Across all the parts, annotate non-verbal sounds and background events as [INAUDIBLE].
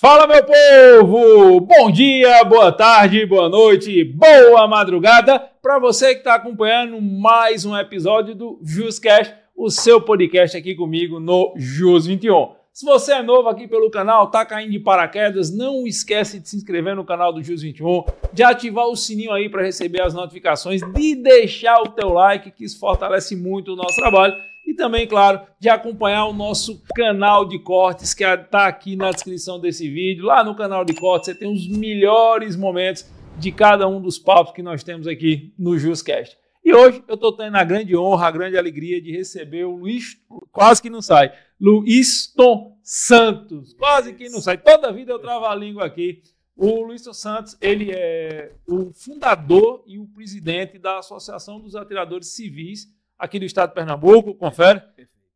Fala, meu povo! Bom dia, boa tarde, boa noite, boa madrugada para você que está acompanhando mais um episódio do JusCast, o seu podcast aqui comigo no Jus 21. Se você é novo aqui pelo canal, tá caindo de paraquedas, não esquece de se inscrever no canal do Jus 21, de ativar o sininho aí para receber as notificações, de deixar o teu like, que isso fortalece muito o nosso trabalho e também, claro, de acompanhar o nosso canal de cortes que está aqui na descrição desse vídeo. Lá no canal de cortes você tem os melhores momentos de cada um dos papos que nós temos aqui no JusCast. E hoje eu estou tendo a grande honra, a grande alegria de receber o Luiz, quase que não sai, Luiz Luiston Santos. Quase que não sai. Toda vida eu travo a língua aqui. O Luiz Luiston Santos, ele é o fundador e o presidente da Associação dos Atiradores Civis aqui do estado de Pernambuco, confere.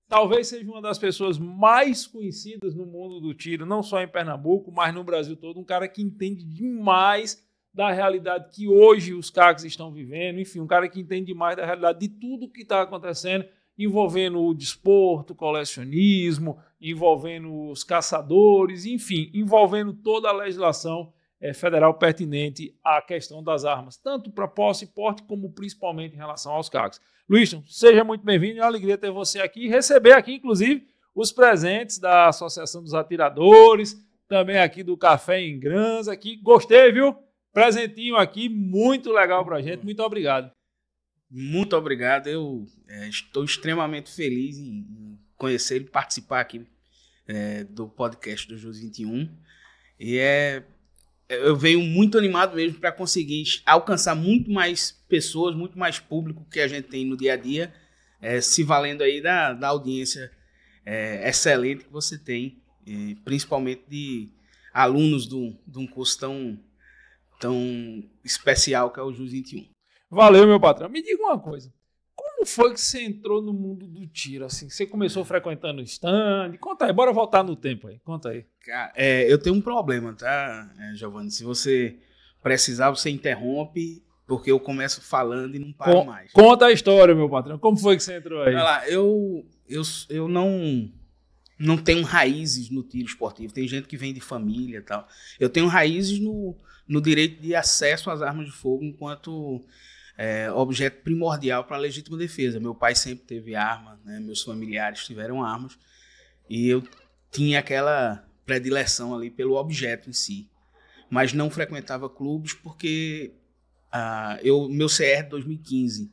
Talvez seja uma das pessoas mais conhecidas no mundo do tiro, não só em Pernambuco, mas no Brasil todo. Um cara que entende demais da realidade que hoje os CACs estão vivendo. Enfim, um cara que entende demais da realidade de tudo que está acontecendo envolvendo o desporto, o colecionismo, envolvendo os caçadores, enfim, envolvendo toda a legislação eh, federal pertinente à questão das armas, tanto para posse e porte, como principalmente em relação aos cargos. Luiz, seja muito bem-vindo, é uma alegria ter você aqui, receber aqui, inclusive, os presentes da Associação dos Atiradores, também aqui do Café em Grãs, aqui, gostei, viu? Presentinho aqui, muito legal para a gente, muito obrigado. Muito obrigado, eu é, estou extremamente feliz em conhecer e participar aqui é, do podcast do Jus 21, e é eu venho muito animado mesmo para conseguir alcançar muito mais pessoas, muito mais público que a gente tem no dia a dia, é, se valendo aí da, da audiência é, excelente que você tem, é, principalmente de alunos de um curso tão, tão especial que é o JUS 21. Valeu, meu patrão. Me diga uma coisa. Como foi que você entrou no mundo do tiro? Assim, você começou frequentando o stand? Conta aí, bora voltar no tempo aí. Conta aí. Cara, é, eu tenho um problema, tá, é, Giovanni? Se você precisar, você interrompe, porque eu começo falando e não paro Con mais. Conta a história, meu patrão. Como foi que você entrou aí? Olha lá, eu, eu, eu não não tenho raízes no tiro esportivo. Tem gente que vem de família e tal. Eu tenho raízes no, no direito de acesso às armas de fogo enquanto é, objeto primordial para a legítima defesa. Meu pai sempre teve arma, né? meus familiares tiveram armas, e eu tinha aquela predileção ali pelo objeto em si. Mas não frequentava clubes porque ah, eu meu CR 2015.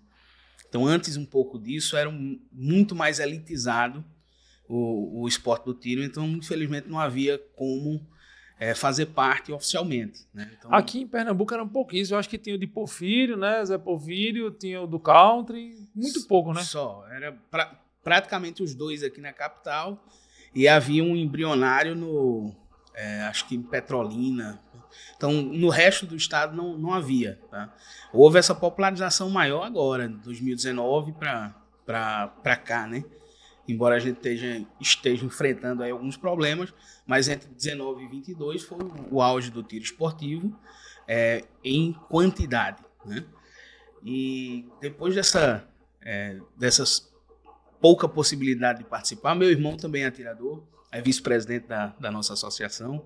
Então, antes um pouco disso, era um, muito mais elitizado o, o esporte do tiro, então, infelizmente, não havia como é, fazer parte oficialmente. Né? Então, Aqui em Pernambuco eram pouquíssimos. Eu acho que tinha o de Porfírio, né? Zé Porfírio, tinha o do Country, muito pouco, né? Só, era pra, praticamente os dois aqui na capital e havia um embrionário no é, acho que em Petrolina então no resto do estado não, não havia tá? houve essa popularização maior agora 2019 para cá né embora a gente esteja, esteja enfrentando aí alguns problemas, mas entre 19 e 22 foi o auge do tiro esportivo é, em quantidade. Né? E depois dessa é, eh, dessas pouca possibilidade de participar, meu irmão também é atirador, é vice-presidente da, da nossa associação.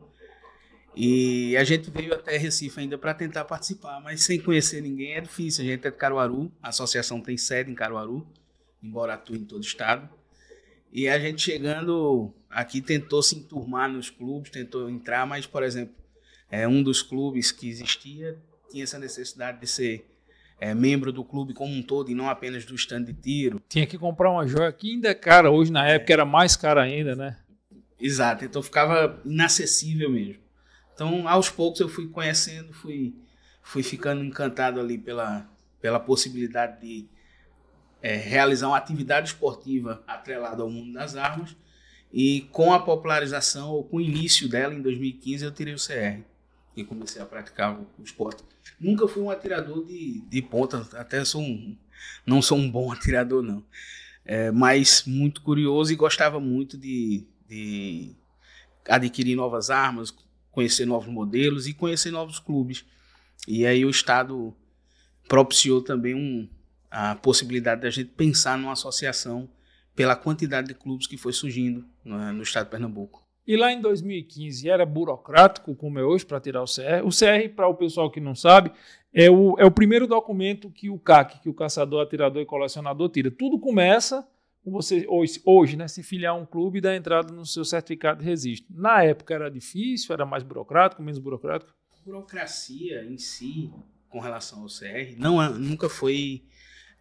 E a gente veio até Recife ainda para tentar participar, mas sem conhecer ninguém é difícil. A gente é de Caruaru, a associação tem sede em Caruaru, embora atue em todo o estado. E a gente chegando aqui tentou se enturmar nos clubes, tentou entrar, mas, por exemplo, é, um dos clubes que existia tinha essa necessidade de ser é, membro do clube como um todo e não apenas do stand de tiro. Tinha que comprar uma joia que ainda é cara, hoje na época é. era mais cara ainda, né? Exato, então ficava inacessível mesmo. Então, aos poucos eu fui conhecendo, fui, fui ficando encantado ali pela, pela possibilidade de é, realizar uma atividade esportiva atrelada ao mundo das armas. E com a popularização, ou com o início dela, em 2015, eu tirei o CR e comecei a praticar o, o esporte. Nunca fui um atirador de, de ponta, até sou um, não sou um bom [LAUGHS] atirador, não. É, mas muito curioso e gostava muito de, de adquirir novas armas, conhecer novos modelos e conhecer novos clubes. E aí o Estado propiciou também um, a possibilidade da gente pensar numa associação pela quantidade de clubes que foi surgindo no, né, no estado de Pernambuco. E lá em 2015 era burocrático, como é hoje, para tirar o CR. O CR, para o pessoal que não sabe, é o, é o primeiro documento que o CAC, que o caçador, atirador e colecionador tira. Tudo começa com você, hoje, hoje né, se filiar a um clube e dar entrada no seu certificado de registro. Na época era difícil, era mais burocrático, menos burocrático? A burocracia em si, com relação ao CR, não, é, nunca foi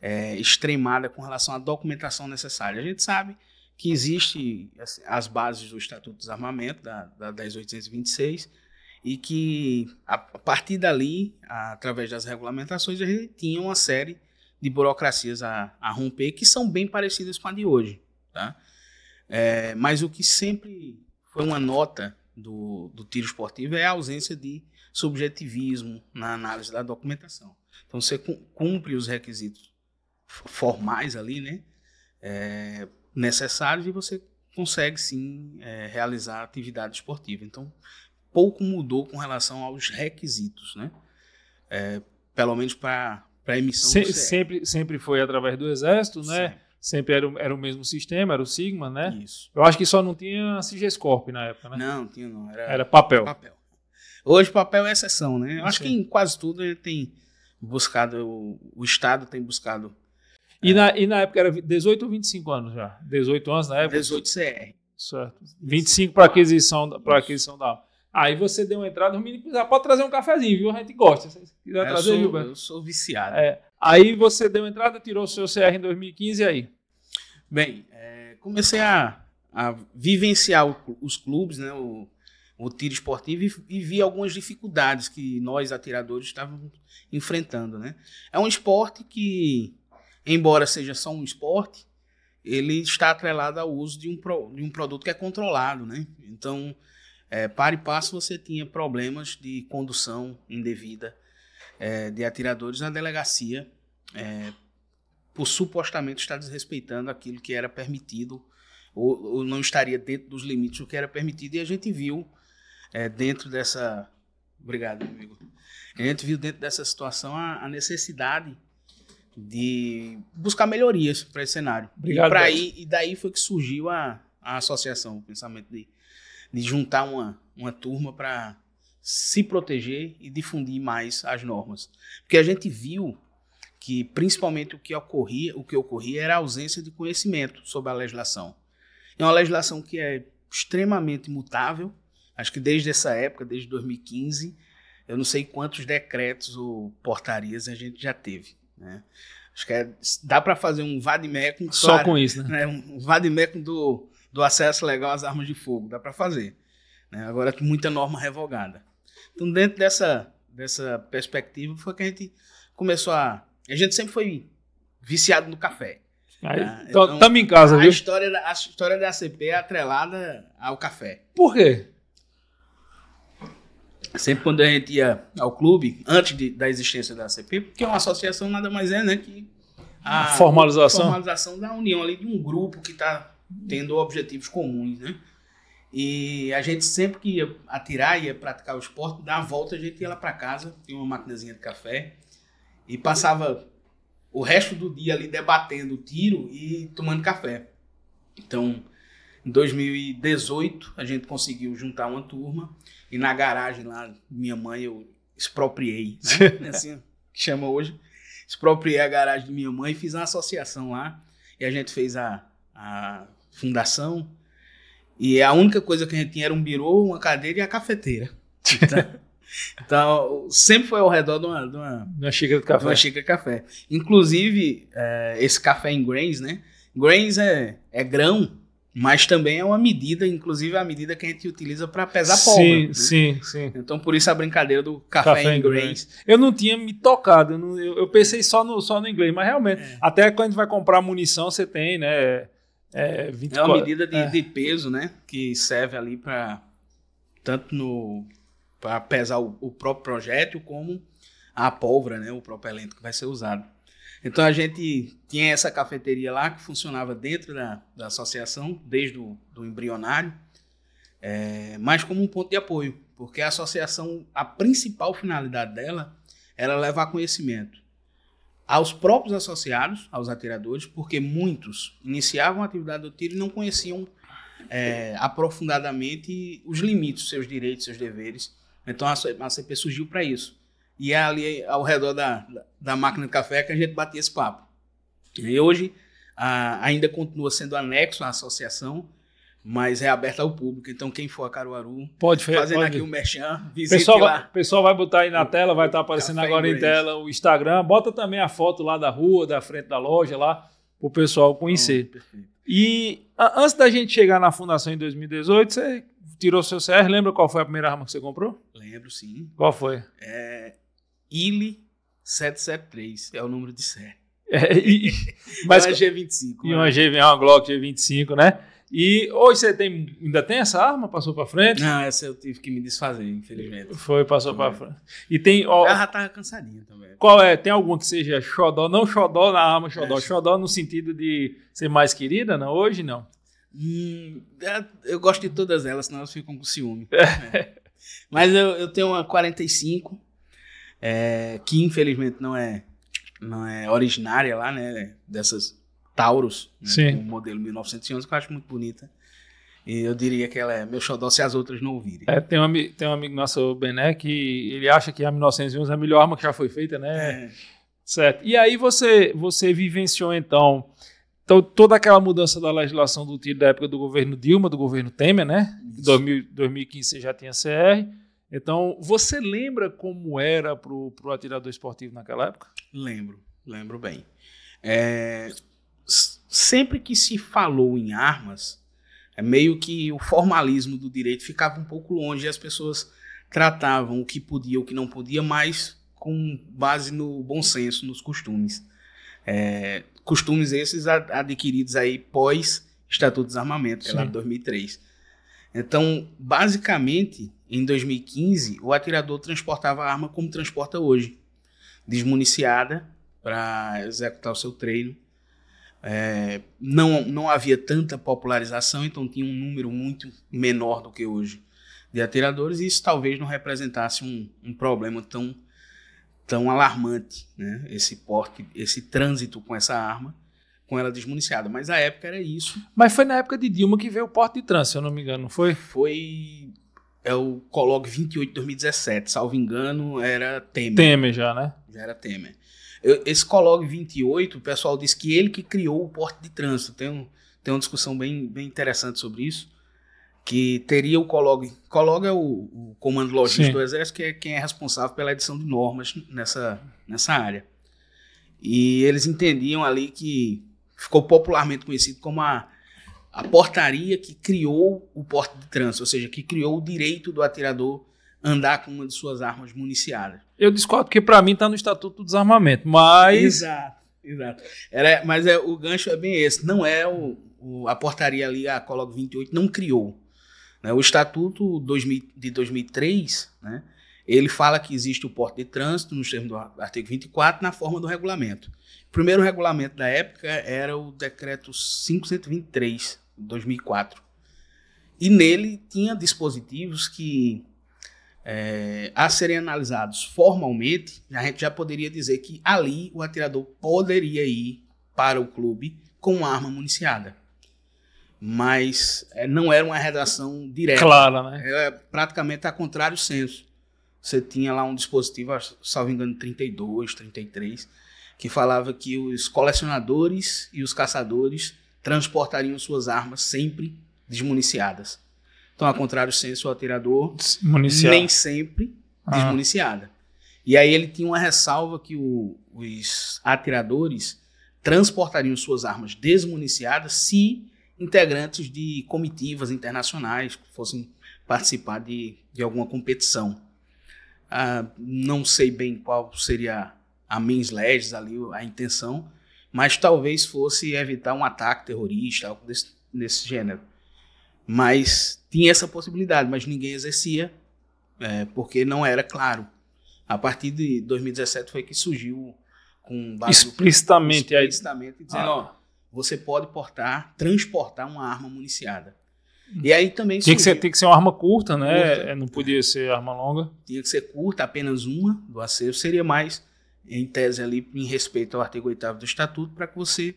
é, extremada com relação à documentação necessária. A gente sabe que existe assim, as bases do Estatuto dos Desarmamento, da, da 10826, e que a, partir dali, através das regulamentações, a gente tinha uma série de burocracias a, a romper que são bem parecidas com a de hoje. Tá? É, mas o que sempre foi uma nota do, do tiro esportivo é a ausência de subjetivismo na análise da documentação. Então, você cumpre os requisitos formais ali, né? É, necessários e você consegue sim é, realizar atividade esportiva. Então, pouco mudou com relação aos requisitos, né? É, pelo menos para a emissão Se, Sempre, sempre foi através do Exército, né? Sempre, sempre era, o, era o mesmo sistema, era o Sigma, né? Isso. Eu acho que só não tinha Sigescorp na época, né? Não, tinha não. Era, era papel. papel. Hoje papel é exceção, né? Eu acho Sim. que em quase tudo ele né, tem buscado, o Estado tem buscado e, é. na, e na época era 18 ou 25 anos já? 18 anos na época? 18 CR. Certo. 25 para aquisição, aquisição da aula. Aí você deu uma entrada, o menino já ah, pode trazer um cafezinho, viu? A gente gosta. Se quiser é, eu trazer, sou, Eu sou viciado. É. Aí você deu uma entrada, tirou o seu CR em 2015 e aí? Bem, é, comecei a, a vivenciar o, os clubes, né? O, o tiro esportivo e, e, vi algumas dificuldades que nós atiradores estávamos enfrentando, né? É um esporte que embora seja só um esporte, ele está atrelado ao uso de um, pro, de um produto que é controlado, né? Então, é, para e passo você tinha problemas de condução indevida é, de atiradores na delegacia é, por supostamente estar desrespeitando aquilo que era permitido ou, ou, não estaria dentro dos limites do que era permitido e a gente viu é, dentro dessa obrigado amigo a gente viu dentro dessa situação a, a necessidade de buscar melhorias para esse cenário. Obrigado. E, aí, e daí foi que surgiu a, a associação, o pensamento de, de juntar uma, uma turma para se proteger e difundir mais as normas. Porque a gente viu que principalmente o que ocorria, o que ocorria era a ausência de conhecimento sobre a legislação. É uma legislação que é extremamente mutável. Acho que desde essa época, desde 2015, eu não sei quantos decretos ou portarias a gente já teve. Né? Acho que é, dá para fazer um vademecum. Só com isso, né? né? Um vademecum do, do acesso legal às armas de fogo. Dá para fazer. Né? Agora com muita norma revogada. Então, dentro dessa, dessa perspectiva, foi que a gente começou a. A gente sempre foi viciado no café. Estamos né? então, em casa, a viu? História a história da ACP é atrelada ao café. Por quê? sempre quando a gente ia ao clube, antes de, da existência da CP, porque é uma associação nada mais é, né, que a formalização, formalização da união ali de um grupo que está tendo objetivos comuns, né? E a gente sempre que ia atirar, ia praticar o esporte, dar a volta, a gente ia lá para casa, tinha uma maquinazinha de café, e passava o resto do dia ali debatendo tiro e tomando café. Então, em 2018, a gente conseguiu juntar uma turma e na garagem lá, minha mãe, eu expropriei, né? [LAUGHS] assim que chama hoje. Expropriei a garagem de minha mãe e fiz uma associação lá. E a gente fez a, a fundação. E a única coisa que a gente tinha era um birô, uma cadeira e a cafeteira. Então, [LAUGHS] então sempre foi ao redor de uma, de uma, uma, xícara de café. Uma xícara de café. Inclusive, é, esse café em grains, né? Grains é, é grão, mas também é uma medida, inclusive é a medida que a gente utiliza para pesar sim, Né? Sim, sim. Então por isso a brincadeira do café, café em inglês. Eu não tinha me tocado, eu, não, eu, eu, pensei só no, só no inglês, mas realmente, é. até quando a gente vai comprar munição, você tem, né? É, 24, é, é uma medida de, é. de peso, né? Que serve ali para tanto no para pesar o, o, próprio projétil como a pólvora, né? O propelente que vai ser usado. Então a gente tinha essa cafeteria lá que funcionava dentro da, da associação, desde o do embrionário, é, mas como um ponto de apoio, porque a associação, a principal finalidade dela era levar conhecimento aos próprios associados, aos atiradores, porque muitos iniciavam a atividade do tiro e não conheciam é, aprofundadamente os limites, seus direitos, seus deveres. Então a CP surgiu para isso e é ali ao redor da, da máquina de café que a gente batia esse papo. E hoje a, ainda continua sendo anexo à associação, mas é aberta ao público. Então, quem for a Caruaru, pode fazer aqui o um merchan, visite pessoal, lá. O pessoal vai botar aí na tela, vai estar tá aparecendo Café agora em tela o Instagram. Bota também a foto lá da rua, da frente da loja lá, para o pessoal conhecer. Oh, e a, antes da gente chegar na fundação em 2018, você tirou seu CR, lembra qual foi a primeira arma que você comprou? Lembro, sim. Qual foi? É, ILE 773 é o número de série. É, e, [LAUGHS] mas, uma é G25. E né? uma, G, é uma Glock G25, né? E hoje você tem, ainda tem essa arma? Passou para frente? Não, essa eu tive que me desfazer, infelizmente. Foi, passou para frente. E tem. Ó, Ela já tava cansadinha também. Qual é? Tem alguma que seja xodó? Não xodó na arma xodó. É. Xodó no sentido de ser mais querida? Não, hoje não. Hum, é, eu gosto de todas elas, senão elas ficam com ciúme. É. Mas eu, eu tenho uma 45 é, que infelizmente não é, não é originária lá, né? Dessas Taurus, né, o modelo 1911, que eu acho muito bonita. E eu diria que ela é meu xodó se as outras não ouvirem. É, tem, um, tem um amigo nosso, o Bené, que ele acha que a 1911 é a melhor arma que já foi feita, né? É. Certo. E aí você, você vivenciou, então, então, toda aquela mudança da legislação do tiro da época do governo Dilma, do governo Temer, né? Em 2015 você já tinha CR. Então, você lembra como era para o atirador esportivo naquela época? Lembro, lembro bem. É, sempre que se falou em armas, é meio que o formalismo do direito ficava um pouco longe e as pessoas tratavam o que podia, o que não podia, mais com base no bom senso, nos costumes. É, costumes esses adquiridos aí pós Estatuto é de Desarmamento, lá de 2003. Então, basicamente, em 2015, o atirador transportava a arma como transporta hoje, desmuniciada para executar o seu treino. É, não, não havia tanta popularização, então tinha um número muito menor do que hoje de atiradores, e isso talvez não representasse um, um problema tão, tão alarmante, né? esse porte, esse trânsito com essa arma, com ela desmuniciada. Mas a época era isso. Mas foi na época de Dilma que veio o porte de trânsito, se eu não me engano, não foi? Foi é o Colóquio 28 de 2017, salvo engano, era Temer. Temer já, né? Já era Temer. Eu, esse Colóquio 28, o pessoal diz que ele que criou o porte de trânsito. Tem, um, tem uma discussão bem, bem interessante sobre isso. Que teria o Colóquio. Colóquio é o, o comando logístico Sim. do Exército, que é quem é responsável pela edição de normas nessa, nessa área. E eles entendiam ali que ficou popularmente conhecido como a a portaria que criou o porte de trânsito, ou seja, que criou o direito do atirador andar com uma de suas armas municiadas. Eu discordo que para mim está no Estatuto do Desarmamento, mas Exato, exato. Era, mas é, o gancho é bem esse, não é o, o a portaria ali a Colo 28 não criou. Né? O Estatuto 2000, de 2003, né? Ele fala que existe o porte de trânsito, nos termos do artigo 24, na forma do regulamento. O primeiro regulamento da época era o decreto 523, 2004. E nele tinha dispositivos que, é, a serem analisados formalmente, a gente já poderia dizer que ali o atirador poderia ir para o clube com arma municiada. Mas é, não era uma redação direta. Clara, né? Era é, é praticamente a contrário senso. Você tinha lá um dispositivo, salvo engano, 32, 33, que falava que os colecionadores e os caçadores transportariam suas armas sempre desmuniciadas. Então, ao contrário senso, o atirador nem sempre ah. desmuniciada. E aí ele tinha uma ressalva que o, os atiradores transportariam suas armas desmuniciadas se integrantes de comitivas internacionais fossem participar de, de alguma competição. Ah, não sei bem qual seria a mens legis ali, a intenção, mas talvez fosse evitar um ataque terrorista, algo desse, desse gênero. Mas tinha essa possibilidade, mas ninguém exercia, é, porque não era claro. A partir de 2017 foi que surgiu com base explicitamente, do, explicitamente aí, dizendo, ah. ó, você pode portar, transportar uma arma municiada. E aí também tinha que ser tinha que ser uma arma curta, né? Curta, é, não podia é. ser arma longa. Tinha que ser curta, apenas uma do acervo seria mais em tese ali, em respeito ao artigo 8 do Estatuto, para que você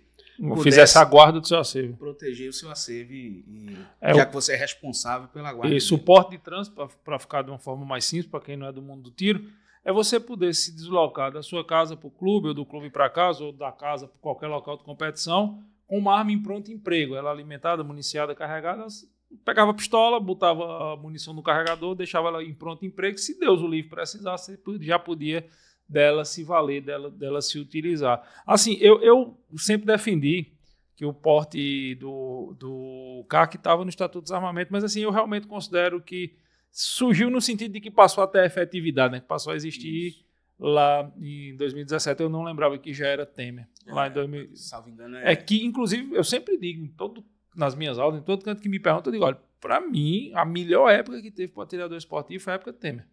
fizesse a guarda do seu acervo. Proteger o seu acervo, e, e, é, já que você é responsável pela guarda. E suporte né? de trânsito, para ficar de uma forma mais simples, para quem não é do mundo do tiro, é você poder se deslocar da sua casa para o clube, ou do clube para casa, ou da casa para qualquer local de competição, com uma arma em pronto emprego. Ela alimentada, municiada, carregada, pegava a pistola, botava a munição no carregador, deixava ela em pronto emprego. Se Deus o livre precisasse, já podia dela se valer, dela, dela se utilizar. Assim, eu, eu sempre defendi que o porte do, do CAC estava no Estatuto de Desarmamento, mas assim, eu realmente considero que surgiu no sentido de que passou até a efetividade, né? que passou a existir Isso. lá em 2017. Eu não lembrava que já era Temer. É, lá em 2000. É, salvo engano, é... é que, inclusive, eu sempre digo, em todo, nas minhas aulas, em todo canto que me pergunta, eu digo: olha, para mim, a melhor época que teve para o atirador esportivo foi a época Temer.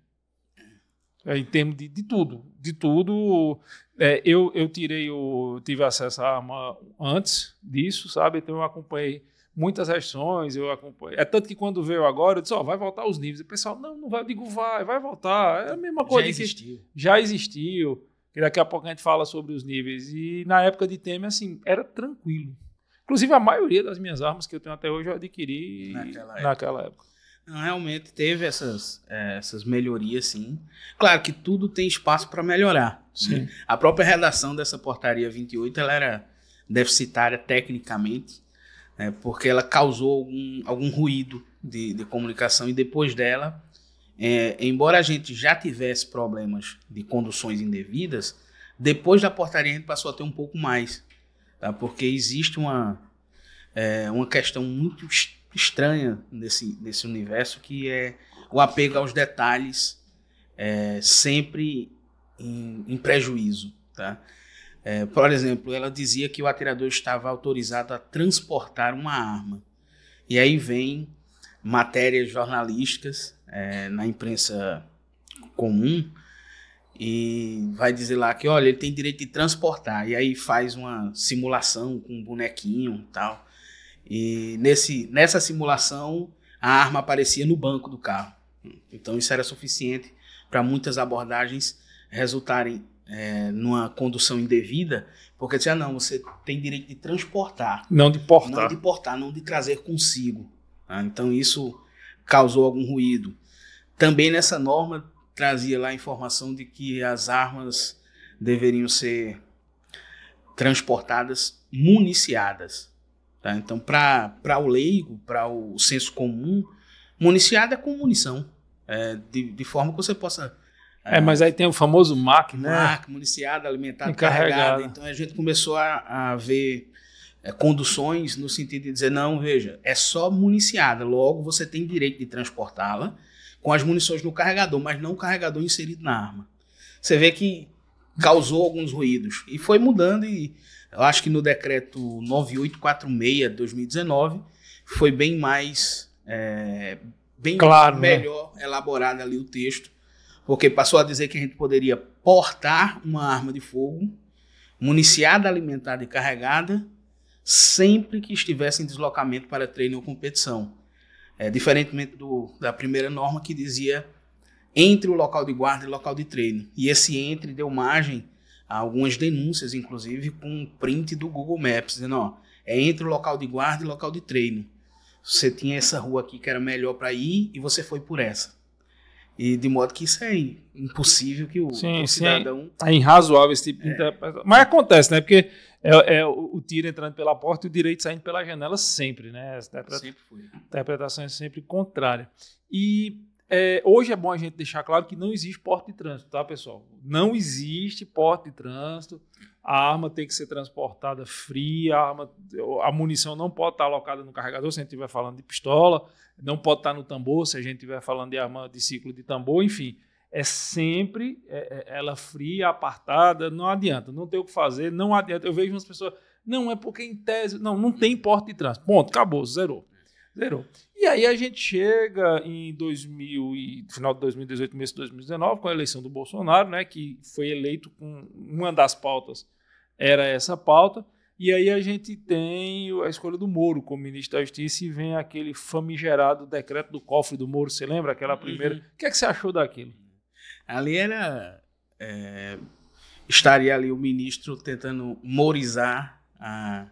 É, em termos de, de tudo. De tudo. É, eu, eu tirei o. tive acesso à arma antes disso, sabe? Então eu acompanhei muitas reações, eu acompanhei. É tanto que quando veio agora, eu disse, ó, oh, vai voltar os níveis. o pessoal, não, não vai, eu digo, vai, vai voltar. É a mesma coisa. Já existiu. Que já existiu. que daqui a pouco a gente fala sobre os níveis. E na época de Temer, assim, era tranquilo. Inclusive, a maioria das minhas armas que eu tenho até hoje eu adquiri naquela época. Naquela época. Realmente teve essas, é, essas melhorias, sim. Claro que tudo tem espaço para melhorar. Né? A própria redação dessa portaria 28 ela era deficitária tecnicamente, né? porque ela causou algum, algum ruído de, de comunicação e depois dela, é, embora a gente já tivesse problemas de conduções indevidas, depois da portaria a gente passou a ter um pouco mais, tá? porque existe uma, é, uma questão muito estranha nesse, nesse universo, que é o apego aos detalhes, é, sempre em, em, prejuízo. Tá? É, por exemplo, ela dizia que o atirador estava autorizado a transportar uma arma. E aí vem matérias jornalísticas é, na imprensa comum e vai dizer lá que, olha, ele tem direito de transportar. E aí faz uma simulação com um bonequinho e tal. E nesse, nessa simulação, a arma aparecia no banco do carro. Então isso era suficiente para muitas abordagens resultarem é, numa condução indevida, porque dizia, ah, não, você tem direito de transportar. Não de portar. Não de portar, não de trazer consigo. Tá? Então isso causou algum ruído. Também nessa norma trazia lá a informação de que as armas deveriam ser transportadas municiadas. Tá? Então, para o leigo, para o senso comum, municiada é com munição, é, de, de forma que você possa. É, é mas aí tem o famoso MAC, né? MAC, municiada, alimentada, carregada. carregada. Então a gente começou a, a ver é, conduções no sentido de dizer: não, veja, é só municiada, logo você tem direito de transportá-la com as munições no carregador, mas não o carregador inserido na arma. Você vê que causou alguns ruídos e foi mudando e eu acho que no decreto 9846 de 2019 foi bem mais. É, bem claro, né? melhor né? elaborado ali o texto, porque passou a dizer que a gente poderia portar uma arma de fogo municiada, alimentada e carregada sempre que estivesse em deslocamento para treino ou competição. É, diferentemente do, da primeira norma que dizia entre o local de guarda e o local de treino. E esse entre deu margem algumas denúncias, inclusive, com um print do Google Maps, dizendo, ó, é entre o local de guarda e o local de treino. Você tinha essa rua aqui que era melhor para ir e você foi por essa. E de modo que isso é impossível que o, sim, cidadão. Sim, é irrazoável esse tipo é. de interpretação. Mas acontece, né? Porque é, é, o tiro entrando pela porta e o direito saindo pela janela sempre, né? interpreta... Sempre foi. interpretação é sempre contrária. E é, hoje é bom a gente deixar claro que não existe porte de trânsito, tá, pessoal? Não existe porte de trânsito. A arma tem que ser transportada fria, a, arma, a munição não pode estar alocada no carregador se a gente estiver falando de pistola, não pode estar no tambor se a gente estiver falando de arma de ciclo de tambor, enfim. É sempre é, é, ela fria, apartada, não adianta, não tem o que fazer, não adianta. Eu vejo umas pessoas, não, é porque em tese. Não, não tem porte de trânsito. Ponto, acabou, zerou. Zerou. E aí a gente chega em 2000 e, final de 2018, começo de 2019, com a eleição do Bolsonaro, né, que foi eleito com uma das pautas era essa pauta. E aí a gente tem a escolha do Moro como ministro da Justiça e vem aquele famigerado decreto do cofre do Moro. Você lembra aquela primeira? Uhum. O que, é que você achou daquilo? Ali era. É, estaria ali o ministro tentando morizar a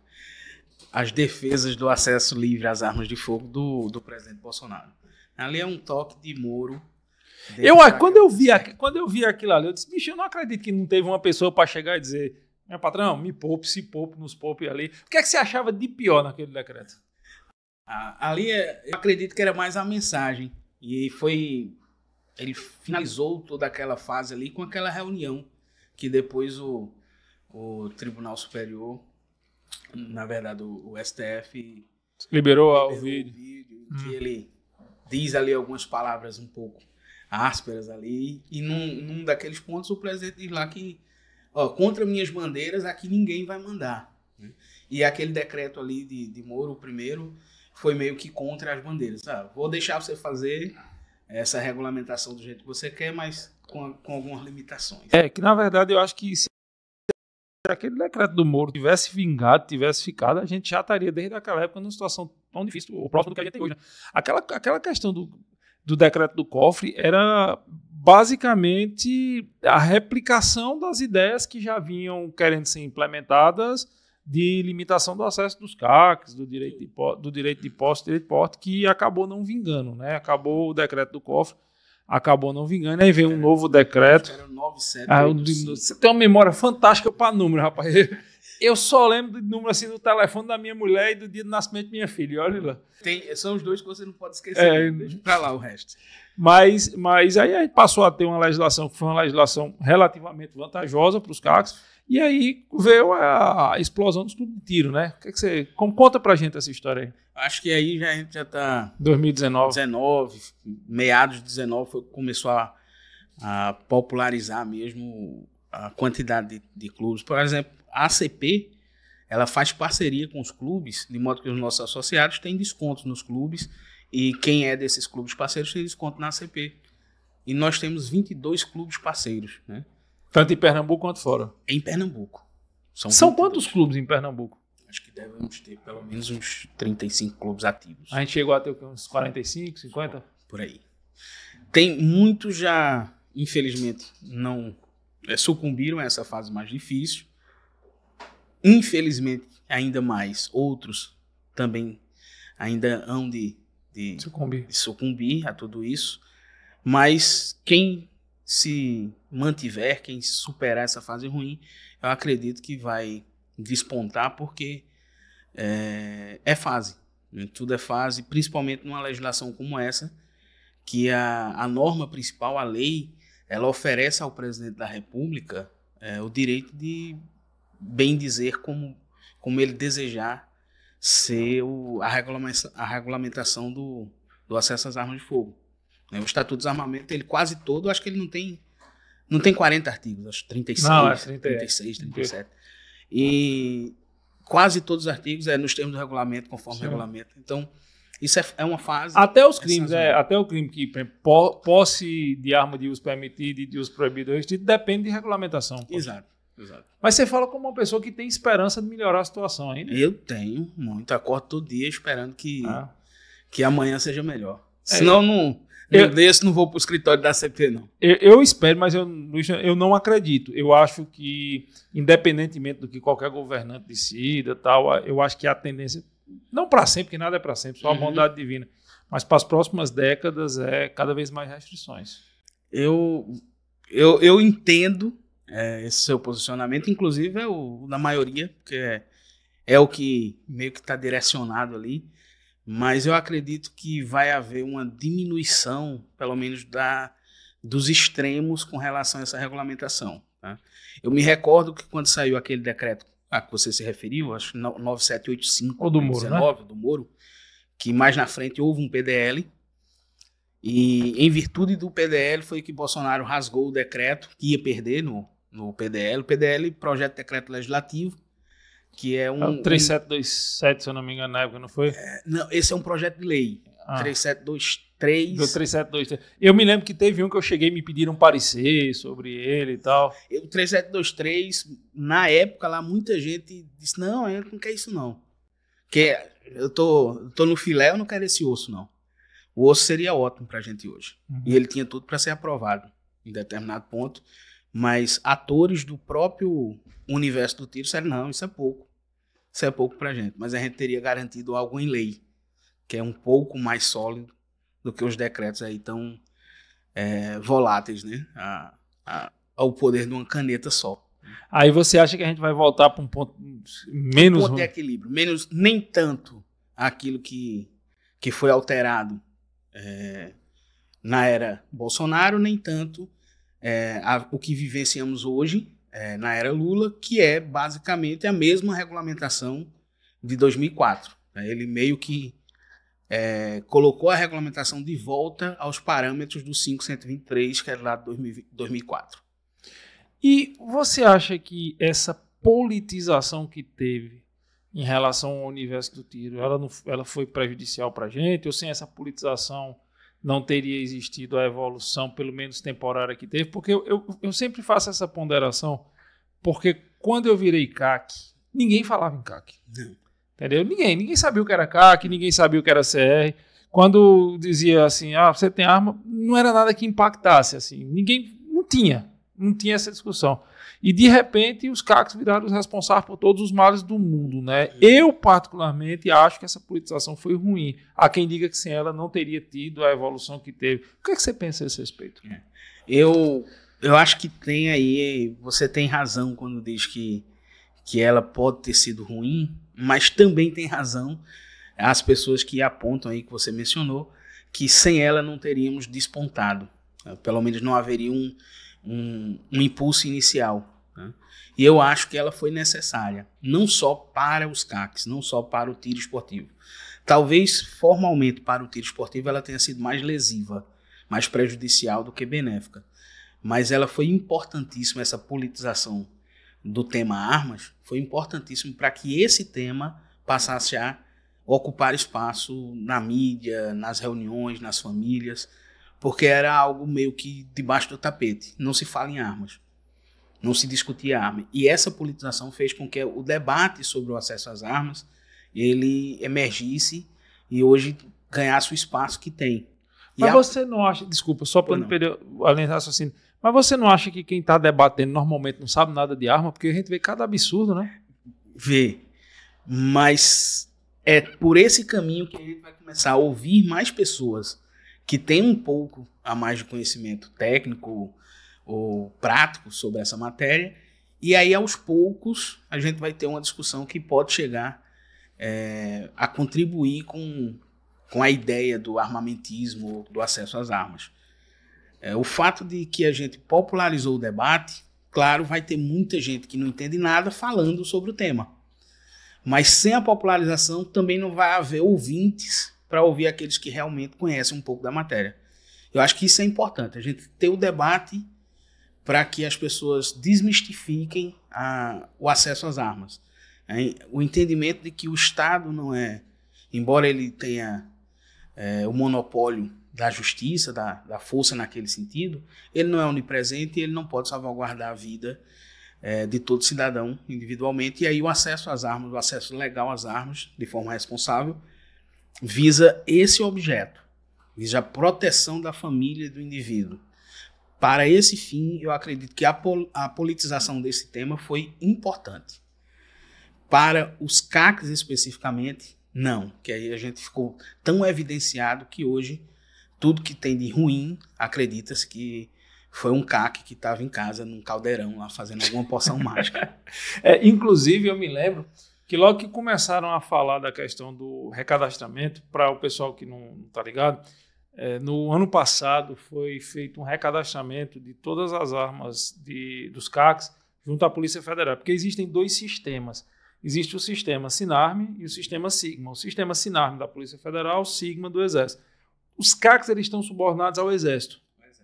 as defesas do acesso livre às armas de fogo do, do presidente Bolsonaro. Ali é um toque de Moro. Eu, ah, quando, eu vi, aqui, quando eu vi aquilo ali, eu disse, bicho, eu não acredito que não teve uma pessoa para chegar e dizer, meu patrão, me poupe, se poupe, nos poupe ali. O que é que você achava de pior naquele decreto? Ah, ali, é, eu acredito que era mais a mensagem. E foi... Ele finalizou toda aquela fase ali com aquela reunião que depois o, o Tribunal Superior na verdade, o, o STF liberou, liberou o vídeo, vídeo hum. que ele diz ali algumas palavras um pouco ásperas ali, e num, num daqueles pontos o presidente diz lá que ó, contra minhas bandeiras aqui ninguém vai mandar. Né? E aquele decreto ali de, de Moro, o primeiro, foi meio que contra as bandeiras. Ah, vou deixar você fazer essa regulamentação do jeito que você quer, mas com, com algumas limitações. É, que na verdade eu acho que aquele decreto do Moro tivesse vingado, tivesse ficado, a gente já estaria desde aquela época numa situação tão difícil, o próximo do que a gente tem hoje. Né? Aquela, aquela questão do, do decreto do cofre era basicamente a replicação das ideias que já vinham querendo ser implementadas de limitação do acesso dos CACs, do direito de, do direito de posse, direito de porte, que acabou não vingando, né? Acabou o decreto do cofre acabou não vingando. Aí vem um novo decreto. Era 97, ah, você tem uma memória fantástica para número, rapaz. [LAUGHS] Eu só lembro do número assim do telefone da minha mulher e do dia do nascimento da minha filha. Olha lá. Tem, são os dois que você não pode esquecer. É, né? Deixa lá o resto. Mas, mas aí a gente passou a ter uma legislação que foi uma legislação relativamente vantajosa para os caras e aí veio é a explosão dos clubes de tiro, né? Que que você, conta pra gente essa história aí. Acho que aí já, a gente já tá... 2019. 19, meados de 19 foi, começou a, a, popularizar mesmo a quantidade de, de clubes. Por exemplo, a ACP, ela faz parceria com os clubes, de modo que os nossos associados têm descontos nos clubes e quem é desses clubes parceiros tem desconto na ACP. E nós temos 22 clubes parceiros, né? Tanto em Pernambuco quanto fora. É em Pernambuco. São, São quantos clubes. clubes em Pernambuco? Acho que devemos ter pelo menos uns 35 clubes ativos. A gente chegou a ter uns 45, 50? Por aí. Tem muitos já, infelizmente, não é, sucumbiram a essa fase mais difícil. Infelizmente, ainda mais. Outros também ainda hão de, de, sucumbir. de sucumbir a tudo isso. Mas quem se mantiver, quem superar essa fase ruim, eu acredito que vai despontar, porque é, é fase. Né? Tudo é fase, principalmente numa legislação como essa, que a, a norma principal, a lei, ela oferece ao presidente da República é, o direito de bem dizer como, como ele desejar ser o, a, regulamentação, a regulamentação do, do acesso às armas de fogo. Né? O Estatuto do Desarmamento, ele quase todo, acho que ele não tem não tem 40 artigos, acho 36, não, acho 36, 37. E quase todos os artigos é nos termos do regulamento, conforme Sim. o regulamento. Então, isso é, é uma fase. Até os crimes, é, até o crime que po, posse de arma de uso permitido e de uso proibido é depende de regulamentação. Exato, exato. Mas você fala como uma pessoa que tem esperança de melhorar a situação ainda. Eu tenho muito, acordo todo dia esperando que, ah. que amanhã seja melhor. É. Senão não eu, eu, Deus, não vou para o escritório da CPT, não. Eu, eu, espero, mas eu, eu não acredito. Eu acho que, independentemente do que qualquer governante decida, tal, eu acho que a tendência, não para sempre, que nada é para sempre, só a uhum. bondade divina, mas para as próximas décadas é cada vez mais restrições. Eu, eu, eu entendo é, esse seu posicionamento, inclusive é o, o da maioria, porque é, é o que meio que está direcionado ali mas eu acredito que vai haver uma diminuição, pelo menos da dos extremos com relação a essa regulamentação. Tá? Eu me recordo que quando saiu aquele decreto a que você se referiu, acho que 9785 do 19, né? do Moro, que mais na frente houve um PDL e em virtude do PDL foi que Bolsonaro rasgou o decreto que ia perder no, no PDL. O PDL, projeto de decreto legislativo, que é um... É o 3727, se eu não me engano, na época, não foi? É, não, esse é um projeto de lei. Ah. 3723... Do 3723. Eu me lembro que teve um que eu cheguei e me pediram um parecer sobre ele e tal. O 3723, na época lá, muita gente disse, não, eu não quero isso não. Que é, eu tô, eu tô no filé, eu não quero esse osso não. O osso seria ótimo pra gente hoje. Uhum. E ele tinha tudo para ser aprovado em determinado ponto. Mas atores do próprio universo do tiro disseram, não, isso é pouco. Isso é pouco para a gente, mas a gente teria garantido algo em lei, que é um pouco mais sólido do que os decretos aí tão é, voláteis, né? A, a, ao poder de uma caneta só. Aí você acha que a gente vai voltar para um ponto menos. Um ponto de equilíbrio, menos nem tanto aquilo que, que foi alterado é, na era Bolsonaro, nem tanto é, a, o que vivenciamos hoje, é, na era Lula, que é basicamente a mesma regulamentação de 2004. Né? Ele meio que é, colocou a regulamentação de volta aos parâmetros do 523, que era lá de 2004. E você acha que essa politização que teve em relação ao universo do tiro, ela, não, ela foi prejudicial para a gente? Ou sem essa politização não teria existido a evolução, pelo menos temporária, que teve, porque eu, eu, eu sempre faço essa ponderação, porque quando eu virei CAC, ninguém falava em CAC. Não. Entendeu? Ninguém. Ninguém sabia o que era CAC, ninguém sabia o que era CR. Quando dizia assim, ah, você tem arma, não era nada que impactasse, assim. Ninguém, não tinha, não tinha essa discussão. E de repente os cacos viraram os responsáveis por todos os males do mundo, né? Eu particularmente acho que essa politização foi ruim. Há quem diga que sem ela não teria tido a evolução que teve. O que, é que você pensa a esse respeito? É. Eu eu acho que tem aí, você tem razão quando diz que que ela pode ter sido ruim, mas também tem razão as pessoas que apontam aí que você mencionou que sem ela não teríamos despontado, pelo menos não haveria um um, um impulso inicial. E eu acho que ela foi necessária, não só para os CACs, não só para o tiro esportivo. Talvez formalmente para o tiro esportivo ela tenha sido mais lesiva, mais prejudicial do que benéfica. Mas ela foi importantíssima, essa politização do tema armas foi importantíssimo para que esse tema passasse a ocupar espaço na mídia, nas reuniões, nas famílias, porque era algo meio que debaixo do tapete. Não se fala em armas não se discutia arma. E essa politização fez com que o debate sobre o acesso às armas ele emergisse e hoje ganhasse o espaço que tem. E mas a... você não acha, desculpa, só para não perder a raciocínio, mas você não acha que quem está debatendo normalmente não sabe nada de arma? Porque a gente vê cada absurdo, né? Vê. Mas é por esse caminho que a gente vai começar a ouvir mais pessoas que têm um pouco a mais de conhecimento técnico, ou prático sobre essa matéria. E aí, aos poucos, a gente vai ter uma discussão que pode chegar é, a contribuir com, com a ideia do armamentismo, do acesso às armas. É, o fato de que a gente popularizou o debate, claro, vai ter muita gente que não entende nada falando sobre o tema. Mas sem a popularização também não vai haver ouvintes para ouvir aqueles que realmente conhecem um pouco da matéria. Eu acho que isso é importante, a gente ter o debate para que as pessoas desmistifiquem a, o acesso às armas. O entendimento de que o Estado não é, embora ele tenha é, o monopólio da justiça, da, da, força naquele sentido, ele não é onipresente e ele não pode salvaguardar a vida é, de todo cidadão individualmente. E aí o acesso às armas, o acesso legal às armas, de forma responsável, visa esse objeto, visa a proteção da família do indivíduo para esse fim, eu acredito que a, pol a politização desse tema foi importante. Para os CACs especificamente, não, que aí a gente ficou tão evidenciado que hoje tudo que tem de ruim, acredita-se que foi um CAC que estava em casa num caldeirão lá fazendo alguma poção [LAUGHS] mágica. É, inclusive, eu me lembro que logo que começaram a falar da questão do recadastramento, para o pessoal que não está ligado, é, no ano passado foi feito um recadastramento de todas as armas de, dos CACs junto à Polícia Federal, porque existem dois sistemas. Existe o sistema Sinarme e o sistema Sigma. O sistema Sinarme da Polícia Federal, o Sigma do Exército. Os CACs eles estão subornados ao Exército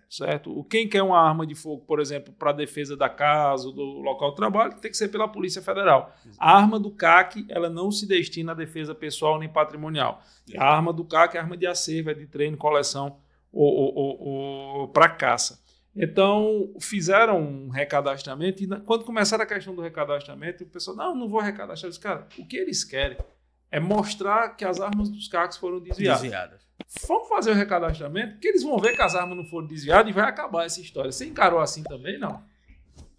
certo? Quem quer uma arma de fogo, por exemplo, para defesa da casa, do local de trabalho, tem que ser pela Polícia Federal. Exato. A arma do CAC, ela não se destina à defesa pessoal nem patrimonial. A arma do CAC é arma de acervo, é de treino, coleção ou, ou, ou, ou para caça. Então, fizeram um recadastramento e quando começaram a questão do recadastramento, o pessoal, não, não vou recadastrar. Eu disse, cara, o que eles querem é mostrar que as armas dos CACs foram desviadas. desviadas vamos fazer o recadastramento, que eles vão ver que as armas não foram desviadas e vai acabar essa história. Você encarou assim também, não?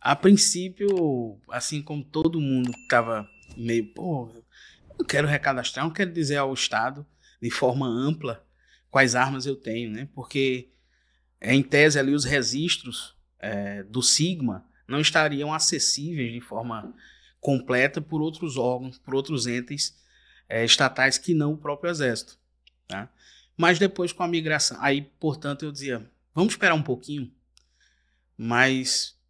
A princípio, assim como todo mundo estava meio, pô, não quero recadastrar, não quero dizer ao Estado de forma ampla quais armas eu tenho, né? Porque é, em tese ali os registros é, do Sigma não estariam acessíveis de forma completa por outros órgãos, por outros entes é, estatais que não o próprio Exército. Tá? Mas depois com a migração, aí, portanto, eu dizia, vamos esperar um pouquinho, mas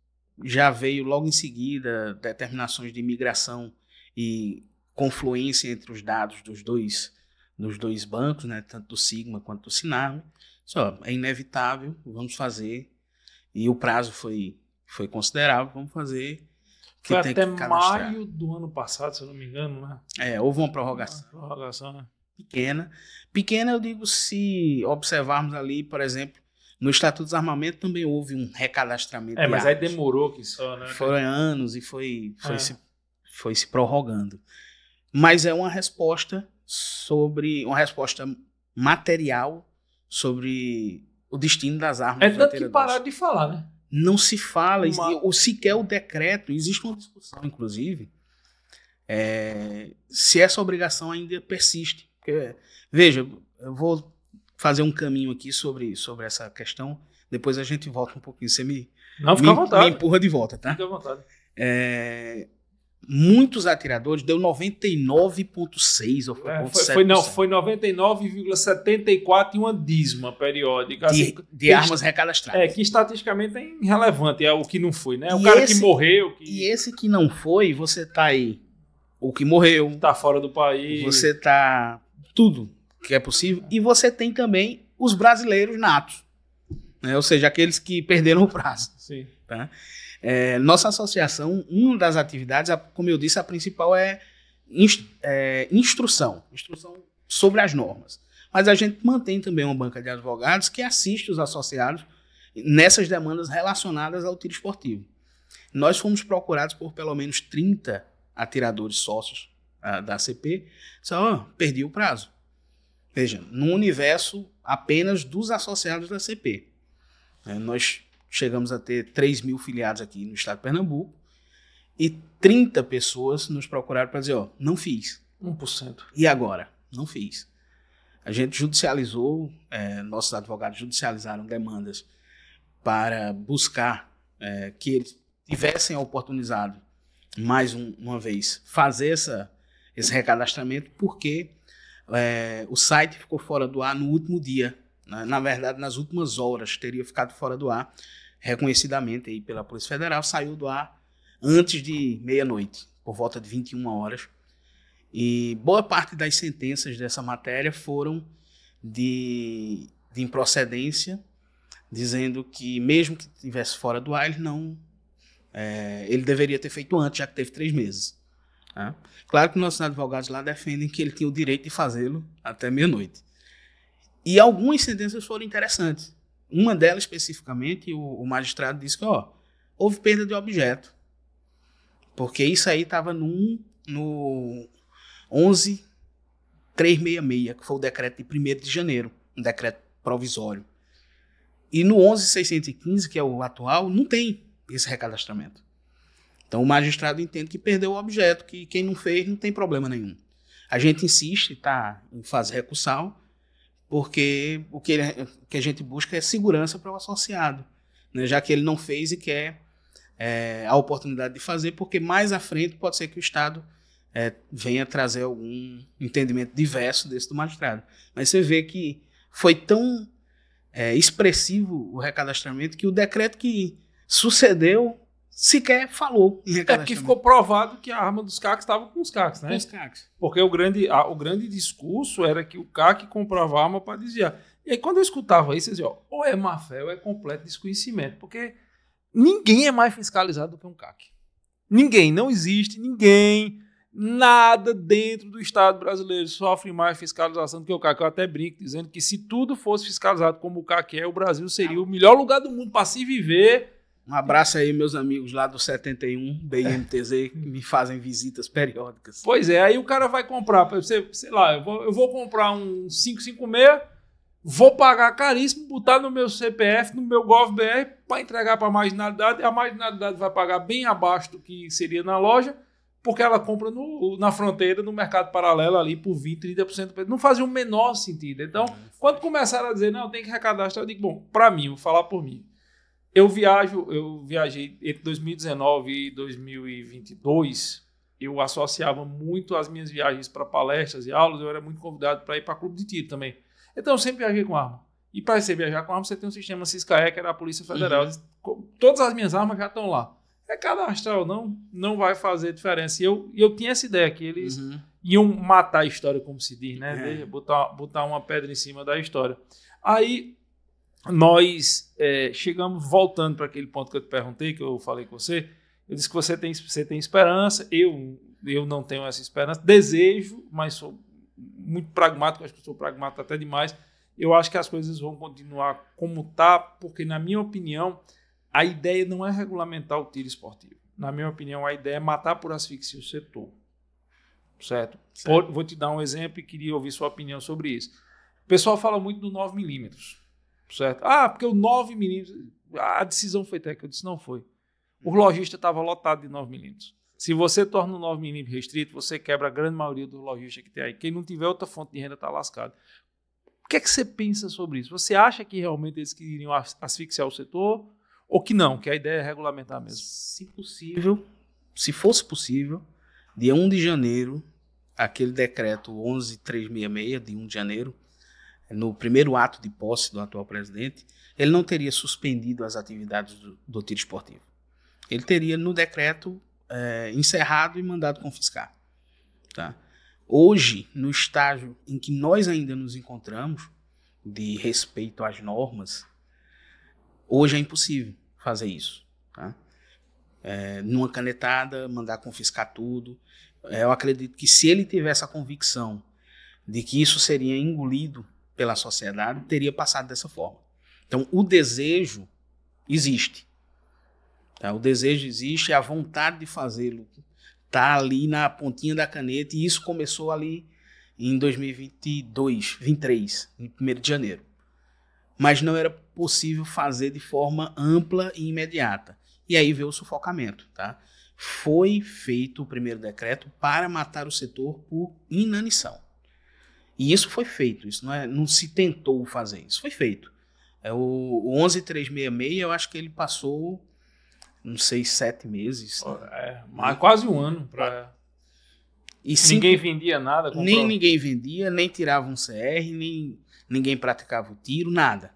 já veio logo em seguida determinações de migração e confluência entre os dados dos dois dos dois bancos, né, tanto do Sigma quanto do Sinarme. Só é inevitável, vamos fazer. E o prazo foi foi considerável, vamos fazer. Foi até maio do ano passado, se eu não me engano, né? É, houve uma prorrogação. Uma prorrogação, né? pequena. Pequena, eu digo, se observarmos ali, por exemplo, no Estatuto dos Armamentos também houve um recadastramento. É, mas de aí demorou que só, né? Foram anos e foi, foi, é. se, foi se prorrogando. Mas é uma resposta sobre. uma resposta material sobre o destino das armas. É tanto que pararam de falar, né? Não se fala, uma... ou sequer o decreto, existe uma discussão, inclusive, é, se essa obrigação ainda persiste. Porque, veja, eu vou fazer um caminho aqui sobre, sobre essa questão. Depois a gente volta um pouquinho. Você me, Não, fica me, à vontade. me empurra de volta, tá? Fica à vontade. É, muitos atiradores deu 99,6 ou foi, é, foi, foi não foi 99,74 e uma dízima periódica de, assim, de armas recadastradas é que estatisticamente é irrelevante é o que não foi né o e cara esse, que morreu que... e esse que não foi você tá aí o que morreu tá fora do país você tá tudo que é possível. E você tem também os brasileiros natos, né? ou seja, aqueles que perderam o prazo. Sim. Tá? É, nossa associação, uma das atividades, como eu disse, a principal é, é instrução, instrução sobre as normas. Mas a gente mantém também uma banca de advogados que assiste os associados nessas demandas relacionadas ao tiro esportivo. Nós fomos procurados por pelo menos 30 atiradores sócios a, da CP, só oh, perdi o prazo. Veja, no universo apenas dos associados da CP, É, né, nós chegamos a ter 3 mil filiados aqui no estado de Pernambuco e 30 pessoas nos procuraram para dizer, ó, oh, não fiz. 1%. E agora? Não fiz. A gente judicializou, é, nossos advogados judicializaram demandas para buscar é, que eles tivessem oportunizado mais um, uma vez fazer essa esse recadastramento, porque é, o site ficou fora do ar no último dia. Né? Na verdade, nas últimas horas teria ficado fora do ar, reconhecidamente aí pela Polícia Federal, saiu do ar antes de meia-noite, por volta de 21 horas. E boa parte das sentenças dessa matéria foram de, de improcedência, dizendo que mesmo que estivesse fora do ar, ele não. É, ele deveria ter feito antes, já que teve três meses. Né? Claro que nossos advogados lá defendem que ele tinha o direito de fazê-lo até meia-noite. E algumas sentenças foram interessantes. Uma delas, especificamente, o, o magistrado disse que ó, houve perda de objeto, porque isso aí estava no, no 11366, que foi o decreto de 1 de janeiro, um decreto provisório. E no 11615, que é o atual, não tem esse recadastramento. Então o magistrado entende que perdeu o objeto, que quem não fez não tem problema nenhum. A gente insiste, tá, em fase recursal, porque o que, ele, que a gente busca é segurança para o associado, né? já que ele não fez e quer é, a oportunidade de fazer, porque mais à frente pode ser que o Estado é, venha trazer algum entendimento diverso desse do magistrado. Mas você vê que foi tão é, expressivo o recadastramento que o decreto que sucedeu sequer falou em recadastramento. É que ficou provado que a arma dos CACs estava com os CACs, né? Com os CACs. Porque o grande, a, o grande discurso era que o CAC comprava a arma para desviar. E aí, quando eu escutava isso, eu dizia, ó, ou é má fé ou é completo desconhecimento, porque ninguém é mais fiscalizado do que um CAC. Ninguém, não existe ninguém, nada dentro do Estado brasileiro sofre mais fiscalização do que o CAC. Eu até brinco dizendo que se tudo fosse fiscalizado como o CAC é, o Brasil seria tá o melhor lugar do mundo para se viver um abraço aí, meus amigos lá do 71 BMTZ, que me fazem visitas periódicas. Pois é, aí o cara vai comprar, você, sei lá, eu vou, eu vou comprar um 556, vou pagar caríssimo, botar no meu CPF, no meu GovBR, para entregar para a marginalidade. A marginalidade vai pagar bem abaixo do que seria na loja, porque ela compra no, na fronteira, no mercado paralelo ali, por 20%, 30%. Não fazia o menor sentido. Então, é, quando começaram a dizer, não, tem que recadastrar, eu digo, bom, para mim, vou falar por mim eu viajo, eu viajei entre 2019 e 2022. Eu associava muito as minhas viagens para palestras e aulas. Eu era muito convidado para ir para clube de tiro também. Então eu sempre viajei com arma. E para você viajar com arma, você tem um sistema CISCAE, que era é a Polícia Federal. Uhum. Todas as minhas armas já estão lá. É cadastral, não, não vai fazer diferença. E eu, eu tinha essa ideia que eles uhum. iam matar a história, como se diz, né? É. Botar, botar uma pedra em cima da história. Aí nós é, chegamos voltando para aquele ponto que eu te perguntei, que eu falei com você. Eu disse que você tem, você tem esperança, eu, eu não tenho essa esperança, desejo, mas sou muito pragmático, acho que sou pragmático até demais. Eu acho que as coisas vão continuar como está, porque, na minha opinião, a ideia não é regulamentar o tiro esportivo. Na minha opinião, a ideia é matar por asfixia o setor. Certo? certo. Vou te dar um exemplo e queria ouvir sua opinião sobre isso. O pessoal fala muito do 9mm certo? Ah, porque o 9 milímetros. A decisão foi técnica. Eu disse, não foi. O lojista estava lotado de 9 milímetros. Se você torna o 9 milímetros restrito, você quebra a grande maioria dos lojistas que tem aí. Quem não tiver outra fonte de renda está lascado. O que é que você pensa sobre isso? Você acha que realmente eles queriam asfixiar o setor ou que não? Que a ideia é regulamentar mesmo? Se possível, se fosse possível, dia 1 de janeiro, aquele decreto 11366 de 1 de janeiro, no primeiro ato de posse do atual presidente, ele não teria suspendido as atividades do, do tiro esportivo. Ele teria, no decreto, é, encerrado e mandado confiscar. Tá? Hoje, no estágio em que nós ainda nos encontramos, de respeito às normas, hoje é impossível fazer isso. Tá? É, numa canetada, mandar confiscar tudo. É, eu acredito que se ele tivesse a convicção de que isso seria engolido pela sociedade teria passado dessa forma. Então, o desejo existe. Tá? O desejo existe, é a vontade de fazê-lo está ali na pontinha da caneta, e isso começou ali em 2022, 23, em 1 de janeiro. Mas não era possível fazer de forma ampla e imediata. E aí veio o sufocamento. Tá? Foi feito o primeiro decreto para matar o setor por inanição. E isso foi feito, isso não, é, não se tentou fazer, isso foi feito. É, o, o 11366, eu acho que ele passou, não sei, sete meses. É, quase um ano para. E ninguém vendia nada? Comprou. Nem ninguém vendia, nem tirava um CR, nem ninguém praticava o tiro, nada.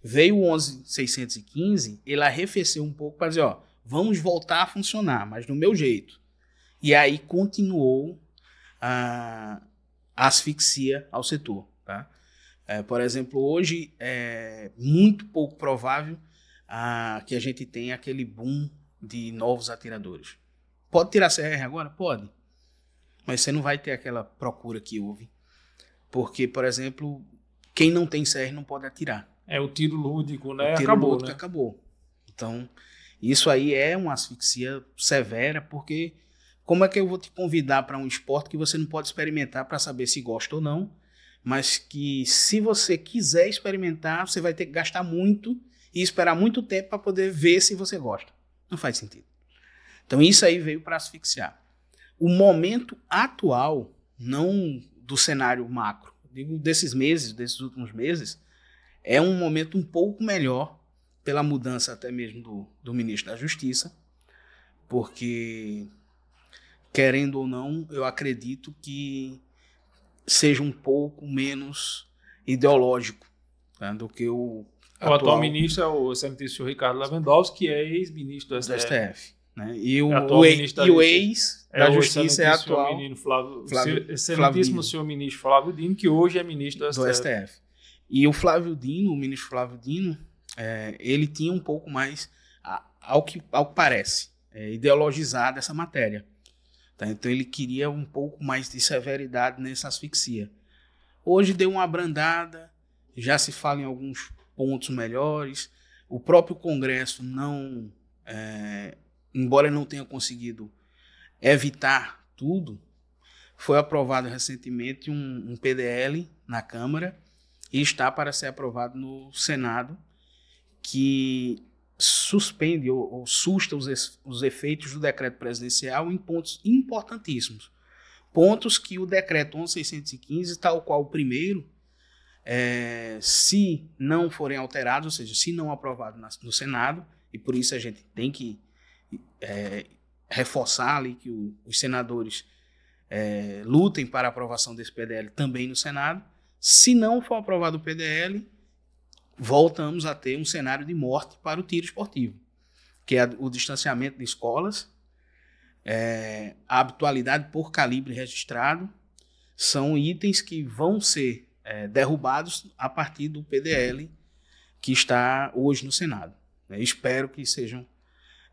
Veio o 11615, ele arrefeceu um pouco para dizer, ó, vamos voltar a funcionar, mas do meu jeito. E aí continuou a, ah, asfixia ao setor. Tá? É, por exemplo, hoje é muito pouco provável ah, que a gente tenha aquele boom de novos atiradores. Pode tirar CR agora? Pode. Mas você não vai ter aquela procura que houve. Porque, por exemplo, quem não tem CR não pode atirar. É o tiro lúdico, né? O tiro acabou, lúdico né? acabou. Então, isso aí é uma asfixia severa, porque como é que eu vou te convidar para um esporte que você não pode experimentar para saber se gosta ou não, mas que se você quiser experimentar, você vai ter que gastar muito e esperar muito tempo para poder ver se você gosta? Não faz sentido. Então isso aí veio para asfixiar. O momento atual, não do cenário macro, digo desses meses, desses últimos meses, é um momento um pouco melhor pela mudança até mesmo do, do ministro da Justiça, porque querendo ou não, eu acredito que seja um pouco menos ideológico né, do que o. Atual... O atual ministro é o excelentíssimo Ricardo Lewandowski, que é ex-ministro do STF. Do STF né? E é o, o, ex, da, e o ex é da o Justiça é atual. Menino Flávio, Flávio, excelentíssimo Flávio senhor ministro Flávio Dino, que hoje é ministro do, do STF. STF. E o Flávio Dino, o ministro Flávio Dino, é, ele tinha um pouco mais, ao que, ao que parece, é, ideologizado essa matéria. Tá? Então ele queria um pouco mais de severidade nessa asfixia. Hoje deu uma abrandada, já se fala em alguns pontos melhores. O próprio Congresso não, é, embora não tenha conseguido evitar tudo, foi aprovado recentemente um, um PDL na Câmara e está para ser aprovado no Senado, que suspende ou, ou susta os, os efeitos do decreto presidencial em pontos importantíssimos. Pontos que o decreto 11615, tal qual o primeiro, é, se não forem alterados, ou seja, se não aprovado na, no Senado, e por isso a gente tem que é, reforçar ali que o, os senadores é, lutem para a aprovação desse PDL também no Senado. Se não for aprovado o PDL, voltamos a ter um cenário de morte para o tiro esportivo, que é o distanciamento de escolas, é, a habitualidade por calibre registrado, são itens que vão ser é, derrubados a partir do PDL que está hoje no Senado. Né? espero que sejam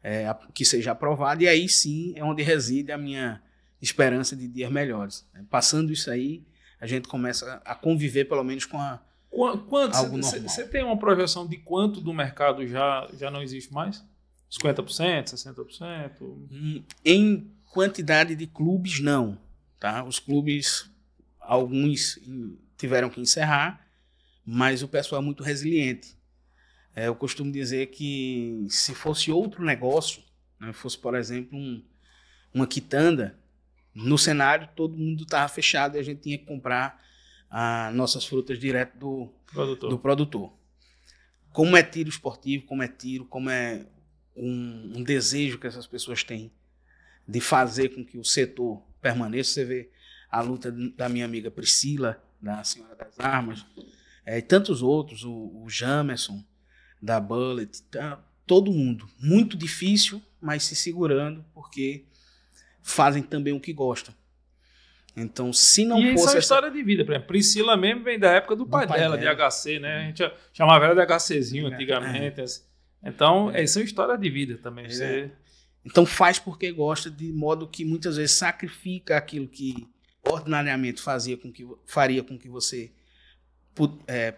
é, que seja aprovado e aí sim é onde reside a minha esperança de dias melhores. Né? Passando isso aí, a gente começa a conviver pelo menos com a Quanto? Você tem uma projeção de quanto do mercado já, já não existe mais? 50%, 60%? Hum, em quantidade de clubes, não. Tá? Os clubes, alguns tiveram que encerrar, mas o pessoal é muito resiliente. É, eu costumo dizer que se fosse outro negócio, né, fosse, por exemplo, um, uma quitanda, no cenário todo mundo estava fechado e a gente tinha que comprar as nossas frutas direto do produtor. do produtor. Como é tiro esportivo, como é tiro, como é um, um desejo que essas pessoas têm de fazer com que o setor permaneça. Você vê a luta da minha amiga Priscila, da Senhora das Armas, é, e tantos outros, o, o Jamerson, da Bullet, tá, todo mundo. Muito difícil, mas se segurando, porque fazem também o que gostam. Então, se não e fosse. Isso é história essa... de vida, por exemplo. Priscila mesmo vem da época do, do pai, pai dela, dela, de HC, né? A gente chamava ela de HCzinho é, antigamente. É. Assim. Então, é. isso é história de vida também. É. Você... Então, faz porque gosta, de modo que muitas vezes sacrifica aquilo que ordinariamente fazia com que, faria com que você é,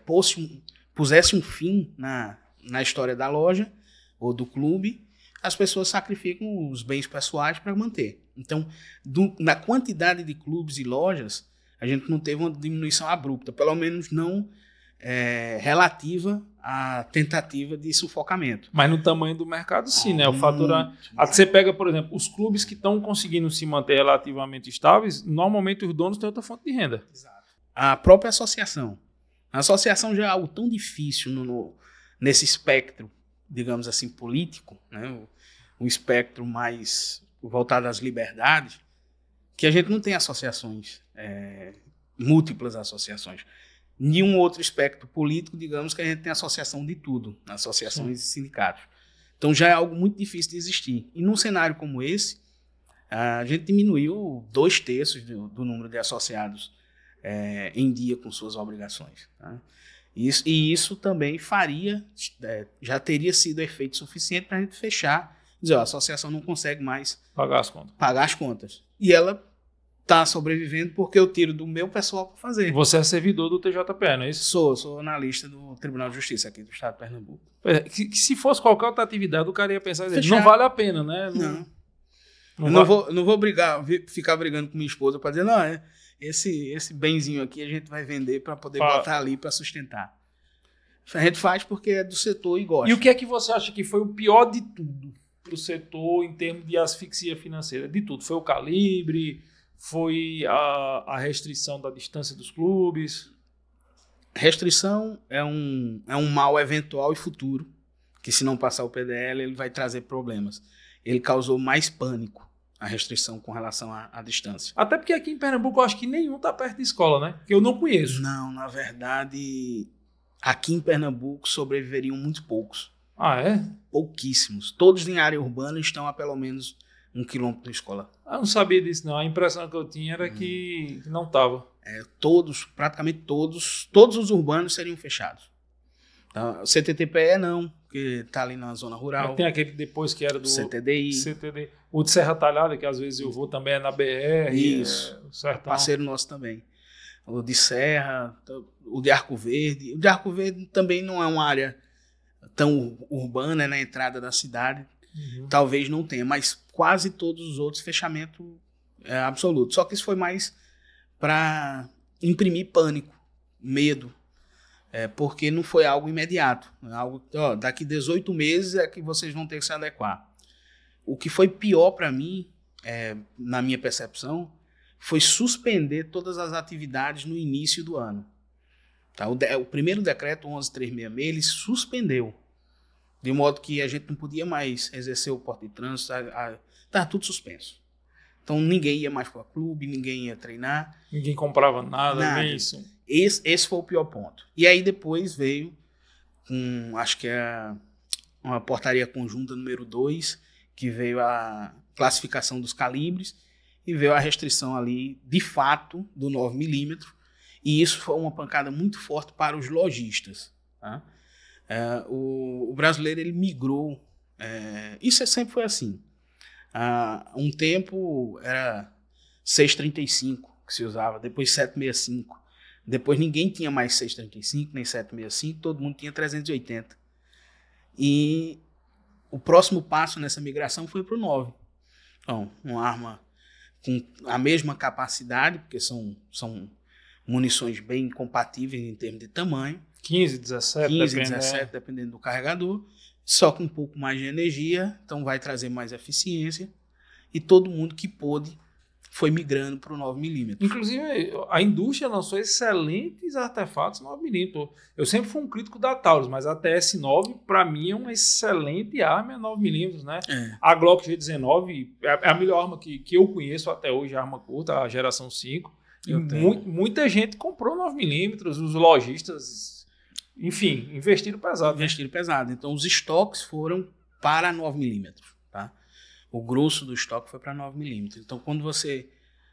pusesse um fim na, na história da loja ou do clube as pessoas sacrificam os bens pessoais para manter. Então, do, na quantidade de clubes e lojas, a gente não teve uma diminuição abrupta, pelo menos não é, relativa à tentativa de sufocamento. Mas no tamanho do mercado, sim, né? O faturamento. Você pega, por exemplo, os clubes que estão conseguindo se manter relativamente estáveis, normalmente os donos têm outra fonte de renda. Exato. A própria associação. A associação já é algo tão difícil no, no, nesse espectro digamos assim, político, né? um espectro mais voltado às liberdades, que a gente não tem associações, é, múltiplas associações. Nenhum outro espectro político, digamos que a gente tem associação de tudo, associações Sim. e sindicatos. Então já é algo muito difícil de existir. E num cenário como esse, a gente diminuiu dois terços do, do número de associados é, em dia com suas obrigações. Tá? Isso, e isso também faria, é, já teria sido efeito suficiente para a gente fechar, dizer, ó, a associação não consegue mais pagar as contas. Pagar as contas. E ela está sobrevivendo porque eu tiro do meu pessoal para fazer. Você é servidor do TJP, não é isso? Sou, sou analista do Tribunal de Justiça aqui do Estado de Pernambuco. É, que, que se fosse qualquer outra atividade, o cara ia pensar, dizer, não vale a pena, né? Não. não. não vai... não vou, não vou brigar, ficar brigando com minha esposa para dizer, não, é, esse esse benzinho aqui a gente vai vender para poder pra... botar ali para sustentar. A gente faz porque é do setor e gosta. E o que é que você acha que foi o pior de tudo para o setor em termos de asfixia financeira? De tudo. Foi o calibre, foi a, a restrição da distância dos clubes. Restrição é um, é um mal eventual e futuro, que se não passar o PDL, ele vai trazer problemas. Ele causou mais pânico a restrição com relação à, à, distância. Até porque aqui em Pernambuco eu acho que nenhum está perto de escola, né? Eu não conheço. Não, na verdade, aqui em Pernambuco sobreviveriam muito poucos. Ah, é? Pouquíssimos. Todos em área urbana estão a pelo menos um quilômetro da escola. Eu não sabia disso, não. A impressão que eu tinha era hum. que não estava. É, todos, praticamente todos, todos os urbanos seriam fechados. Então, tá? CTTPE não que tá ali na zona é, rural. Tem aquele depois que era do CTDI. O de Serra Talhada, que às vezes eu vou também é na BR. É, isso. É, parceiro nosso também. O de Serra, o de Arco Verde. O de Arco Verde também não é uma área tão urbana, é né, na entrada da cidade. Uhum. Talvez não tenha, mas quase todos os outros fechamento é absoluto. Só que isso foi mais para imprimir pânico, medo é, porque não foi algo imediato. É algo, ó, daqui 18 meses é que vocês vão ter que se adequar. O que foi pior para mim, é, na minha percepção, foi suspender todas as atividades no início do ano. Tá? O, de, o primeiro decreto, 11366, ele suspendeu. De modo que a gente não podia mais exercer o porte de trânsito, estava tudo suspenso. Então ninguém ia mais para o clube, ninguém ia treinar. Ninguém comprava nada, nada. nem isso. Esse, esse foi o pior ponto. E aí depois veio acho que é uma portaria conjunta número 2, que veio a classificação dos calibres e veio a restrição ali, de fato, do 9mm. E isso foi uma pancada muito forte para os lojistas. Tá? É, o, o, brasileiro ele migrou. É, isso é, sempre foi assim. Ah, um tempo era 6,35 que se usava, depois 7,65. Depois ninguém tinha mais 635, nem 765, todo mundo tinha 380. E o próximo passo nessa migração foi para o 9. Então, uma arma com a mesma capacidade, porque são, são munições bem compatíveis em termos de tamanho. 15, 17, 15, dependendo. 17, é. dependendo do carregador. Só com um pouco mais de energia, então vai trazer mais eficiência. E todo mundo que pôde foi migrando para o 9mm. Inclusive, a indústria lançou excelentes artefatos 9mm. Eu sempre fui um crítico da Taurus, mas a TS9, para mim, é uma excelente arma 9mm, é né? É. A Glock G19 é, é a melhor arma que, que eu conheço até hoje, a arma curta, a geração 5. Mu muita gente comprou 9mm, os lojistas, enfim, investiram pesado. Né? Investiram né? pesado. Então, os estoques foram para 9mm o grosso do estoque foi para 9 milímetros. Então, quando você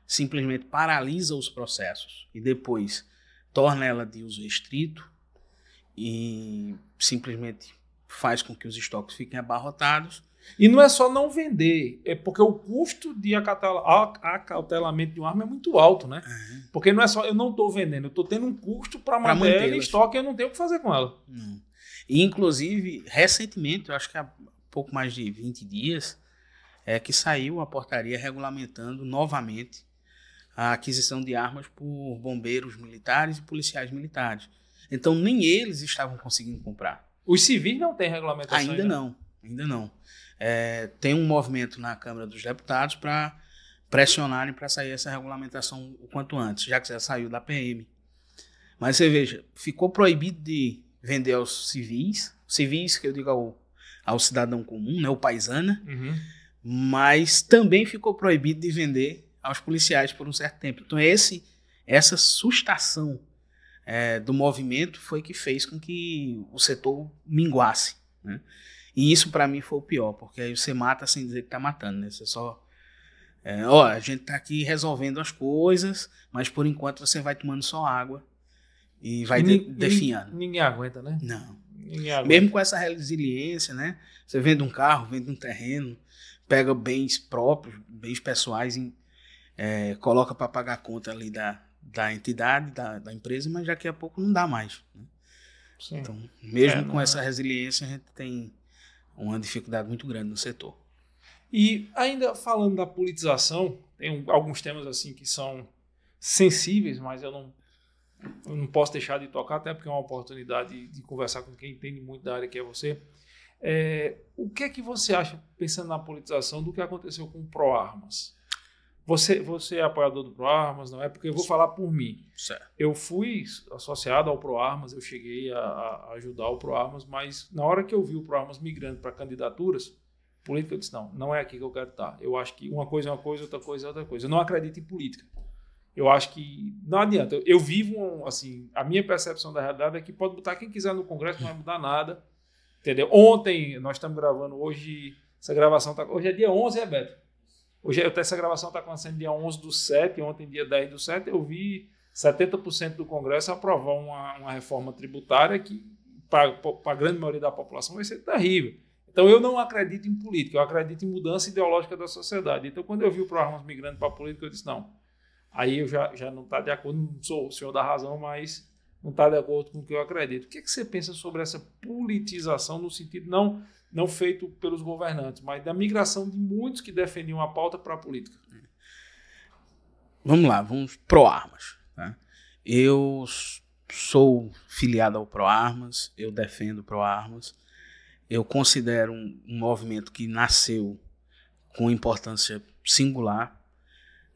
simplesmente paralisa os processos e depois torna ela de uso restrito e simplesmente faz com que os estoques fiquem abarrotados. E não é só não vender, é porque o custo de acautelamento de uma arma é muito alto, né? Uhum. Porque não é só eu não estou vendendo, eu estou tendo um custo para manter ela em estoque e eu não tenho o que fazer com ela. Hum. E, inclusive, recentemente, eu acho que há pouco mais de 20 dias, é que saiu a portaria regulamentando novamente a aquisição de armas por bombeiros militares e policiais militares. Então nem eles estavam conseguindo comprar. Os civis não têm regulamentação? Ainda, ainda? não, ainda não. É, tem um movimento na Câmara dos Deputados para pressionarem para sair essa regulamentação o quanto antes, já que já saiu da PM. Mas você veja, ficou proibido de vender aos civis, civis que eu digo ao, ao cidadão comum, né, o paisana, uhum mas também ficou proibido de vender aos policiais por um certo tempo. Então esse, essa sustação é, do movimento foi que fez com que o setor minguasse. Né? E isso para mim foi o pior, porque aí você mata sem dizer que está matando, né? Você só é, ó, a gente está aqui resolvendo as coisas, mas por enquanto você vai tomando só água e vai de, definhando. Ninguém aguenta, né? Não. Mesmo com essa resiliência, né? Você vende um carro, vende um terreno, pega bens próprios, bens pessoais, em, é, coloca para pagar a conta ali da, da entidade, da, da empresa, mas daqui a pouco não dá mais. Né? Então, mesmo é, com essa é. resiliência, a gente tem uma dificuldade muito grande no setor. E ainda falando da politização, tem alguns temas assim que são sensíveis, mas eu não, eu não posso deixar de tocar, até porque é uma oportunidade de conversar com quem entende muito da área que é você. É, o que é que você acha, pensando na politização, do que aconteceu com o ProArmas? Você, você é apoiador do ProArmas, não é? Porque eu vou falar por mim. Certo. Eu fui associado ao ProArmas, eu cheguei a, a ajudar o ProArmas, mas na hora que eu vi o ProArmas migrando para candidaturas, política, eu disse: não, não é aqui que eu quero estar. Eu acho que uma coisa é uma coisa, outra coisa é outra coisa. Eu não acredito em política. Eu acho que não adianta. Eu, eu vivo, um, assim, a minha percepção da realidade é que pode botar quem quiser no Congresso, não vai mudar nada Entendeu? Ontem, nós estamos gravando hoje. Essa gravação tá. Hoje é dia 11, é, Beto? Hoje até essa gravação está acontecendo dia 11 do 7, ontem, dia 10 do 7, eu vi 70% do Congresso aprovar uma, uma reforma tributária que, para a grande maioria da população, vai ser terrível. Então, eu não acredito em política, eu acredito em mudança ideológica da sociedade. Então, quando eu vi o programa Migrando para a Política, eu disse: não. Aí eu já, já não está de acordo, não sou o senhor da razão, mas não está de acordo com o que eu acredito. O que, é que você pensa sobre essa politização, no sentido não, não feito pelos governantes, mas da migração de muitos que defendiam a pauta para a política? Vamos lá, vamos pro armas. Tá? Eu sou filiado ao pro armas, eu defendo pro armas. Eu considero um, um movimento que nasceu com importância singular,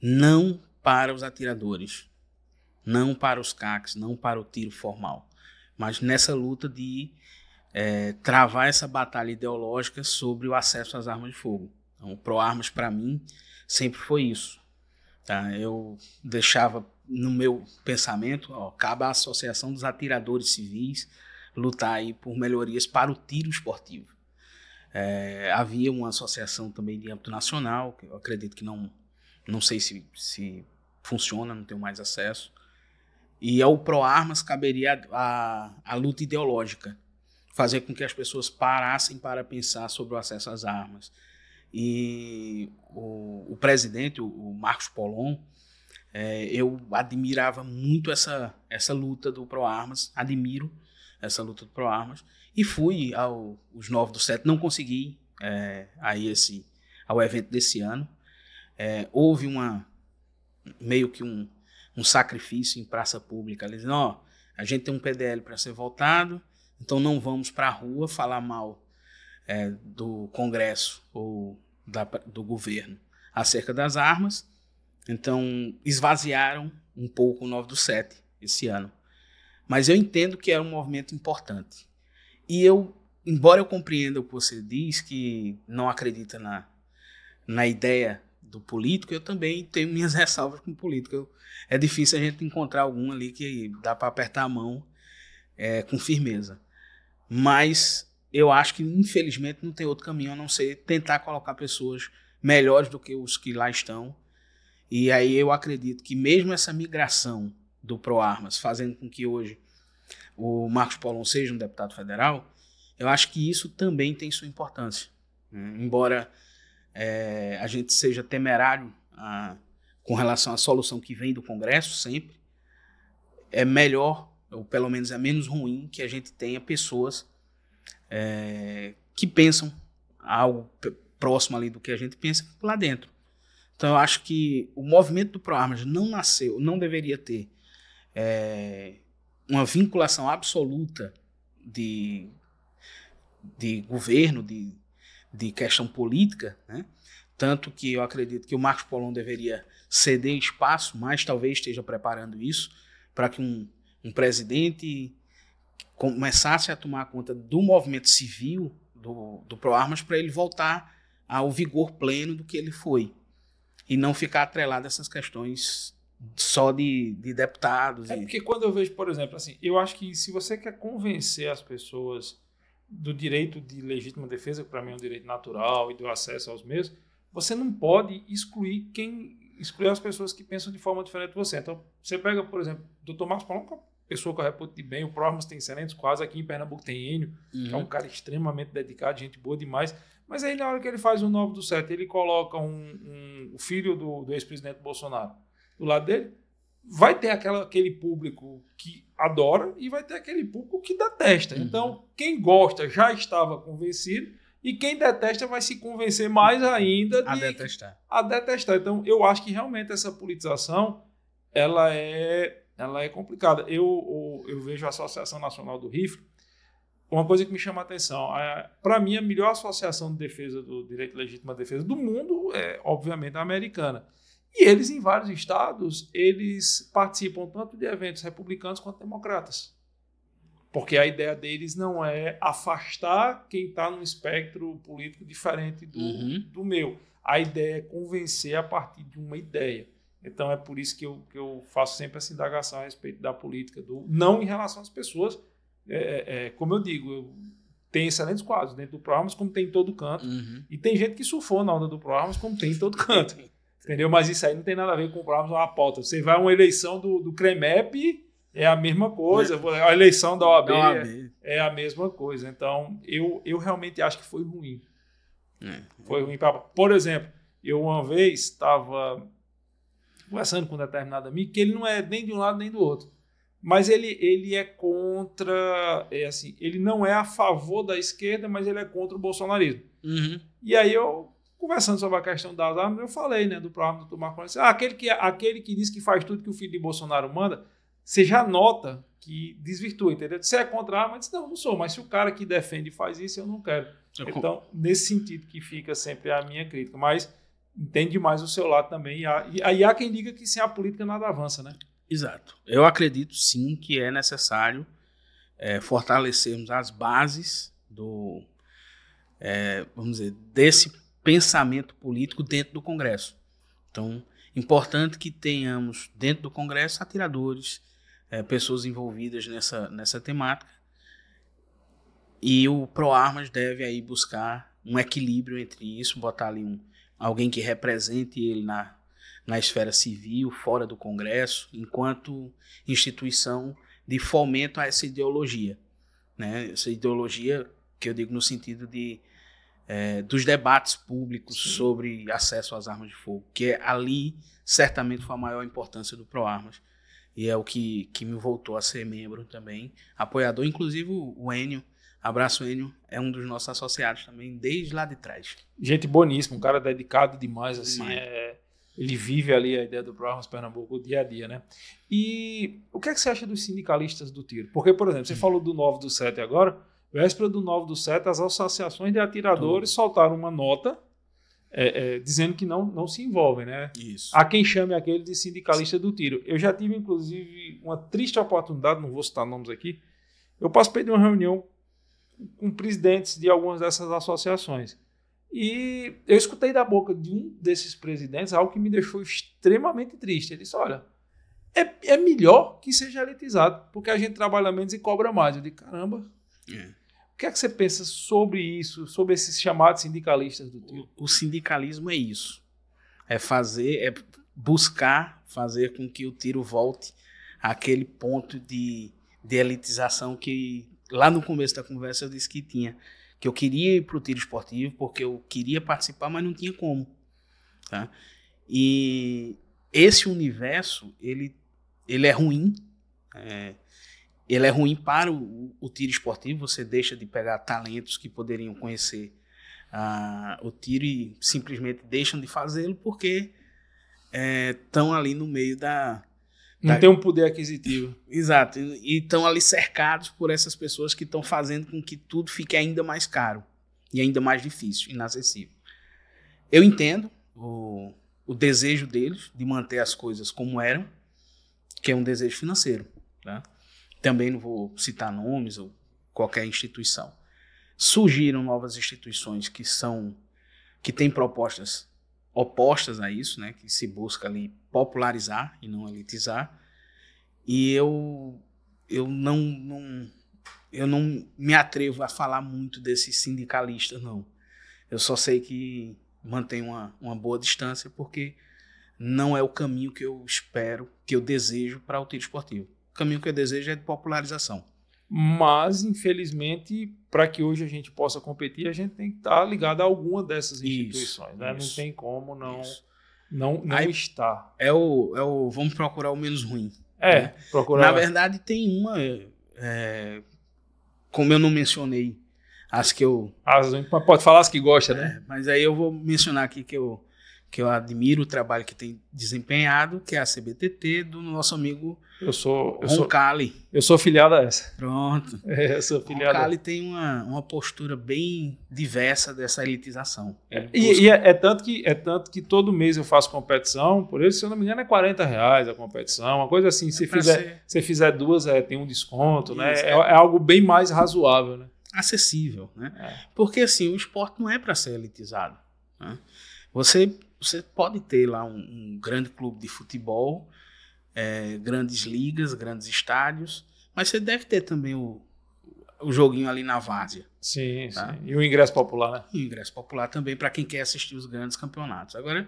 não para os atiradores, não para os CACs, não para o tiro formal, mas nessa luta de é, travar essa batalha ideológica sobre o acesso às armas de fogo. Então, o pró-armas, para mim, sempre foi isso. Tá? Eu deixava no meu pensamento, ó, cabe à Associação dos Atiradores Civis lutar aí por melhorias para o tiro esportivo. É, havia uma associação também de âmbito nacional, que eu acredito que não, não sei se, se funciona, não tenho mais acesso, e ao é ProArmas caberia a, a, a luta ideológica, fazer com que as pessoas parassem para pensar sobre o acesso às armas. E o, o presidente, o, o, Marcos Polon, é, eu admirava muito essa, essa luta do ProArmas, admiro essa luta do ProArmas, e fui ao, aos 9 do 7, não consegui é, aí esse, ao evento desse ano. É, houve uma, meio que um, um sacrifício em praça pública. Eles dizem, ó, a gente tem um PDL para ser votado, então não vamos para a rua falar mal é, do Congresso ou da, do governo acerca das armas. Então esvaziaram um pouco o 9 do 7 esse ano. Mas eu entendo que era um movimento importante. E eu, embora eu compreenda o que você diz, que não acredita na, na ideia do político, eu também tenho [LAUGHS] minhas ressalvas com o político. é difícil a gente encontrar algum ali que dá para apertar a mão é, com firmeza. Mas eu acho que, infelizmente, não tem outro caminho a não ser tentar colocar pessoas melhores do que os que lá estão. E aí eu acredito que, mesmo essa migração do ProArmas, fazendo com que hoje o Marcos Paulon seja um deputado federal, eu acho que isso também tem sua importância. Né? Embora é, a gente seja temerário a, com relação à solução que vem do Congresso sempre, é melhor, ou pelo menos é menos ruim, que a gente tenha pessoas é, que pensam algo próximo ali do que a gente pensa lá dentro. Então eu acho que o movimento do ProArmas não nasceu, não deveria ter é, uma vinculação absoluta de, de governo, de, de questão política, né? tanto que eu acredito que o Marcos Polon deveria ceder espaço, mas talvez esteja preparando isso para que um, um presidente começasse a tomar conta do movimento civil do, do ProArmas para ele voltar ao vigor pleno do que ele foi e não ficar atrelado a essas questões só de, de deputados. É e... porque quando eu vejo, por exemplo, assim, eu acho que se você quer convencer as pessoas do direito de legítima defesa, que para mim é um direito natural, e do acesso aos meios, você não pode excluir quem excluir as pessoas que pensam de forma diferente de você. Então, você pega, por exemplo, o doutor Marcos Paulo, uma pessoa que eu reputo de bem, o Prormas tem excelentes quase aqui em Pernambuco tem Enio, uhum. que é um uhum. cara extremamente dedicado, gente boa demais. Mas aí, na hora que ele faz o novo do certo ele coloca um, um o filho do, do ex-presidente Bolsonaro do lado dele, vai ter aquela, aquele público que adora e vai ter aquele público que detesta. Uhum. Então, quem gosta já estava convencido e quem detesta vai se convencer mais ainda de, a detestar. A detestar. Então, eu acho que realmente essa politização ela é ela é complicada. Eu eu, eu vejo a Associação Nacional do Rifle uma coisa que me chama a atenção, para mim a melhor associação de defesa do direito legítimo à defesa do mundo é, obviamente, a americana. E eles, em vários estados, eles participam tanto de eventos republicanos quanto democratas. Porque a ideia deles não é afastar quem está num espectro político diferente do, uhum. do meu. A ideia é convencer a partir de uma ideia. Então é por isso que eu, que eu faço sempre essa indagação a respeito da política, do não em relação às pessoas. É, é, é como eu digo, eu, tem excelentes quadros dentro do Proarmas, como tem em todo canto. Uhum. E tem gente que surfou na onda do Proarmas, como tem em todo canto. [LAUGHS] Entendeu? Mas isso aí não tem nada a ver com comprarmos uma pauta. Você vai a uma eleição do, do CREMEP, é a mesma coisa. É. A eleição da OAB, da OAB. É, é, a mesma coisa. Então, eu, eu realmente acho que foi ruim. É. Foi ruim. para por exemplo, eu uma vez estava conversando com um determinado amigo, que ele não é nem de um lado nem do outro. Mas ele, ele é contra. É assim, ele não é a favor da esquerda, mas ele é contra o bolsonarismo. Uhum. E aí eu Conversando sobre a questão das armas, eu falei, né, do programa do tomar Marco ah, aquele que, aquele que diz que faz tudo que o filho de Bolsonaro manda, você já nota que desvirtua, entendeu? Você é contra a arma, diz, não, não sou, mas se o cara que defende faz isso, eu não quero. Então, nesse sentido que fica sempre a minha crítica, mas entende mais o seu lado também. E, há, e aí há quem diga que sem a política nada avança, né? Exato. Eu acredito sim que é necessário é, fortalecermos as bases do, é, vamos dizer, desse pensamento político dentro do Congresso. Então, importante que tenhamos dentro do Congresso atiradores, é, pessoas envolvidas nessa, nessa temática. E o ProArmas deve aí buscar um equilíbrio entre isso, botar ali um, alguém que represente ele na, na esfera civil, fora do Congresso, enquanto instituição de fomento a essa ideologia. Né? Essa ideologia que eu digo no sentido de é, dos debates públicos Sim. sobre acesso às armas de fogo, que é, ali certamente foi a maior importância do ProArmas. E é o que, que me voltou a ser membro também, apoiador, inclusive o Enio. Abraço, Enio. É um dos nossos associados também, desde lá de trás. Gente boníssimo, um cara dedicado demais, assim. É, ele vive ali a ideia do ProArmas Pernambuco dia a dia, né? E o que, é que você acha dos sindicalistas do tiro? Porque, por exemplo, você Sim. Hum. falou do 9 do 7 agora. Véspera do 9 do 7, as associações de atiradores Tudo. soltaram uma nota é, é, dizendo que não, não se envolvem, né? Isso. Há quem chame aquele de sindicalista do tiro. Eu já tive, inclusive, uma triste oportunidade, não vou citar nomes aqui. Eu passei de uma reunião com presidentes de algumas dessas associações. E eu escutei da boca de um desses presidentes algo que me deixou extremamente triste. Ele disse: Olha, é, é melhor que seja elitizado, porque a gente trabalha menos e cobra mais. Eu disse: Caramba. É que é que você pensa sobre isso, sobre esses chamados sindicalistas do tio? O, o sindicalismo é isso. É fazer, é buscar fazer com que o tiro volte àquele ponto de, de elitização que lá no começo da conversa eu disse que tinha. Que eu queria ir para o tiro esportivo porque eu queria participar, mas não tinha como. Tá? E esse universo, ele, ele é ruim. É, ele é ruim para o, o, tiro esportivo, você deixa de pegar talentos que poderiam conhecer uh, o tiro e simplesmente deixam de fazê-lo porque estão é, ali no meio da. Não da... tem um poder aquisitivo. Exato. E estão ali cercados por essas pessoas que estão fazendo com que tudo fique ainda mais caro e ainda mais difícil, inacessível. Eu entendo o, o desejo deles de manter as coisas como eram, que é um desejo financeiro. Tá? também não vou citar nomes ou qualquer instituição. Surgiram novas instituições que são que têm propostas opostas a isso, né, que se busca ali popularizar e não elitizar. E eu eu não, não eu não me atrevo a falar muito desses sindicalistas não. Eu só sei que mantém uma, uma boa distância porque não é o caminho que eu espero, que eu desejo para o tiro esportivo caminho que eu desejo é de popularização. Mas, infelizmente, para que hoje a gente possa competir, a gente tem que estar tá ligado a alguma dessas instituições. Né? Isso, né? Isso, não tem como não, isso. não, não Aí estar. É o, é o vamos procurar o menos ruim. É, né? procurar. Na verdade, tem uma. É, como eu não mencionei as que eu. As, pode falar as que gosta, né? É, mas aí eu vou mencionar aqui que eu que eu admiro o trabalho que tem desempenhado, que é a CBTT do nosso amigo eu sou, eu sou Sou, eu sou filiado a essa. Pronto. [LAUGHS] É, eu sou filiado. Cali tem uma, uma postura bem diversa dessa elitização. É, e, e é, é, tanto que, é tanto que todo mês eu faço competição, por isso, se eu não me engano, é 40 reais a competição, uma coisa assim. É se fizer, ser... se fizer duas, é, tem um desconto, né? É, é, algo bem mais razoável, né? Acessível, né? Porque assim, o esporte não é para ser elitizado. Né? Você você pode ter lá um, um grande clube de futebol, é, grandes ligas, grandes estádios, mas você deve ter também o, o joguinho ali na várzea. Sim, tá? sim. E o ingresso popular, né? E o ingresso popular também para quem quer assistir os grandes campeonatos. Agora,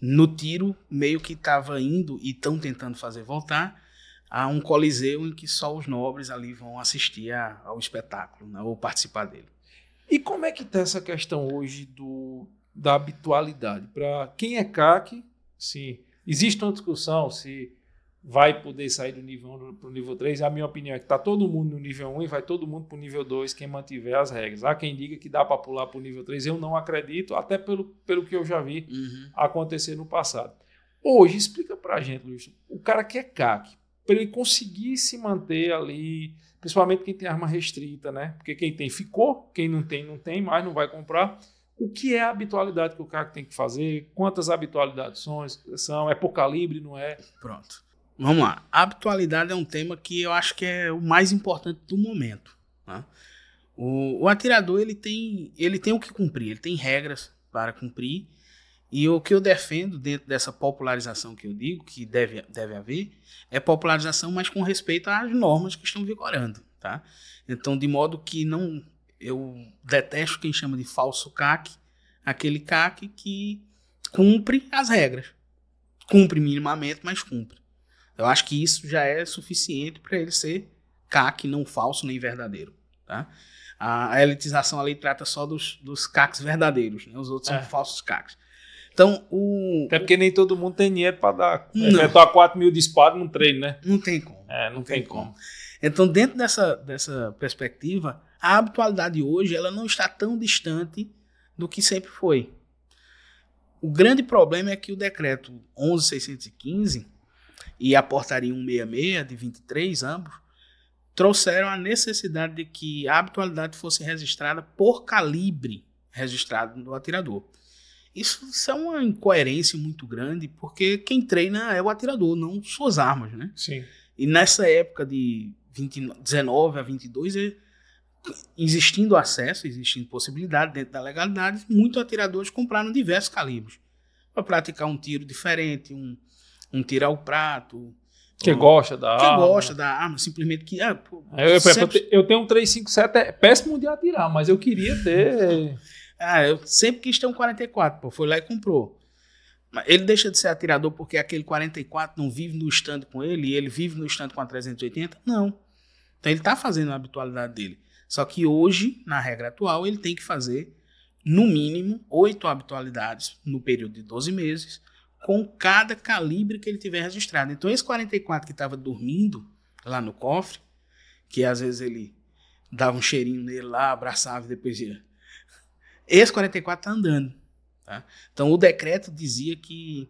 no tiro, meio que estava indo e estão tentando fazer voltar a um coliseu em que só os nobres ali vão assistir a, ao espetáculo né? ou participar dele. E como é que está essa questão hoje do da habitualidade. Para quem é CAC, se existe uma discussão se vai poder sair do nível 1 para o nível 3, a minha opinião é que está todo mundo no nível 1 e vai todo mundo para o nível 2, quem mantiver as regras. Há quem diga que dá para pular para o nível 3, eu não acredito, até pelo, pelo que eu já vi uhum. acontecer no passado. Hoje, explica para a gente, Luiz, o cara que é CAC, para ele conseguir se manter ali, principalmente quem tem arma restrita, né? Porque quem tem ficou, quem não tem, não tem mais, não vai comprar o que é a habitualidade que o cara tem que fazer, quantas habitualidades são, é por calibre, não é? Pronto. Vamos lá. A habitualidade é um tema que eu acho que é o mais importante do momento. Né? O, o, atirador ele tem, ele tem o que cumprir, ele tem regras para cumprir. E o que eu defendo dentro dessa popularização que eu digo, que deve, deve haver, é popularização, mas com respeito às normas que estão vigorando. Tá? Então, de modo que não eu detesto quem chama de falso CAC, aquele CAC que cumpre as regras. Cumpre minimamente, mas cumpre. Eu acho que isso já é suficiente para ele ser CAC não falso nem verdadeiro. Tá? A elitização ali trata só dos, dos CACs verdadeiros, né? os outros é. são falsos CACs. Então, o. Até porque nem todo mundo tem dinheiro para dar. Inventar 4 mil de espada num treino, né? Não tem como. É, não, não tem, tem como. como. Então, dentro dessa, dessa perspectiva, a habitualidade hoje ela não está tão distante do que sempre foi. O grande problema é que o decreto 11615 e a portaria 166 de 23 ambos trouxeram a necessidade de que a habitualidade fosse registrada por calibre registrado no atirador. Isso, isso, é uma incoerência muito grande, porque quem treina é o atirador, não suas armas, né? Sim. E nessa época de 20, 19 a 22, existindo acesso, existindo possibilidade dentro da legalidade, muitos atiradores compraram diversos calibres para praticar um tiro diferente, um, um tiro ao prato. Que um, gosta da que arma. Que gosta da arma, simplesmente que. Ah, pô, eu, sempre... eu tenho um 357, é péssimo de atirar, mas eu queria ter. [LAUGHS] ah, eu sempre quis ter um 44, pô, foi lá e comprou. Ele deixa de ser atirador porque aquele 44 não vive no stand com ele e ele vive no stand com a 380? Não. Então ele está fazendo a habitualidade dele. Só que hoje, na regra atual, ele tem que fazer, no mínimo, oito habitualidades no período de 12 meses, com cada calibre que ele tiver registrado. Então, esse 44 que estava dormindo lá no cofre, que às vezes ele dava um cheirinho nele lá, abraçava e depois ia. Esse 44 está andando. Tá? Então, o decreto dizia que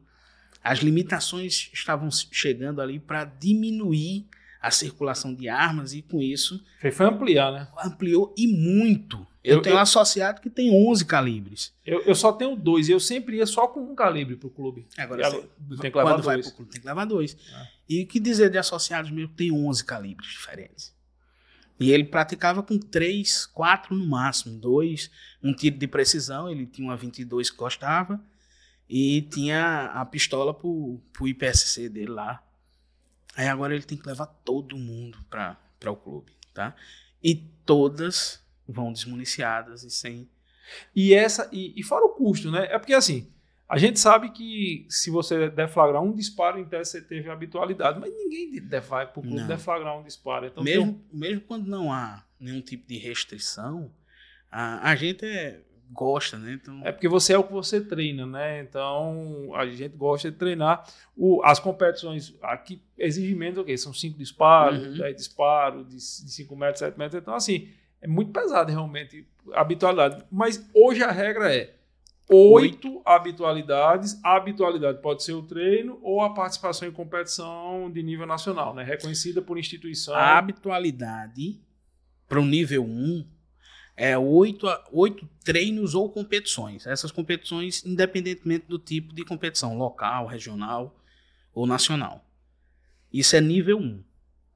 as limitações estavam chegando ali para diminuir a circulação de armas e com isso. Foi, foi ampliar, né? Ampliou e muito. Eu, eu tenho eu, um associado que tem 11 calibres. Eu, eu só tenho dois e eu sempre ia só com um calibre pro clube. Agora você, tem que levar quando dois. vai o clube tem que levar dois. Ah. E o que dizer de associados meus que tem 11 calibres diferentes. E ele praticava com três, quatro no máximo, dois, um tiro de precisão, ele tinha uma 22 que gostava e tinha a pistola para pro IPSC dele lá, Aí agora ele tem que levar todo mundo para o clube, tá? E todas vão desmuniciadas e sem. E essa e, e fora o custo, né? É porque assim, a gente sabe que se você deflagrar um disparo, então você teve habitualidade, mas ninguém vai para o clube não. deflagrar um disparo. Então, mesmo, tem... mesmo quando não há nenhum tipo de restrição, a, a gente é, gosta, né? Então... É porque você é o que você treina, né? Então a gente gosta de treinar. O, as competições aqui exigem menos o quê? São 5 disparos, 10 uhum. disparos, de 5 metros, 7 metros. Então, assim, é muito pesado realmente a habitualidade. Mas hoje a regra é oito, oito habitualidades. A habitualidade pode ser o treino ou a participação em competição de nível nacional, né? Reconhecida por instituição. A habitualidade para o nível 1. Um, é, oito, oito treinos ou competições. Essas competições, independentemente do tipo de competição, local, regional ou nacional. Isso é nível 1. Um,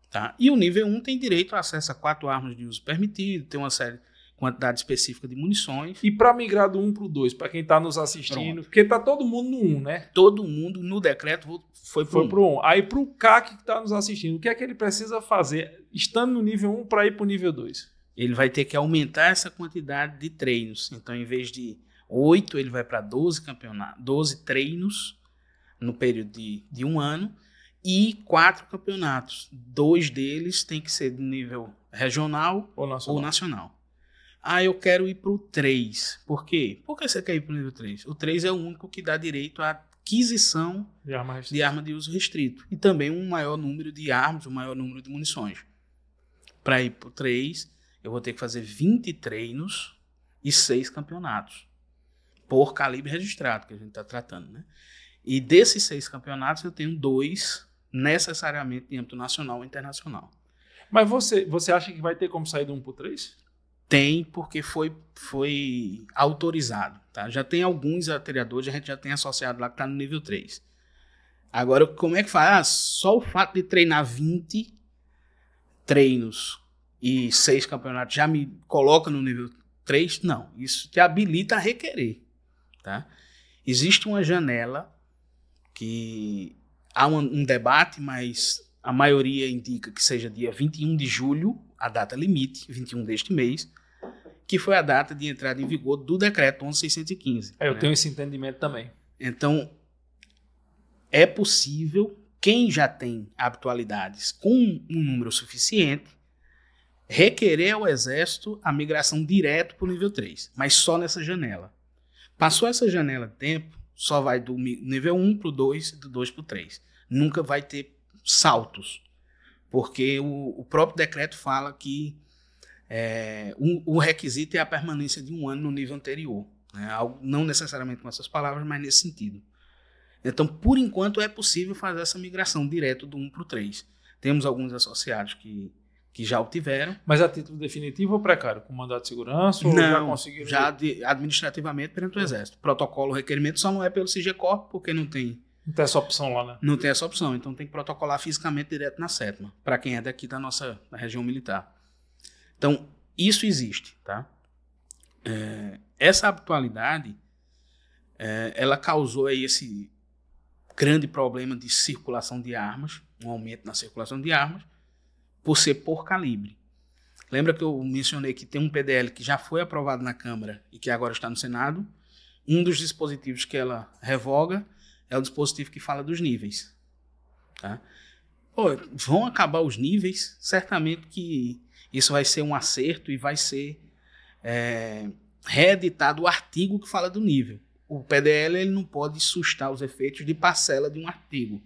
tá? E o nível 1 um tem direito a acesso a quatro armas de uso permitido, tem uma série quantidade específica de munições. E para migrar do 1 para o 2, para quem está nos assistindo, Pronto. porque está todo mundo no 1, né? Todo mundo no decreto foi para o 1. Um. Aí para o CAC que está nos assistindo, o que é que ele precisa fazer, estando no nível 1 para ir para o nível 2? ele vai ter que aumentar essa quantidade de treinos. Então, em vez de 8, ele vai para 12 campeonatos, 12 treinos no período de, de um ano e quatro campeonatos. Dois deles tem que ser do nível regional ou nacional. Ou nacional. Ah, eu quero ir para o 3. Por quê? Por que você quer ir para o nível 3? O 3 é o único que dá direito à aquisição de arma, de arma de uso restrito. E também um maior número de armas, um maior número de munições. Para ir para o 3, eu vou ter que fazer 20 treinos e 6 campeonatos. Por calibre registrado, que a gente está tratando, né? E desses seis campeonatos, eu tenho dois necessariamente em âmbito nacional e internacional. Mas você, você acha que vai ter como sair do 1 para 3? Tem, porque foi, foi autorizado. Tá? Já tem alguns ateriadores, a gente já tem associado lá que está no nível 3. Agora, como é que faz? Ah, só o fato de treinar 20 treinos e seis campeonatos já me coloca no nível 3, não. Isso te habilita a requerer. Tá? Existe uma janela que há um, um debate, mas a maioria indica que seja dia 21 de julho, a data limite, 21 deste mês, que foi a data de entrada em vigor do decreto 11615. É, eu né? tenho esse entendimento também. Então, é possível, quem já tem habitualidades com um número suficiente, requerer ao Exército a migração direto para o nível 3, mas só nessa janela. Passou essa janela de tempo, só vai do nível 1 para o 2 e do 2 para o 3. Nunca vai ter saltos, porque o, o próprio decreto fala que é, o, o requisito é a permanência de um ano no nível anterior. Né? Não necessariamente com essas palavras, mas nesse sentido. Então, por enquanto, é possível fazer essa migração direto do 1 para o 3. Temos alguns associados que que já obtiveram. Mas a título definitivo ou precário? Com mandato de segurança? Não, já conseguiram? Já de, administrativamente perante o é. Exército. Protocolo, requerimento só não é pelo CGCOR, porque não tem. Não tem essa opção lá, né? Não tem essa opção. Então tem que protocolar fisicamente direto na sétima, para quem é daqui da nossa da região militar. Então, isso existe, tá? É, essa habitualidade, é, ela causou aí esse grande problema de circulação de armas, um aumento na circulação de armas, por ser por calibre. Lembra que eu mencionei que tem um PDL que já foi aprovado na Câmara e que agora está no Senado? Um dos dispositivos que ela revoga é o dispositivo que fala dos níveis. Tá? Pô, vão acabar os níveis? Certamente que isso vai ser um acerto e vai ser é, reeditado o artigo que fala do nível. O PDL ele não pode sustar os efeitos de parcela de um artigo.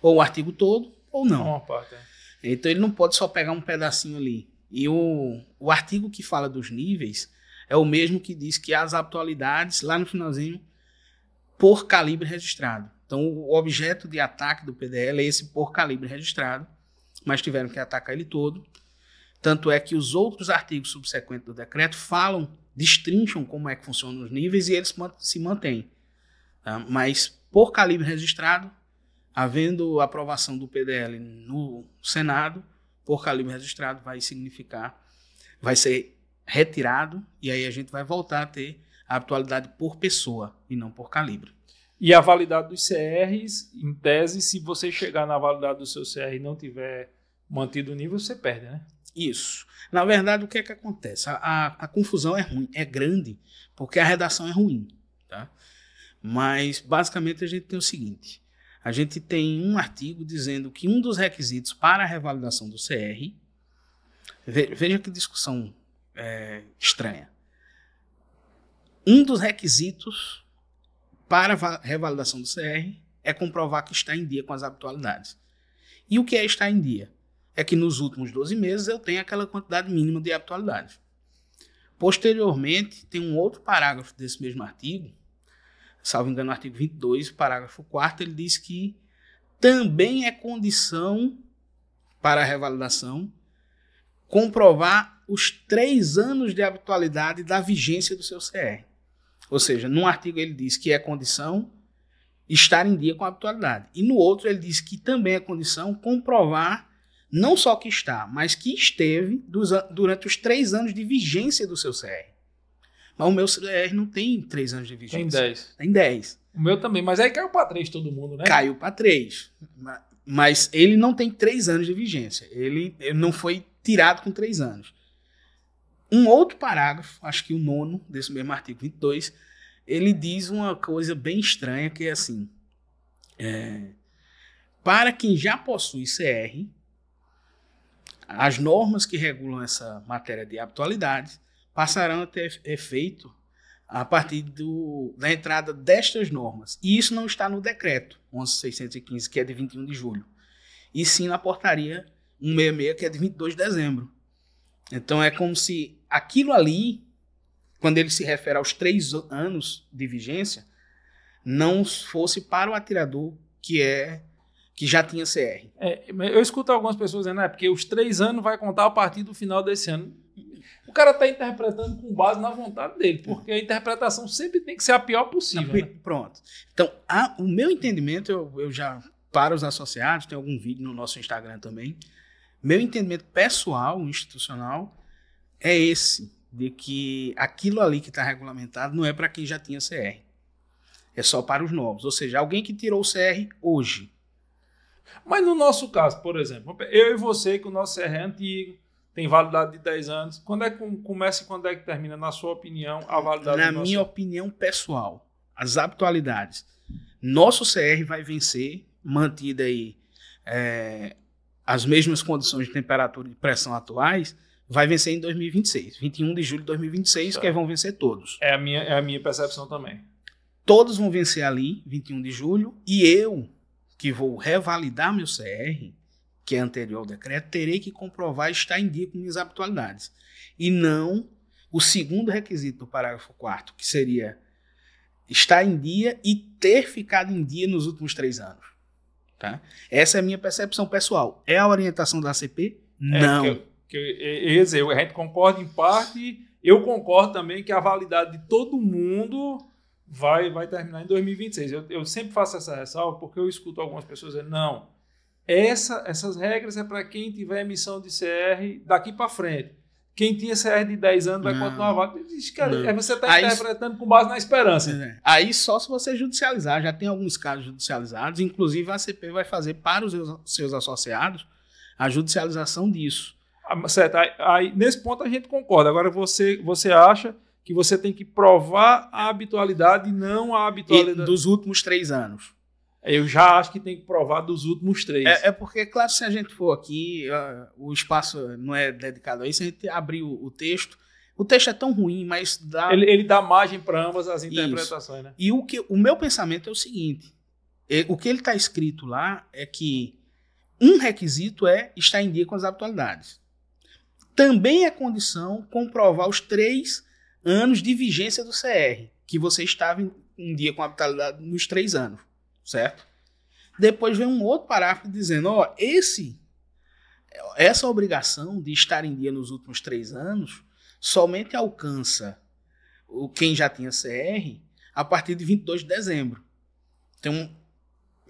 Ou o artigo todo, ou não. Uma parte, é. Então ele não pode só pegar um pedacinho ali. E o, o artigo que fala dos níveis é o mesmo que diz que as atualidades, lá no finalzinho, por calibre registrado. Então o objeto de ataque do PDL é esse por calibre registrado, mas tiveram que atacar ele todo. Tanto é que os outros artigos subsequentes do decreto falam, destrincham como é que funcionam os níveis e eles se mantêm. Tá? Mas por calibre registrado, havendo aprovação do PDL no Senado, por calibre registrado, vai significar, vai ser retirado, e aí a gente vai voltar a ter a atualidade por pessoa e não por calibre. E a validade dos CRs, em tese, se você chegar na validade do seu CR e não tiver mantido o nível, você perde, né? Isso. Na verdade, o que é que acontece? A, a, a confusão é ruim, é grande, porque a redação é ruim. Tá? Mas, basicamente, a gente tem o seguinte: a gente tem um artigo dizendo que um dos requisitos para a revalidação do CR, veja que discussão é, estranha. Um dos requisitos para a revalidação do CR é comprovar que está em dia com as atualidades. E o que é estar em dia? É que nos últimos 12 meses eu tenho aquela quantidade mínima de atualidades. Posteriormente, tem um outro parágrafo desse mesmo artigo salvo engano, no artigo 22, parágrafo 4, ele diz que também é condição para a revalidação comprovar os três anos de habitualidade da vigência do seu CR. Ou seja, num artigo ele diz que é condição estar em dia com a habitualidade. E no outro ele diz que também é condição comprovar não só que está, mas que esteve durante os três anos de vigência do seu CR. Mas o meu CDR é, não tem 3 anos de vigência. Tem 10. Tem 10. O meu também, mas aí caiu para 3 todo mundo, né? Caiu para 3. Mas ele não tem 3 anos de vigência. Ele, ele não foi tirado com 3 anos. Um outro parágrafo, acho que o nono desse mesmo artigo 22, ele diz uma coisa bem estranha que é assim: é, para quem já possui CR, as normas que regulam essa matéria de habitualidade passarão a ter efeito a partir do, da entrada destas normas. E isso não está no decreto 11615, que é de 21 de julho, e sim na portaria 166, que é de 22 de dezembro. Então é como se aquilo ali, quando ele se refere aos três anos de vigência, não fosse para o atirador que é que já tinha CR. É, eu escuto algumas pessoas dizendo, ah, é, porque os três anos vai contar a partir do final desse ano o cara está interpretando com base na vontade dele, porque a interpretação sempre tem que ser a pior possível. Né? Pronto. Então, a, o meu entendimento, eu, eu já para os associados, tem algum vídeo no nosso Instagram também. Meu entendimento pessoal, institucional, é esse, de que aquilo ali que está regulamentado não é para quem já tinha CR. É só para os novos. Ou seja, alguém que tirou o CR hoje. Mas no nosso caso, por exemplo, eu e você, que o nosso CR é antigo, tem validade de 10 anos. Quando é que começa e quando é que termina, na sua opinião, a validade? Na minha nosso... opinião pessoal, as atualidades. Nosso CR vai vencer, mantida aí é, as mesmas condições de temperatura e pressão atuais, vai vencer em 2026, 21 de julho de 2026, certo. que vão vencer todos. É a, minha, é a minha percepção também. Todos vão vencer ali, 21 de julho, e eu, que vou revalidar meu CR, que é anterior ao decreto, terei que comprovar estar em dia com minhas habitualidades. E não o segundo requisito do parágrafo 4, que seria estar em dia e ter ficado em dia nos últimos três anos. Tá? Essa é a minha percepção pessoal. É a orientação da CP? É, não. É, que eu, ia a gente concorda em parte. Eu concordo também que a validade de todo mundo vai, vai terminar em 2026. Eu, eu sempre faço essa ressalva porque eu escuto algumas pessoas dizendo, não, essa, essas regras é para quem tiver emissão de CR daqui para frente. Quem tinha CR de 10 anos vai continuar vaga. Cara, você está interpretando com base na esperança. É. Aí só se você judicializar. Já tem alguns casos judicializados. Inclusive, a ACP vai fazer para os seus, associados a judicialização disso. Ah, certo. Aí, aí, nesse ponto a gente concorda. Agora, você, você acha que você tem que provar a habitualidade e não a habitualidade... E dos últimos três anos. Eu já acho que tem que provar dos últimos três. É, é porque, claro, se a gente for aqui, uh, o espaço não é dedicado a isso, a gente abrir o texto. O texto é tão ruim, mas dá. Ele, ele dá margem para ambas as interpretações, isso. né? E o, que, o meu pensamento é o seguinte: é, o que ele está escrito lá é que um requisito é estar em dia com as atualidades. Também é condição comprovar os três anos de vigência do CR, que você estava em, em dia com a atualidade nos três anos certo? Depois vem um outro parágrafo dizendo, ó, esse essa obrigação de estar em dia nos últimos três anos somente alcança o quem já tinha CR a partir de 22 de dezembro. Então,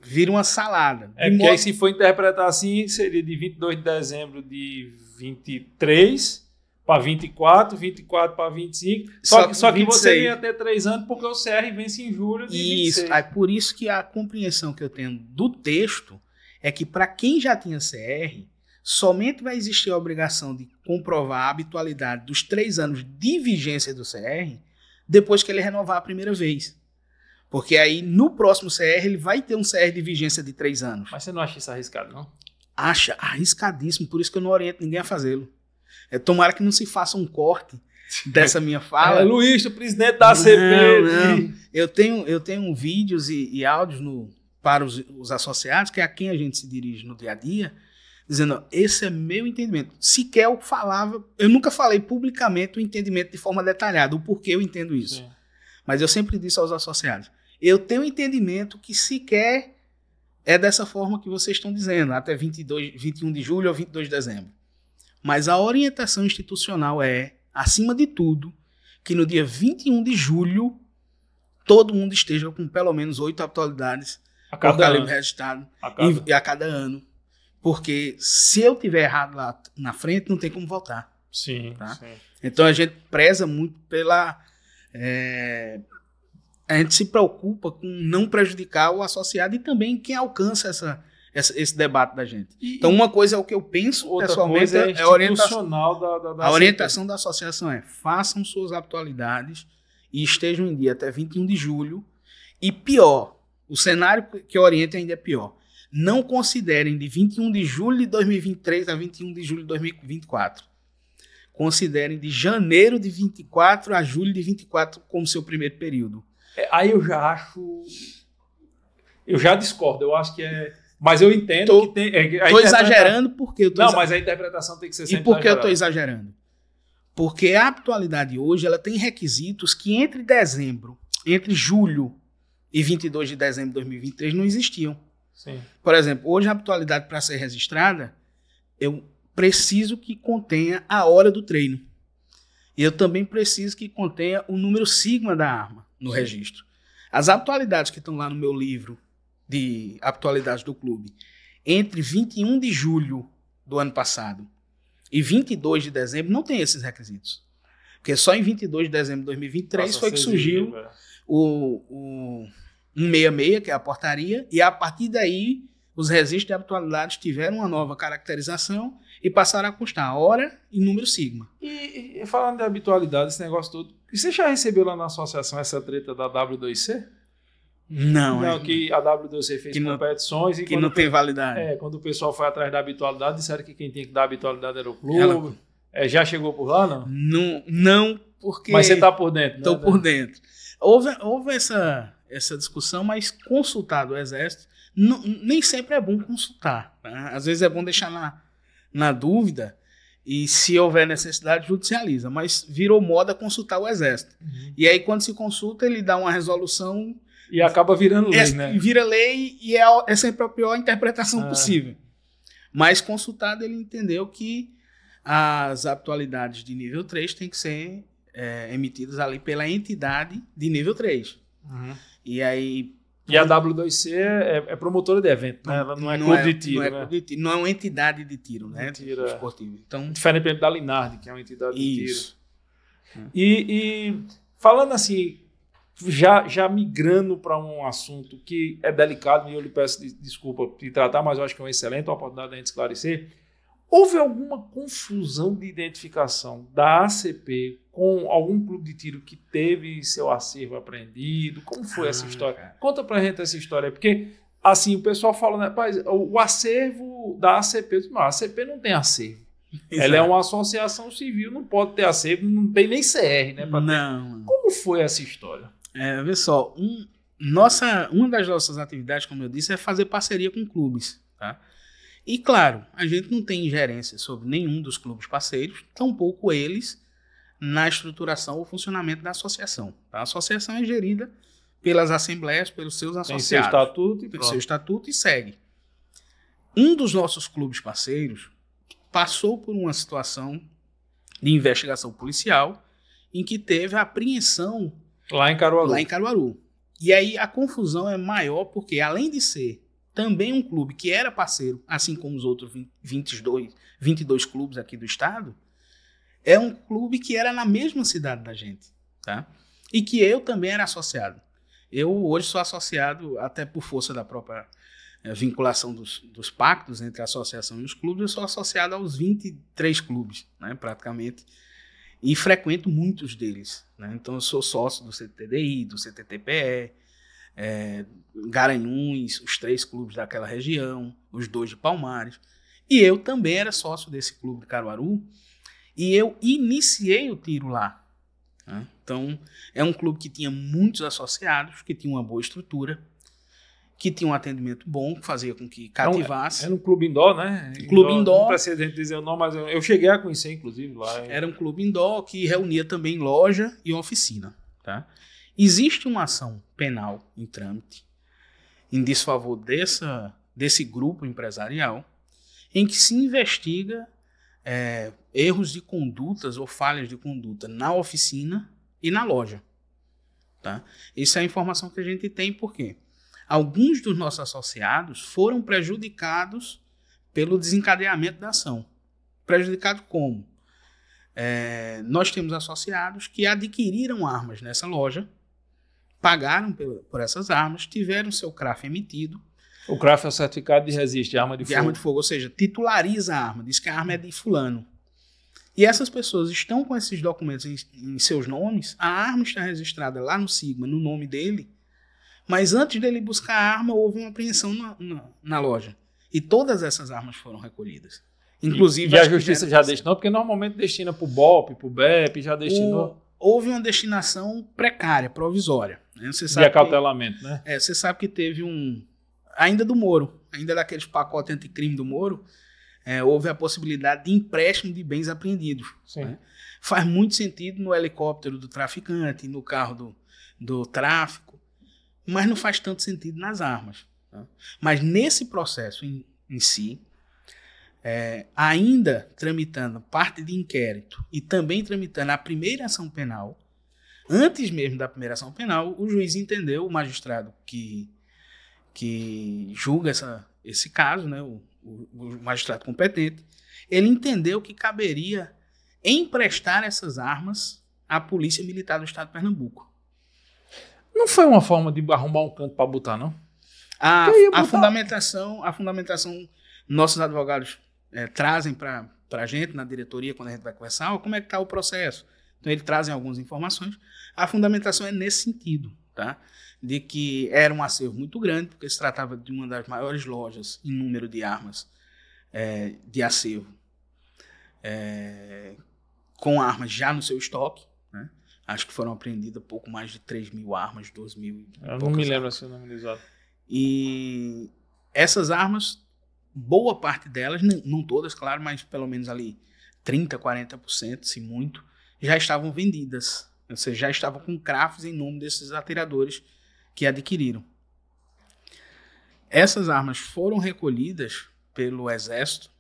vira uma salada. É que aí, se for interpretar assim, seria de 22 de dezembro de 23 para 24, 24 para 25. Só, só, que, só que você ia ter três anos porque o CR vence em julho de isso, 26. É por isso que a compreensão que eu tenho do texto é que para quem já tinha CR, somente vai existir a obrigação de comprovar a habitualidade dos três anos de vigência do CR depois que ele renovar a primeira vez. Porque aí no próximo CR ele vai ter um CR de vigência de três anos. Mas você não acha isso arriscado, não? Acha arriscadíssimo, por isso que eu não oriento ninguém a fazê-lo. É, tomara que não se faça um corte dessa minha [LAUGHS] é, fala. É, Luiz, o presidente da ACP. Eu, tenho, eu tenho vídeos e, e áudios no, para os, os, associados, que é a quem a gente se dirige no dia a dia, dizendo: esse é meu entendimento. Sequer eu falava, eu nunca falei publicamente o entendimento de forma detalhada, o porquê eu entendo isso. É. Mas eu sempre disse aos associados: eu tenho entendimento que sequer é dessa forma que vocês estão dizendo, até 22, 21 de julho ou 22 de dezembro. Mas a orientação institucional é, acima de tudo, que no dia 21 de julho todo mundo esteja com pelo menos oito atualidades a calendário ano. registrado a E, a cada ano. Porque se eu tiver errado lá na frente, não tem como voltar. Sim, tá? sim. Então a gente preza muito pela. É, a gente se preocupa com não prejudicar o associado e também quem alcança essa, essa, esse debate da gente. E, então, uma coisa é o que eu penso, outra pessoalmente coisa é, é orientação, da, da, da a orientação da associação é façam suas atualidades e estejam em dia até 21 de julho. E pior, o cenário que orienta ainda é pior. Não considerem de 21 de julho de 2023 a 21 de julho de 2024. Considerem de janeiro de 24 a julho de 24 como seu primeiro período. É, aí eu já acho. Eu já discordo. Eu acho que é mas eu entendo tô, que tem. É, tô exagerando porque eu tô Não, exa... mas a interpretação tem que ser sempre. E por que eu tô exagerando? Porque a atualidade hoje ela tem requisitos que entre dezembro, entre julho e 22 de dezembro de 2023 não existiam. Sim. Por exemplo, hoje a atualidade para ser registrada, eu preciso que contenha a hora do treino. E eu também preciso que contenha o número sigma da arma no registro. As atualidades que estão lá no meu livro de atualidades do clube, entre 21 de julho do ano passado e 22 de dezembro, não tem esses requisitos. Porque só em 22 de dezembro de 2023 Nossa, foi que surgiu é. o, o 166, que é a portaria, e a partir daí os registros de atualidades tiveram uma nova caracterização e passaram a constar hora e número sigma. E, e falando de habitualidade, esse negócio todo, você já recebeu lá na associação essa treta da W2C? Não, não é. que a W2C fez que competições não, e que não tem validade. É, quando o pessoal foi atrás da habitualidade, disseram que quem tinha que dar habitualidade era o clube. Ela... É, já chegou por lá, não? Não, não porque. Mas você está por dentro, Estou né, né? por dentro. Houve, houve essa, essa discussão, mas consultar do Exército não, nem sempre é bom consultar. Né? Às vezes é bom deixar na, na dúvida e, se houver necessidade, judicializa. Mas virou moda consultar o Exército. Uhum. E aí, quando se consulta, ele dá uma resolução e acaba virando lei, é, né? Vira lei e é, é sempre a pior interpretação ah. possível. Mas consultado, ele entendeu que as atualidades de nível 3 têm que ser é, emitidas ali pela entidade de nível 3. Uhum. E aí. E a W2C é, é promotora de evento, né? Ela não é não é, clube é, de tiro. Não é, né? clube de tiro, não é uma entidade de tiro, né? De tiro, é. esportivo. Então, Diferente da Linard, que é uma entidade isso. de tiro. E, e falando assim, já, já migrando para um assunto que é delicado, e eu lhe peço desculpa de tratar, mas eu acho que é uma excelente oportunidade de gente esclarecer. Houve alguma confusão de identificação da ACP com algum clube de tiro que teve seu acervo apreendido? Como foi ah, essa história? Cara. Conta a gente essa história, porque assim, o pessoal fala, né, o acervo da ACP, não, a ACP não tem acervo. Exato. Ela é uma associação civil, não pode ter acervo, não tem nem CR, né? Não. Ter... Como foi essa história? É, vê só, um, nossa, uma das nossas atividades, como eu disse, é fazer parceria com clubes. Tá? E claro, a gente não tem ingerência sobre nenhum dos clubes parceiros, tampouco eles na estruturação ou funcionamento da associação. Tá? A associação é gerida pelas assembleias, pelos seus associados. Tem seu estatuto e pelo seu estatuto e segue. Um dos nossos clubes parceiros passou por uma situação de investigação policial em que teve a apreensão Lá em Caruaru. Lá em Caruaru. E aí a confusão é maior porque, além de ser também um clube que era parceiro, assim como os outros 22, 22 clubes aqui do estado, é um clube que era na mesma cidade da gente, tá? E que eu também era associado. Eu hoje sou associado, até por força da própria é, vinculação dos, dos, pactos entre a associação e os clubes, eu sou associado aos 23 clubes, né, praticamente, e frequento muitos deles. Né? Então, eu sou sócio do CTDI, do CTTPE, é, Garanhuns, os três clubes daquela região, os dois de Palmares. E eu também era sócio desse clube de Caruaru e eu iniciei o tiro lá. Né? Então, é um clube que tinha muitos associados, que tinha uma boa estrutura, que tinha um atendimento bom, que fazia com que cativasse. Era um, clube indoor, né? Clube indoor. indoor. Não precedente dizer o nome, mas eu, eu, cheguei a conhecer, inclusive, lá. Em... Era um clube indoor que reunia também loja e oficina. Tá? Existe uma ação penal em trâmite em desfavor dessa, desse grupo empresarial, em que se investiga é, erros de condutas ou falhas de conduta na oficina e na loja. Tá? Isso é a informação que a gente tem, por quê? Porque alguns dos nossos associados foram prejudicados pelo desencadeamento da ação. Prejudicado como? É, nós temos associados que adquiriram armas nessa loja, pagaram por essas armas, tiveram seu CRAF emitido. O CRAF é o certificado de resiste, de arma de, de fogo. De arma de fogo, ou seja, titulariza a arma, diz que a arma é de fulano. E essas pessoas estão com esses documentos em, em seus nomes, a arma está registrada lá no Sigma, no nome dele, mas antes dele buscar a arma, houve uma apreensão na, na, na loja. E todas essas armas foram recolhidas. Inclusive. E, e a justiça já destinou, porque normalmente destina para o BOP, para o BEP, já destinou. houve uma destinação precária, provisória. Né? Você sabe acautelamento, que, né? É, você sabe que teve um. Ainda do Moro, ainda daqueles pacotes anticrime do Moro, é, houve a possibilidade de empréstimo de bens apreendidos. Né? Faz muito sentido no helicóptero do traficante, no carro do, do tráfico mas não faz tanto sentido nas armas. Tá? Mas nesse processo em, em si, é, ainda tramitando parte de inquérito e também tramitando a primeira ação penal, antes mesmo da primeira ação penal, o juiz entendeu, o magistrado que, que julga essa, esse caso, né, o, o, o magistrado competente, ele entendeu que caberia emprestar essas armas à Polícia Militar do Estado de Pernambuco. Não foi uma forma de arrumar um canto para botar, não? A, botar... a fundamentação, a fundamentação nossos advogados é, trazem para a gente na diretoria quando a gente vai conversar, como é que está o processo. Então eles trazem algumas informações. A fundamentação é nesse sentido, tá? De que era um acervo muito grande, porque se tratava de uma das maiores lojas em número de armas é, de acervo, é, com armas já no seu estoque, Acho que foram apreendidas pouco mais de 3 mil armas, 2 mil. Eu não me lembro se assim o nome exato. E essas armas, boa parte delas, não todas, claro, mas pelo menos ali 30%, 40%, se muito, já estavam vendidas. Ou seja, já estavam com crafts em nome desses atiradores que adquiriram. Essas armas foram recolhidas pelo Exército,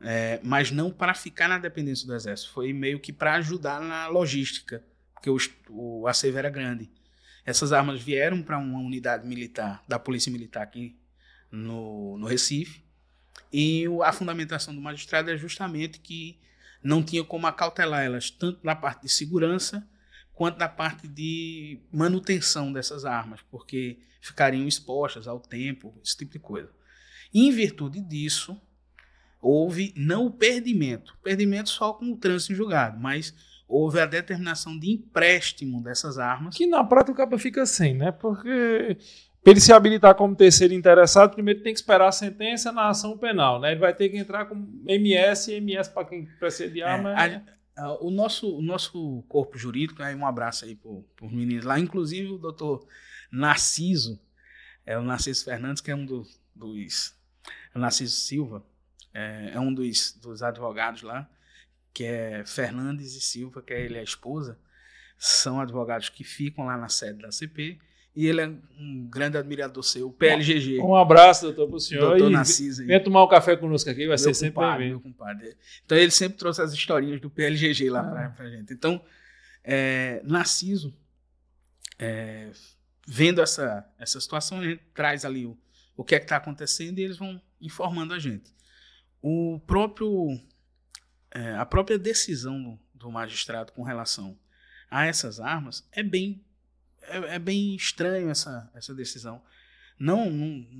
é, mas não para ficar na dependência do Exército. Foi meio que para ajudar na logística porque o, o acervo era grande. Essas armas vieram para uma unidade militar, da Polícia Militar aqui no, no Recife, e a fundamentação do magistrado é justamente que não tinha como acautelar elas, tanto na parte de segurança quanto na parte de manutenção dessas armas, porque ficariam expostas ao tempo, esse tipo de coisa. E, em virtude disso, houve não o perdimento, perdimento só com o trânsito julgado, mas houve a determinação de empréstimo dessas armas. Que na prática o cabo fica sem, né? Porque para ele se habilitar como terceiro interessado, primeiro tem que esperar a sentença na ação penal, né? Ele vai ter que entrar com MS, MS para quem precisa de é, arma. É, né? a, o, nosso, o nosso corpo jurídico, aí um abraço aí para os meninos lá, inclusive o doutor Narciso, é o Narciso Fernandes, que é um dos. dos Narciso Silva, é, é um dos, dos advogados lá que é Fernandes e Silva, que é ele e a esposa, são advogados que ficam lá na sede da CP. E ele é um grande admirador seu, o PLGG. Um abraço, doutor, para o senhor. Doutor e Narciso. Vem tomar um café conosco aqui, vai meu ser sempre compadre, meu compadre. Então, ele sempre trouxe as historinhas do PLGG lá ah. para a gente. Então, é, Narciso, é, vendo essa, essa situação, ele traz ali o, o que é que está acontecendo e eles vão informando a gente. O próprio é, a própria decisão do magistrado com relação a essas armas é bem é, é bem estranho essa, essa decisão. Não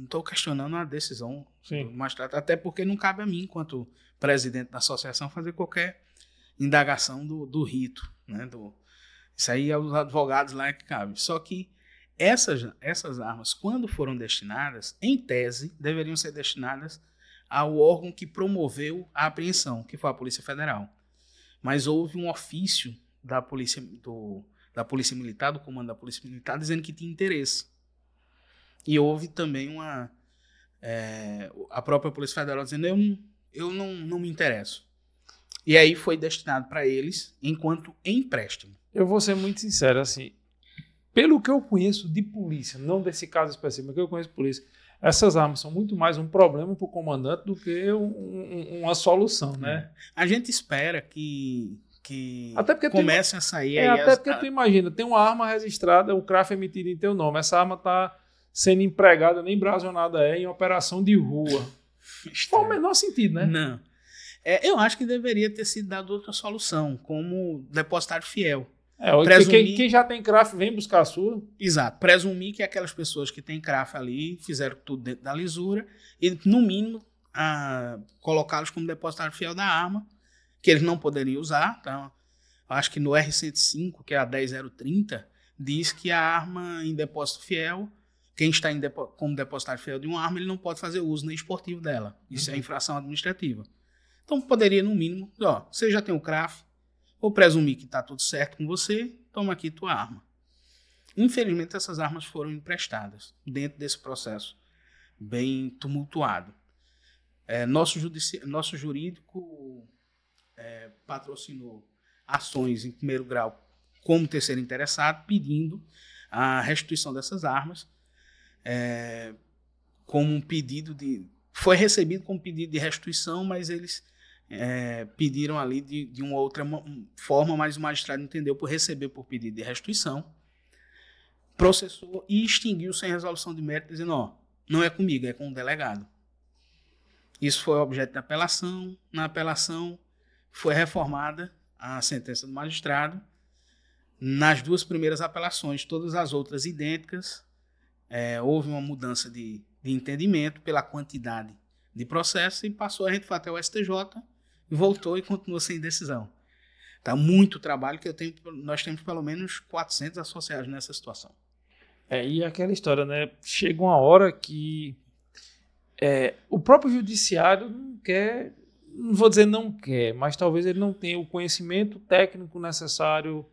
estou questionando a decisão Sim. do magistrado, até porque não cabe a mim, enquanto presidente da associação, fazer qualquer indagação do, do rito. Né? Do, isso aí é os advogados lá que cabe. Só que essas, essas armas, quando foram destinadas, em tese, deveriam ser destinadas ao órgão que promoveu a apreensão, que foi a Polícia Federal. Mas houve um ofício da Polícia, do, da polícia Militar, do comando da Polícia Militar, dizendo que tinha interesse. E houve também uma. É, a própria Polícia Federal dizendo: eu, eu não, não me interesso. E aí foi destinado para eles enquanto empréstimo. Eu vou ser muito sincero, assim, pelo que eu conheço de polícia, não desse caso específico, mas que eu conheço de polícia, essas armas são muito mais um problema para o comandante do que um, um, uma solução, né? A gente espera que que até porque comecem tu, a sair. É, até as, porque a... tu imagina, tem uma arma registrada, o CRAF é emitido em teu nome. Essa arma está sendo empregada, nem brasionada é, em operação de rua. Qual o menor sentido, né? Não. É, eu acho que deveria ter sido dado outra solução, como depositário fiel. É, presumir... quem, quem, já tem craft vem buscar a sua. Exato. Presumir que aquelas pessoas que têm craft ali fizeram tudo dentro da lisura e, no mínimo, colocá-los como depositário fiel da arma, que eles não poderiam usar. Então, acho que no R105, que é a 10030, diz que a arma em depósito fiel, quem está depo como depositário fiel de uma arma, ele não pode fazer uso nem esportivo dela. Isso é uhum. é infração administrativa. Então, poderia, no mínimo, ó, você já tem o craft, ou presumir que está tudo certo com você, toma aqui tua arma. Infelizmente, essas armas foram emprestadas dentro desse processo bem tumultuado. É, nosso, nosso jurídico é, patrocinou ações em primeiro grau como terceiro interessado, pedindo a restituição dessas armas, é, como um pedido de. Foi recebido como pedido de restituição, mas eles é, pediram ali de, de uma outra forma, mas o magistrado entendeu por receber por pedido de restituição, processou e extinguiu sem resolução de mérito, dizendo: ó, não é comigo, é com o delegado. Isso foi objeto de apelação. Na apelação foi reformada a sentença do magistrado. Nas duas primeiras apelações, todas as outras idênticas, é, houve uma mudança de, de entendimento pela quantidade de processo e passou a gente foi até o STJ voltou e continua sem decisão. Tá muito trabalho que eu tenho, nós temos pelo menos 400 associados nessa situação. É, e aquela história, né? Chega uma hora que é, o próprio judiciário não quer, não vou dizer não quer, mas talvez ele não tenha o conhecimento técnico necessário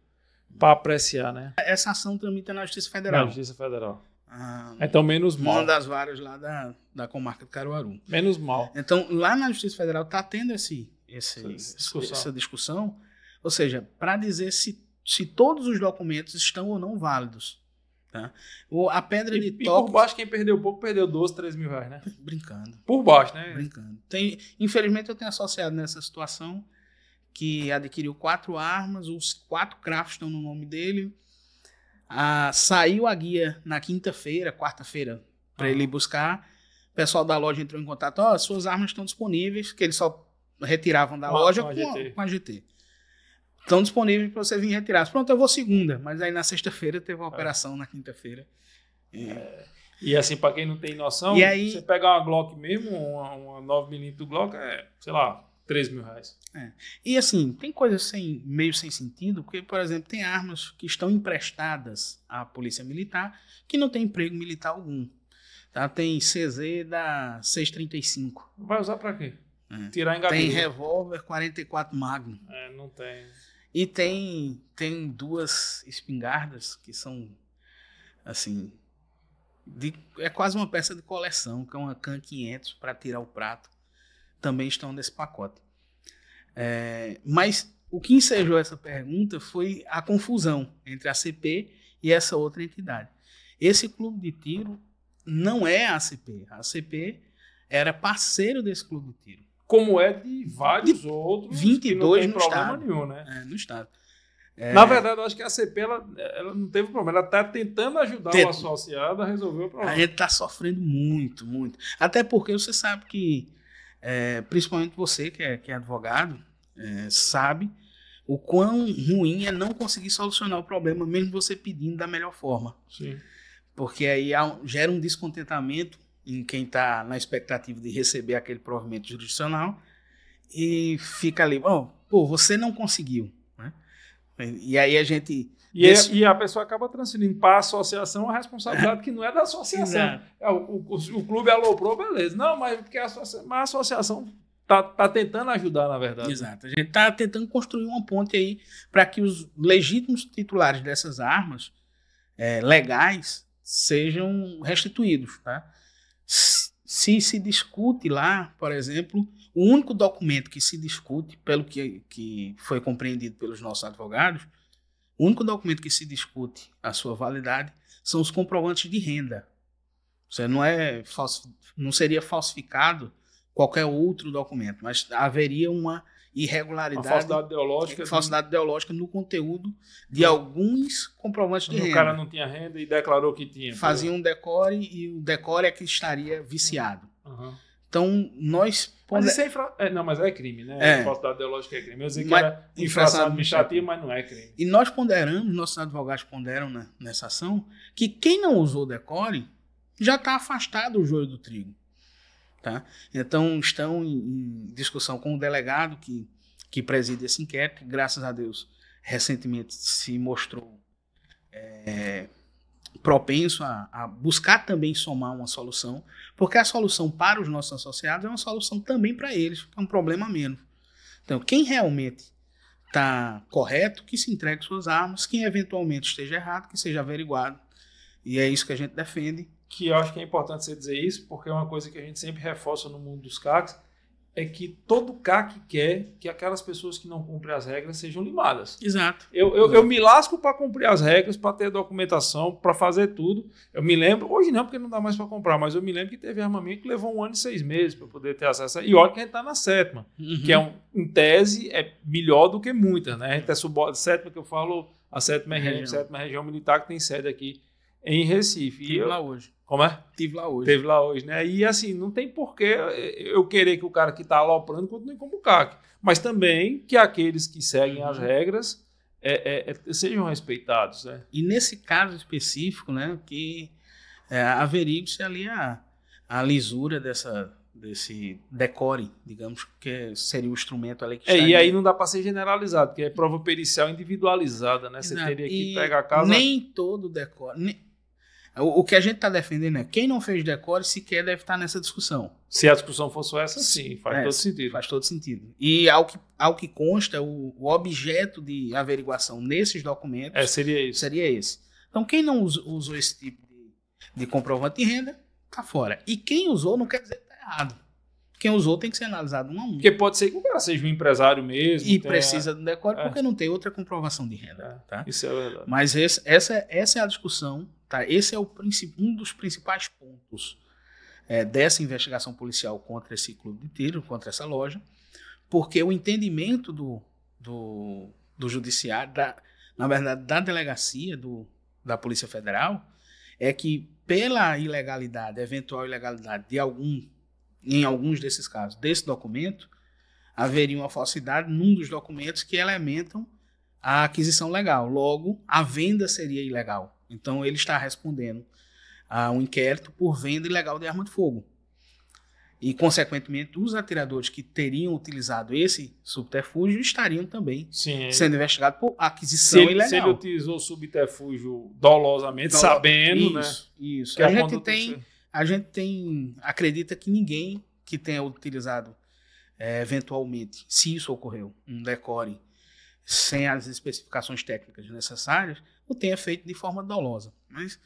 para apreciar, né? Essa ação tramita na Justiça Federal. Na Justiça Federal. Ah, então, menos mal. Uma das várias lá da, da comarca do Caruaru. Menos mal. Então, lá na Justiça Federal está tendo esse, esse, essa, discussão. essa discussão. Ou seja, para dizer se, se todos os documentos estão ou não válidos. Tá? O, a pedra e, de e toque. por baixo, quem perdeu pouco perdeu 12, 3 mil reais, né? Brincando. Por baixo, né? Brincando. Tem, infelizmente, eu tenho associado nessa situação que adquiriu quatro armas, os quatro crafts estão no nome dele. Ah, saiu a guia na quinta-feira, quarta-feira, para ah. ele buscar. O pessoal da loja entrou em contato: ó, oh, suas armas estão disponíveis, que ele só retiravam da uma, loja com, a, com a GT. Estão disponíveis para você vir retirar. Pronto, eu vou segunda, mas aí na sexta-feira teve uma é. operação na quinta-feira. E... É. e... assim, para quem não tem noção, aí... você pegar uma Glock mesmo, uma, uma 9mm Glock, é, sei lá, 3 mil reais. É. E assim, tem coisas sem, meio sem sentido, porque, por exemplo, tem armas que estão emprestadas à polícia militar que não tem emprego militar algum. Tá? Tem CZ da 635. Vai usar para quê? É. Tirar em Tem revólver 44 Magnum. É, não tem. E tem, tem duas espingardas que são, assim, de, é quase uma peça de coleção, que é uma CAN 500 para tirar o prato. Também estão nesse pacote. É, mas o que ensejou essa pergunta foi a confusão entre a CP e essa outra entidade. Esse clube de tiro não é a ACP. A ACP era parceiro desse clube de tiro como é de vários de outros 22 que não tem problema estado. nenhum, né? É, no estado. É... Na verdade, eu acho que a CP ela, ela não teve problema, ela está tentando ajudar Tento. o associado a resolver o problema. A gente está sofrendo muito, muito. Até porque você sabe que, é, principalmente você que é, que é advogado, é, sabe o quão ruim é não conseguir solucionar o problema, mesmo você pedindo da melhor forma. Sim. Porque aí gera um descontentamento em quem está na expectativa de receber aquele provimento jurisdicional e fica ali, oh, pô, você não conseguiu. Né? E aí a gente. E, desse... e, a pessoa acaba transferindo para a associação a responsabilidade que não é da associação. É, o, o, o, clube aloprou, beleza. Não, mas é porque a associação, mas a associação Tá, tá, tentando ajudar, na verdade. Exato. A gente tá tentando construir uma ponte aí para que os legítimos titulares dessas armas é, legais sejam restituídos, tá? se se discute lá, por exemplo, o único documento que se discute, pelo que, que foi compreendido pelos nossos advogados, o único documento que se discute a sua validade são os comprovantes de renda. Você não é não seria falsificado qualquer outro documento, mas haveria uma irregularidade. falsidade ideológica. Falsidade de... Né? ideológica no conteúdo de alguns comprovantes de o renda. O cara não tinha renda e declarou que tinha. Fazia um decore e o decore é que estaria viciado. Uhum. Então, nós. Mas isso é infra... é, não, mas é crime, né? É. Falsidade ideológica é crime. Eu dizia mas, que era infração administrativa, mas não é crime. E nós ponderamos, nossos advogados ponderam né, nessa ação, que quem não usou decore já está afastado do joio do trigo. Tá? Então, estão em, discussão com o delegado que, que preside esse inquérito, que, graças a Deus, recentemente se mostrou é, propenso a, a, buscar também somar uma solução, porque a solução para os nossos associados é uma solução também para eles, é um problema menos. Então, quem realmente está correto, que se entregue suas armas, quem eventualmente esteja errado, que seja averiguado. E é isso que a gente defende que eu acho que é importante você dizer isso, porque é uma coisa que a gente sempre reforça no mundo dos CACs, é que todo CAC quer que aquelas pessoas que não cumprem as regras sejam limadas. Exato. Eu, eu, eu me lasco para cumprir as regras, para ter documentação, para fazer tudo. Eu me lembro, hoje não, porque não dá mais para comprar, mas eu me lembro que teve armamento que levou um ano e seis meses para poder ter acesso. A... E olha que a gente está na sétima, uhum. que é uhum. um, em tese é melhor do que muitas, né? A gente é subordinado, sétima que eu falo, a sétima é região, região. sétima região militar que tem sede aqui em Recife. Tem e lá hoje. Como é? Teve lá hoje. Teve lá hoje, né? E assim, não tem porquê eu querer que o cara que está aloprando continue como CAC. Mas também que aqueles que seguem as uhum. regras é, é, é, sejam respeitados, né? E nesse caso específico, né, que é, averigue-se ali a, a lisura dessa, desse decore, digamos, que seria o instrumento ali que é, E aí não dá para ser generalizado, porque é prova pericial individualizada, né? Exato. Você teria que e pegar a casa... Nem todo decore... Nem o, o que a gente está defendendo é quem não fez decore sequer deve estar tá nessa discussão. Se a discussão fosse essa, sim, faz é, todo sentido. Faz todo sentido. E ao que, ao que consta, o, o objeto de averiguação nesses documentos é, seria, esse. seria esse. Então, quem não usou esse tipo de, de comprovante de renda, está fora. E quem usou não quer dizer que está errado quem usou tem que ser analisado um a um. Porque pode ser que o cara seja um empresário mesmo. E precisa de um decore é. porque não tem outra comprovação de renda. É, tá? Isso é verdade. Mas esse, essa, essa é a discussão, tá? Esse é o um dos principais pontos é, dessa investigação policial contra esse clube de tiro, contra essa loja, porque o entendimento do, do, do judiciário, da, na verdade, da delegacia do, da Polícia Federal, é que pela ilegalidade, eventual ilegalidade de algum em alguns desses casos, desse documento, haveria uma falsidade num dos documentos que elementam a aquisição legal. Logo, a venda seria ilegal. Então, ele está respondendo a um inquérito por venda ilegal de arma de fogo. E, consequentemente, os atiradores que teriam utilizado esse subterfúgio estariam também Sim. É. sendo investigados por aquisição se ele, ilegal. Se ele utilizou o subterfúgio dolosamente, Dolo... sabendo, isso, né? Isso. a é gente tem a gente tem acredita que ninguém que tenha utilizado é, eventualmente, se isso ocorreu, um decore sem as especificações técnicas necessárias, o tenha feito de forma dolosa. Mas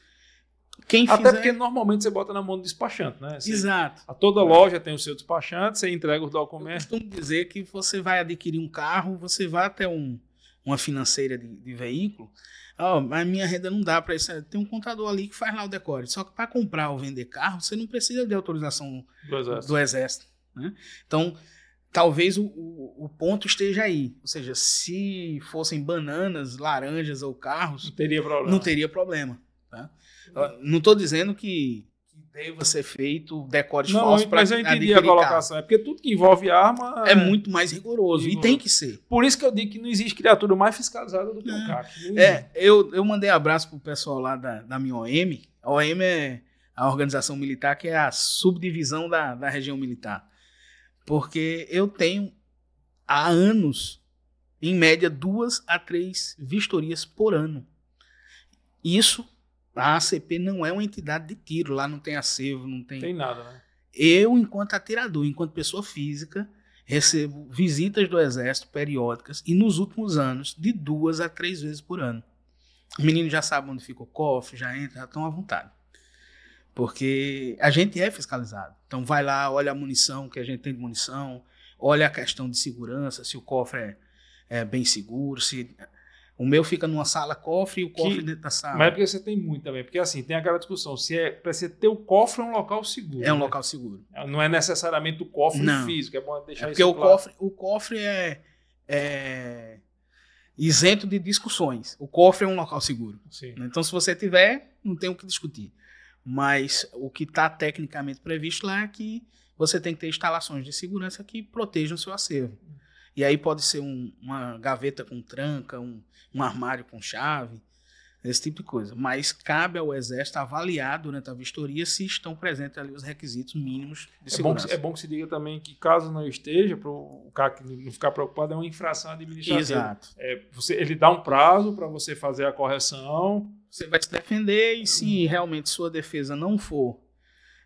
quem Até fizer... porque normalmente você bota na mão do despachante, né? Você, Exato. A toda loja tem o seu despachante, você entrega os documentos. Eu costumo dizer que você vai adquirir um carro, você vai até um, uma financeira de, de veículo, oh, a minha renda não dá para isso. É, tem um contador ali que faz lá o decore. Só que para comprar ou vender carro, você não precisa de autorização do exército. Do exército né? Então, talvez o, o, o, ponto esteja aí. Ou seja, se fossem bananas, laranjas ou carros, não teria problema. Não teria problema. Tá? Não estou dizendo que deva ser feito decores não, falsos para Mas eu entendi a colocação, é porque tudo que envolve arma é, é muito mais rigoroso, e tem que ser. Por isso que eu digo que não existe criatura mais fiscalizada do que o um CAC. É, é eu, eu mandei abraço pro pessoal lá da, da minha OM. A OM é a organização militar que é a subdivisão da, da região militar. Porque eu tenho há anos, em média, duas a três vistorias por ano. Isso a ACP não é uma entidade de tiro, lá não tem acervo, não tem. Tem nada, né? Eu, enquanto atirador, enquanto pessoa física, recebo visitas do Exército periódicas e nos últimos anos, de duas a três vezes por ano. O meninos já sabem onde fica o cofre, já entram, já estão à vontade. Porque a gente é fiscalizado. Então vai lá, olha a munição que a gente tem de munição, olha a questão de segurança, se o cofre é, é bem seguro, se o meu fica numa sala cofre e o cofre que, dentro da sala. Mas é porque você tem muito também, porque assim, tem aquela discussão, se é para você ter o cofre é um local seguro. É um né? local seguro. É, não é necessariamente o cofre Não. físico, é bom deixar é porque isso Porque claro. o cofre, o cofre é, é, isento de discussões. O cofre é um local seguro. Sim. Né? Então se você tiver, não tem o que discutir. Mas o que está tecnicamente previsto lá é que você tem que ter instalações de segurança que protejam o seu acervo. E aí pode ser um, uma gaveta com tranca, um, um armário com chave, esse tipo de coisa. Mas cabe ao Exército avaliar durante a vistoria se estão presentes ali os requisitos mínimos de segurança. É bom que, é bom que se diga também que, caso não esteja, para o CAC não ficar preocupado, é uma infração administrativa. Exato. É, você, ele dá um prazo para você fazer a correção. Você vai se defender e se realmente sua defesa não for,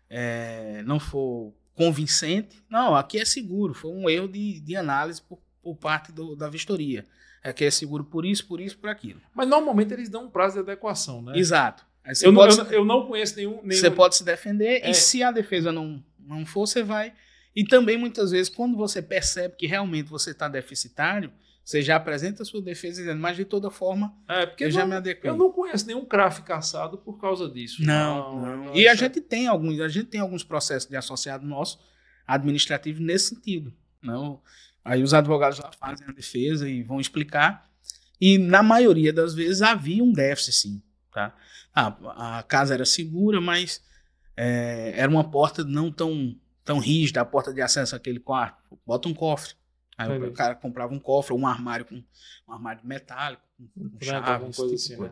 é, não for convincente. Não, aqui é seguro. Foi um erro de, de análise por, por parte do, da vistoria. Aqui é seguro por isso, por isso, por aquilo. Mas normalmente eles dão um prazo de adequação, né? Exato. Eu, não, eu, não, conheço nenhum, nenhum, Você pode se defender é. e se a defesa não, não for, você vai. E também muitas vezes, quando você percebe que realmente você está deficitário, você já apresenta a sua defesa dizendo, mas de toda forma, é, porque eu não, já me adequei. Eu não conheço nenhum CRAF caçado por causa disso. Não, não, não. E a gente tem alguns, a gente tem alguns processos de associado nosso administrativo nesse sentido. Não, aí os advogados lá fazem a defesa e vão explicar. E na maioria das vezes havia um déficit, sim. Tá? A, a casa era segura, mas é, era uma porta não tão, tão rígida, a porta de acesso àquele quarto. Bota um cofre. Aí o isso. cara comprava um cofre, um armário com um armário metálico, com um chave, alguma coisa tipo assim, né?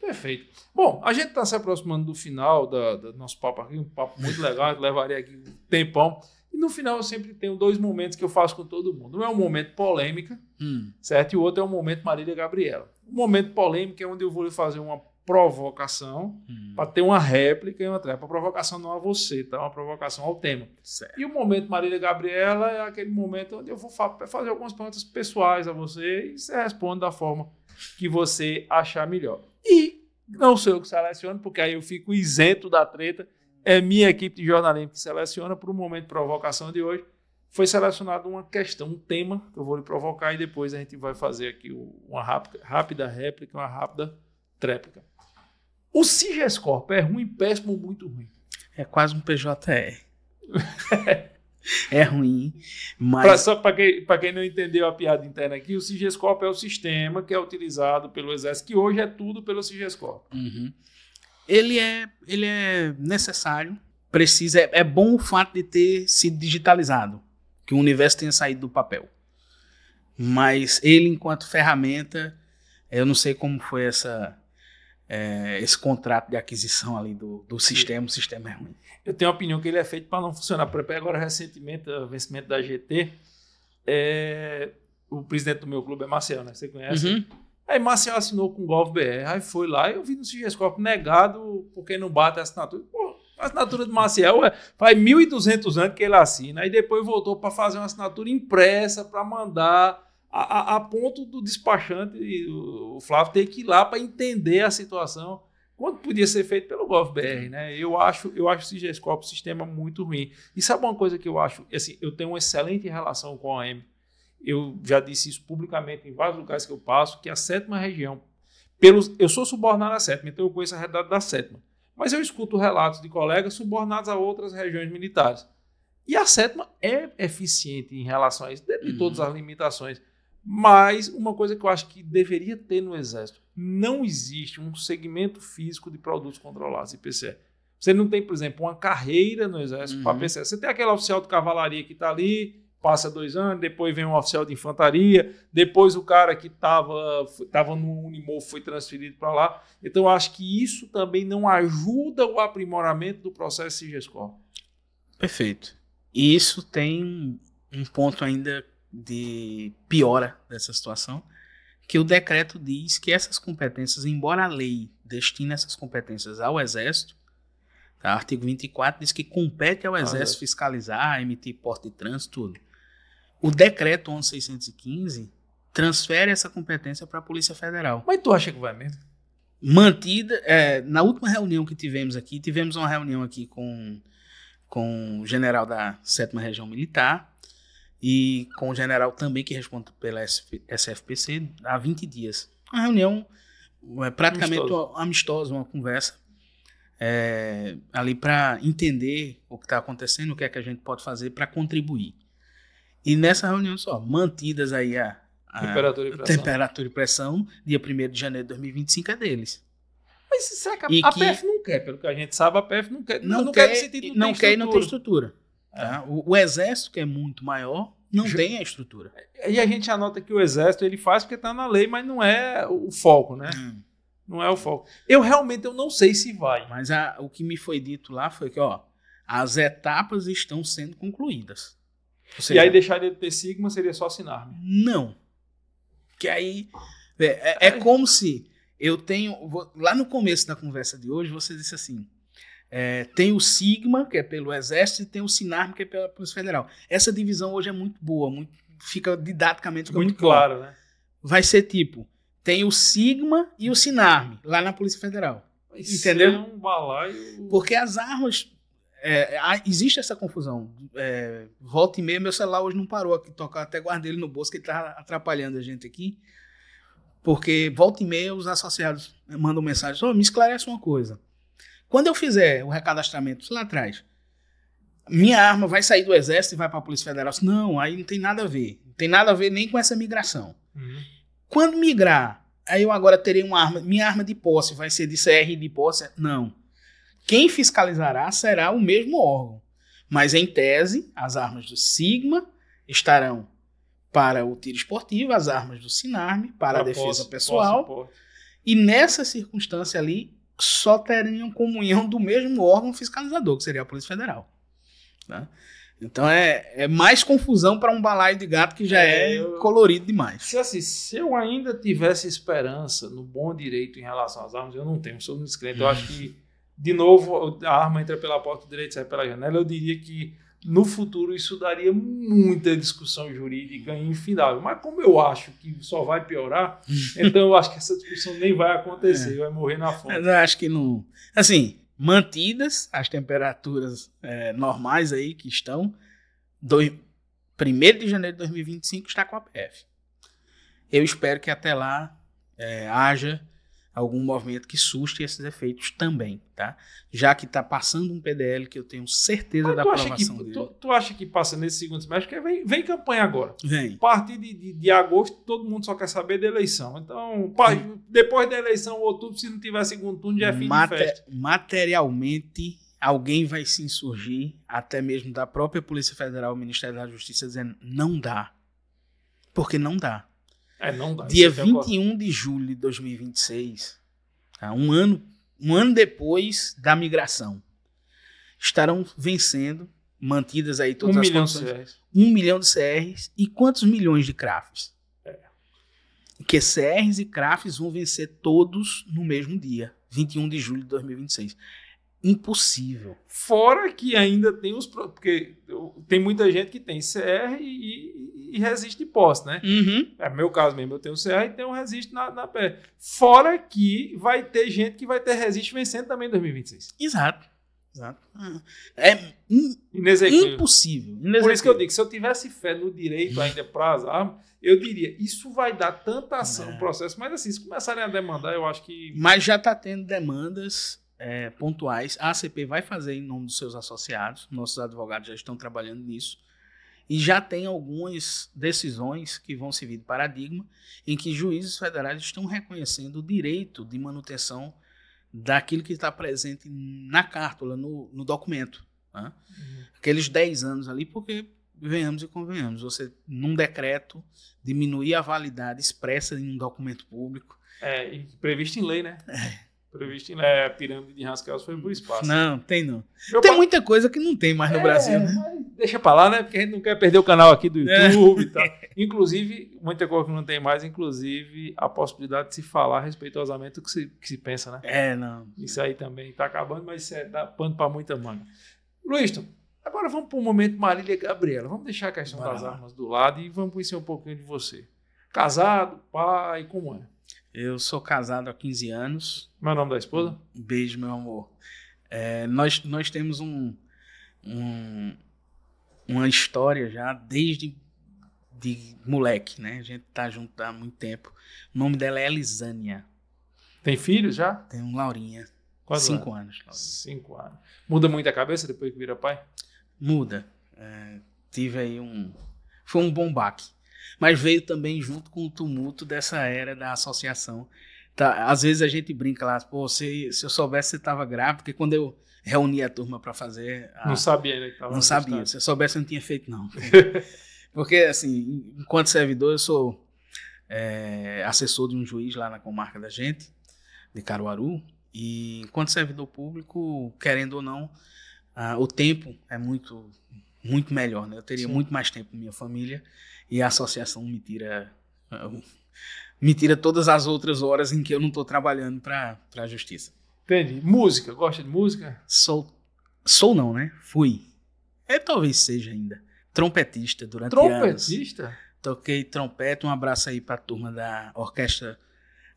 Perfeito. Bom, a gente está se aproximando do final da, do nosso papo aqui, um papo muito [LAUGHS] legal, levaria aqui um tempão. E no final eu sempre tenho dois momentos que eu faço com todo mundo. Um é um momento polêmica, hum. certo? E o outro é um momento Marília Gabriela. O momento polêmica é onde eu vou fazer uma provocação hum. para ter uma réplica e uma tréplica. A provocação não a você, tá? Uma provocação ao tema. Certo. E o momento Marília Gabriela é aquele momento onde eu vou fazer algumas perguntas pessoais a você e você responde da forma que você achar melhor. E não sou eu que seleciono, porque aí eu fico isento da treta. É minha equipe de jornalismo que seleciona para o momento de provocação de hoje. Foi selecionada uma questão, um tema que eu vou lhe provocar e depois a gente vai fazer aqui uma rápida, rápida réplica, uma rápida tréplica. O Corp é ruim, péssimo, muito ruim. É quase um PJR. [LAUGHS] é ruim, mas... Pra, só para quem, quem não entendeu a piada interna aqui, o Corp é o sistema que é utilizado pelo Exército, que hoje é tudo pelo Sigescorp. Uhum. Ele, é, ele é necessário, precisa... É, é bom o fato de ter sido digitalizado, que o universo tenha saído do papel. Mas ele, enquanto ferramenta, eu não sei como foi essa é, esse contrato de aquisição ali do, do sistema, o sistema é ruim. Eu tenho a opinião que ele é feito para não funcionar. Por exemplo, agora recentemente, o vencimento da GT, é, o presidente do meu clube é Marcel, né? Você conhece? Uhum. Aí Marcel assinou com o Golf BR, aí foi lá e eu vi no Sigescope negado porque não bate a assinatura. Pô, a assinatura do Marcel é, faz 1.200 anos que ele assina, aí depois voltou para fazer uma assinatura impressa para mandar a, a, a ponto do despachante, o, o Flávio, ter que ir lá para entender a situação quanto podia ser feito pelo GovBR, né? Eu acho, eu acho o Sigescope um sistema muito ruim. E sabe uma coisa que eu acho? Assim, eu tenho uma excelente relação com a AM. Eu já disse isso publicamente em vários lugares que eu passo, que é a sétima região, pelos, eu sou subornado à sétima, então eu conheço a realidade da sétima. Mas eu escuto relatos de colegas subornados a outras regiões militares. E a sétima é eficiente em relação a isso, dentro de uhum. todas as limitações. Mas uma coisa que eu acho que deveria ter no Exército, não existe um segmento físico de produtos controlados, IPCE. Você não tem, por exemplo, uma carreira no Exército uhum. para PCE. Você tem aquele oficial de cavalaria que está ali, passa dois anos, depois vem um oficial de infantaria, depois o cara que estava tava no Unimor foi transferido para lá. Então, eu acho que isso também não ajuda o aprimoramento do processo Sigescor. Perfeito. E isso tem um ponto ainda de piora dessa situação, que o decreto diz que essas competências, embora a lei destine essas competências ao Exército, tá? artigo 24 diz que compete ao Exército ah, fiscalizar, emitir porte de trânsito, tudo. O decreto 11615 transfere essa competência para a Polícia Federal. Mas tu acha que vai mesmo? Mantida, é, na última reunião que tivemos aqui, tivemos uma reunião aqui com, com o general da 7 Região Militar, e com o general também que responde pela SF, SFPC há 20 dias. Uma reunião é, praticamente amistosa. amistosa, uma conversa é, ali para entender o que está acontecendo, o que é que a gente pode fazer para contribuir. E nessa reunião só, mantidas aí a, a temperatura, e temperatura, e pressão, dia 1 de janeiro de 2025 é deles. Mas será que a, a que, PF não quer? Pelo que a gente sabe, a PF não quer. Não, não quer, quer, não, não quer e não tem estrutura. É. Tá? O, o, exército, que é muito maior, não Ju... tem a estrutura. E a gente anota que o exército ele faz porque está na lei, mas não é o foco, né? Hum. Não é o foco. Eu realmente eu não sei se vai. Mas a, o que me foi dito lá foi que, ó, as etapas estão sendo concluídas. Seja, e aí deixaria de ter Sigma seria só assinar? Né? Não. Que aí. É, é, é, é como se eu tenho. Vou, lá no começo da conversa de hoje, você disse assim: é, tem o Sigma, que é pelo Exército, e tem o Sinarme, que é pela Polícia Federal. Essa divisão hoje é muito boa, muito, fica didaticamente fica muito, muito claro. Boa. Né? Vai ser tipo, tem o Sigma e o Sinarme, lá na Polícia Federal. Isso entendeu? um balaio... Porque as armas... É, existe essa confusão. É, volta e meia, meu celular hoje não parou aqui tocar, até guardei ele no bolso, que ele está atrapalhando a gente aqui. Porque volta e meia os associados mandam mensagem, oh, me esclarece uma coisa. Quando eu fizer o recadastramento lá atrás, minha arma vai sair do Exército e vai para a Polícia Federal. Não, aí não tem nada a ver. Não tem nada a ver nem com essa migração. Uhum. Quando migrar, aí eu agora terei uma arma. Minha arma de posse vai ser de CR de posse? Não. Quem fiscalizará será o mesmo órgão. Mas, em tese, as armas do Sigma estarão para o tiro esportivo, as armas do Sinarme para a, a defesa posse, pessoal. Posse, E nessa circunstância ali, só teriam comunhão do mesmo órgão fiscalizador, que seria a Polícia Federal. Né? Então é, é mais confusão para um balaio de gato que já é, é colorido demais. Se assim, se eu ainda tivesse esperança no bom direito em relação às armas, eu não tenho, sou um descrente. Eu acho uhum. que, de novo, a arma entra pela porta direita e sai pela janela. Eu diria que no futuro isso daria muita discussão jurídica infindável. Mas como eu acho que só vai piorar, [LAUGHS] então eu acho que essa discussão nem vai acontecer, é. vai morrer na fonte. Mas eu acho que não. Assim, mantidas as temperaturas é, normais aí que estão, 1 de janeiro de 2025 está com a PF. Eu espero que até lá é, haja algum movimento que suste esses efeitos também, tá? Já que está passando um PDL que eu tenho certeza Mas ah, da aprovação que, dele. Tu, tu, acha que passa nesse segundo semestre? Porque vem, vem campanha agora. Vem. A partir de, de, de, agosto, todo mundo só quer saber da eleição. Então, depois da eleição, outubro, se não tiver segundo turno, já é fim Mater, de festa. Materialmente, alguém vai se insurgir, até mesmo da própria Polícia Federal, o Ministério da Justiça, dizendo não dá. Porque não dá. É, não dá. Dia 21 é de julho de 2026, tá? um, ano, um ano depois da migração, estarão vencendo, mantidas aí todas um as milhão condições. De CRs. Um milhão de CRs e quantos milhões de crafts? É. Que CRs e crafts vão vencer todos no mesmo dia, 21 de julho de 2026 impossível. Fora que ainda tem os. Porque tem muita gente que tem CR e, e resiste de posse, né? Uhum. É meu caso mesmo, eu tenho CR e tenho resiste na, na pé. Fora que vai ter gente que vai ter resiste vencendo também em 2026. Exato. Exato. Ah, é in, impossível. Por isso que eu digo, se eu tivesse fé no direito ainda para as armas, eu diria, isso vai dar tanta ação, é. processo, mas assim, se começarem a demandar, eu acho que... Mas já está tendo demandas é, pontuais. A ACP vai fazer em nome dos seus associados, nossos advogados já estão trabalhando nisso. E já tem algumas decisões que vão servir de paradigma em que juízes federais estão reconhecendo o direito de manutenção daquilo que está presente na cártula, no, no documento. Né? Uhum. Aqueles 10 anos ali, porque venhamos e convenhamos, você, num decreto, diminuir a validade expressa em um documento público. É, previsto em lei, né? É previsto em né? é, a pirâmide de Rascal foi pro espaço. Não, tem não. Meu tem pa... muita coisa que não tem mais no é, Brasil, né? Deixa pra lá, né? Porque a gente não quer perder o canal aqui do é. YouTube é. e tal. Inclusive, muita coisa que não tem mais, inclusive a possibilidade de se falar respeitosamente o que se, que se pensa, né? É, não. Isso aí também tá acabando, mas isso é, dá pano pra muita manga. Luiz, agora vamos para o momento Marília e Gabriela. Vamos deixar a questão das armas do lado e vamos conhecer um pouquinho de você. Casado, pai, como é? Eu sou casado há 15 anos. Meu é nome da esposa? Um beijo, meu amor. É, nós, nós temos um, um, uma história já desde de moleque, né? A gente tá junto há muito tempo. O nome dela é Elisânia. Tem filhos já? Tem um Laurinha. Quase Cinco anos. anos Cinco anos. Muda muito a cabeça depois que vira pai? Muda. É, tive aí um. Foi um bom baque mas veio também junto com o tumulto dessa era da associação. Tá, às vezes a gente brinca lá, pô, se, se eu soubesse você estava grávida, porque quando eu reuni a turma para fazer. A... Não sabia, né? Que tava não sabia. Se eu soubesse, eu não tinha feito, não. [LAUGHS] porque, assim, enquanto servidor, eu sou é, assessor de um juiz lá na comarca da gente, de Caruaru, e enquanto servidor público, querendo ou não, ah, o tempo é muito muito melhor, né? Eu teria Sim. muito mais tempo com minha família e a associação me tira, me tira todas as outras horas em que eu não estou trabalhando para a justiça. Entendi. Música, gosta de música? Sou, sou não, né? Fui. É, talvez seja ainda. Trompetista durante Trompetista? Anos. Toquei trompete. Um abraço aí para a turma da Orquestra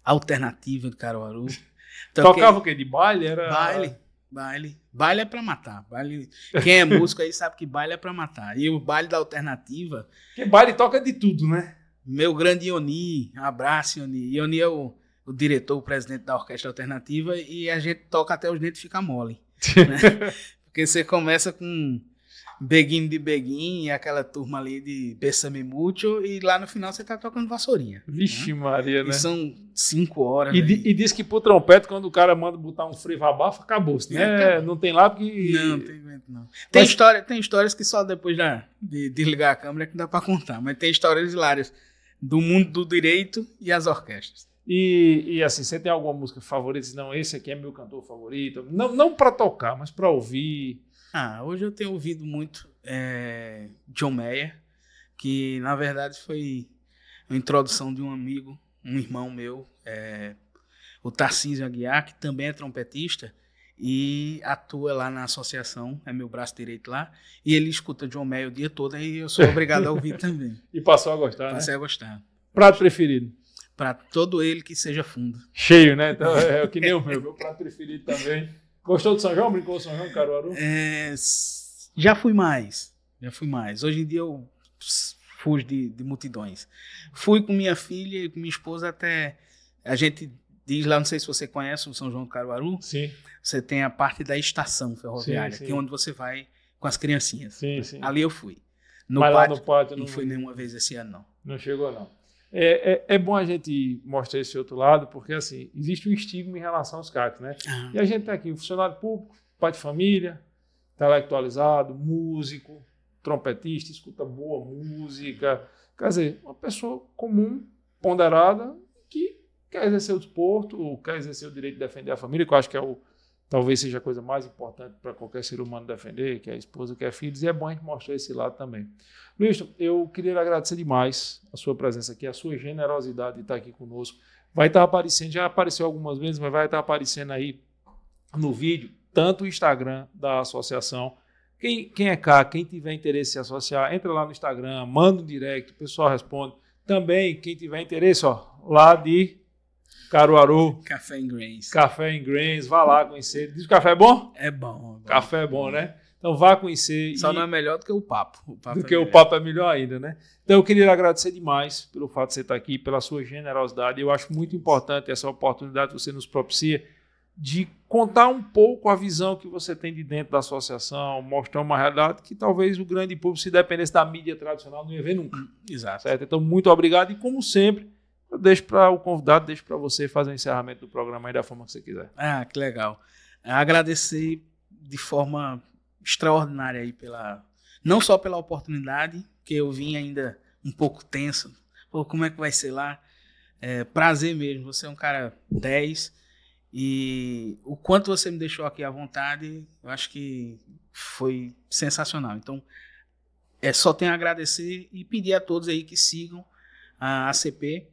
Alternativa de Caruaru. [LAUGHS] Toquei... Tocava o quê? De baile? Era... Baile. Baile. Baile é pra matar. Baile... Quem é músico aí sabe que baile é pra matar. E o baile da alternativa. Que baile toca de tudo, né? Meu grande Ioni. Abraço, Ioni. Ioni é o, o diretor, o presidente da orquestra alternativa. E a gente toca até os dentes ficar mole. Né? [LAUGHS] Porque você começa com Beguinho de Beguinho e aquela turma ali de Bessame Mucho, e lá no final você tá tocando vassourinha. Né? Vixe, né? Maria, e né? são cinco horas. E, né? e, diz que pro trompete, quando o cara manda botar um frevo abafa, acabou. né? É, não tem lá porque. Não, tem não. Tem, mas... história, tem histórias que só depois da, de desligar a câmera é que dá para contar, mas tem histórias hilárias do mundo do direito e as orquestras. E, e, assim, você tem alguma música favorita? Não, esse aqui é meu cantor favorito. Não, não para tocar, mas para ouvir. Ah, hoje eu tenho ouvido muito é, John Mayer, que na verdade foi a introdução de um amigo, um irmão meu, é, o Tarcísio Aguiar, que também é trompetista e atua lá na associação, é meu braço direito lá, e ele escuta John Mayer o dia todo e eu sou [LAUGHS] obrigado a ouvir também. e passou a gostar, Passei né? a gostar. Prato preferido? Para todo ele que seja fundo. Cheio, né? Então, é o que nem o meu, meu prato preferido também Gostou de São João? Brincou São João, Caruaru? É, já fui mais. Já fui mais. Hoje em dia eu fujo de, de multidões. Fui com minha filha e com minha esposa até. A gente diz lá, não sei se você conhece o São João do Caruaru. Sim. Você tem a parte da estação ferroviária, sim, sim. que é onde você vai com as criancinhas. Sim, sim. Ali eu fui. No Mas pátio, lá no pátio não, não fui nenhuma vez esse ano, não. Não chegou, não. É, é, é, bom a gente mostrar esse outro lado, porque assim, existe um estigma em relação aos CACs, né? Ah. E a gente tem tá aqui, funcionário público, pai de família, intelectualizado, músico, trompetista, escuta boa música. Quer dizer, uma pessoa comum, ponderada, que quer exercer o desporto, quer exercer o direito de defender a família, que eu acho que é o, talvez seja a coisa mais importante para qualquer ser humano defender, que é a esposa, que é filhos, e é bom a gente mostrar esse lado também. Luiz, eu queria agradecer demais a sua presença aqui, a sua generosidade de estar aqui conosco. Vai estar aparecendo, já apareceu algumas vezes, mas vai estar aparecendo aí no vídeo, tanto o Instagram da associação. Quem, quem é cá, quem tiver interesse em se associar, entra lá no Instagram, manda um direct, o pessoal responde. Também, quem tiver interesse, ó, lá de Caruaru. Café em Grains. Café em Grains, vá lá conhecer. Diz que o café é bom? É bom. É Café é bom, né? Então vá conhecer. Só e... não é melhor do que o papo. O papo do é que melhor. o papo é melhor ainda, né? Então eu queria agradecer demais pelo fato de você estar aqui, pela sua generosidade. Eu acho muito importante essa oportunidade que você nos propicia de contar um pouco a visão que você tem de dentro da associação, mostrar uma realidade que talvez o grande público, se dependesse da mídia tradicional, não ia ver nunca. Exato. Certo? Então, muito obrigado e, como sempre, eu deixo para o convidado, deixo para você fazer o encerramento do programa aí da forma que você quiser. Ah, que legal. É, agradecer de forma extraordinária aí pela não só pela oportunidade, que eu vim ainda um pouco tenso. Pô, como é que vai ser lá? É, prazer mesmo, você é um cara 10 e o quanto você me deixou aqui à vontade, eu acho que foi sensacional. Então, é só tenho a agradecer e pedir a todos aí que sigam a ACP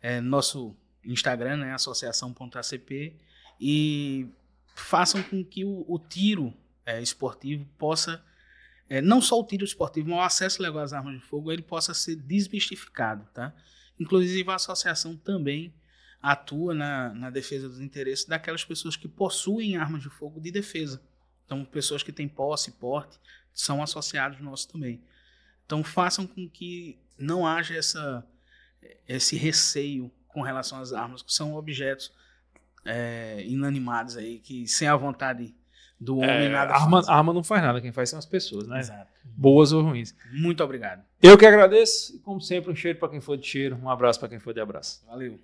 é, nosso Instagram, né, associação.acp, e façam com que o, o tiro é, esportivo possa, é, não só o tiro esportivo, mas o acesso legal às armas de fogo, ele possa ser desmistificado, tá? Inclusive a associação também atua na, na defesa dos interesses daquelas pessoas que possuem armas de fogo de defesa. Então, pessoas que têm posse, porte, são associados nossos também. Então, façam com que não haja essa esse receio com relação às armas, que são objetos é, inanimados aí, que sem a vontade do homem é, nada arma, faz. Arma não faz nada, quem faz são as pessoas, né? Exato. Boas ou ruins. Muito obrigado. Eu que agradeço, como sempre, um cheiro para quem for de cheiro, um abraço para quem for de abraço. Valeu.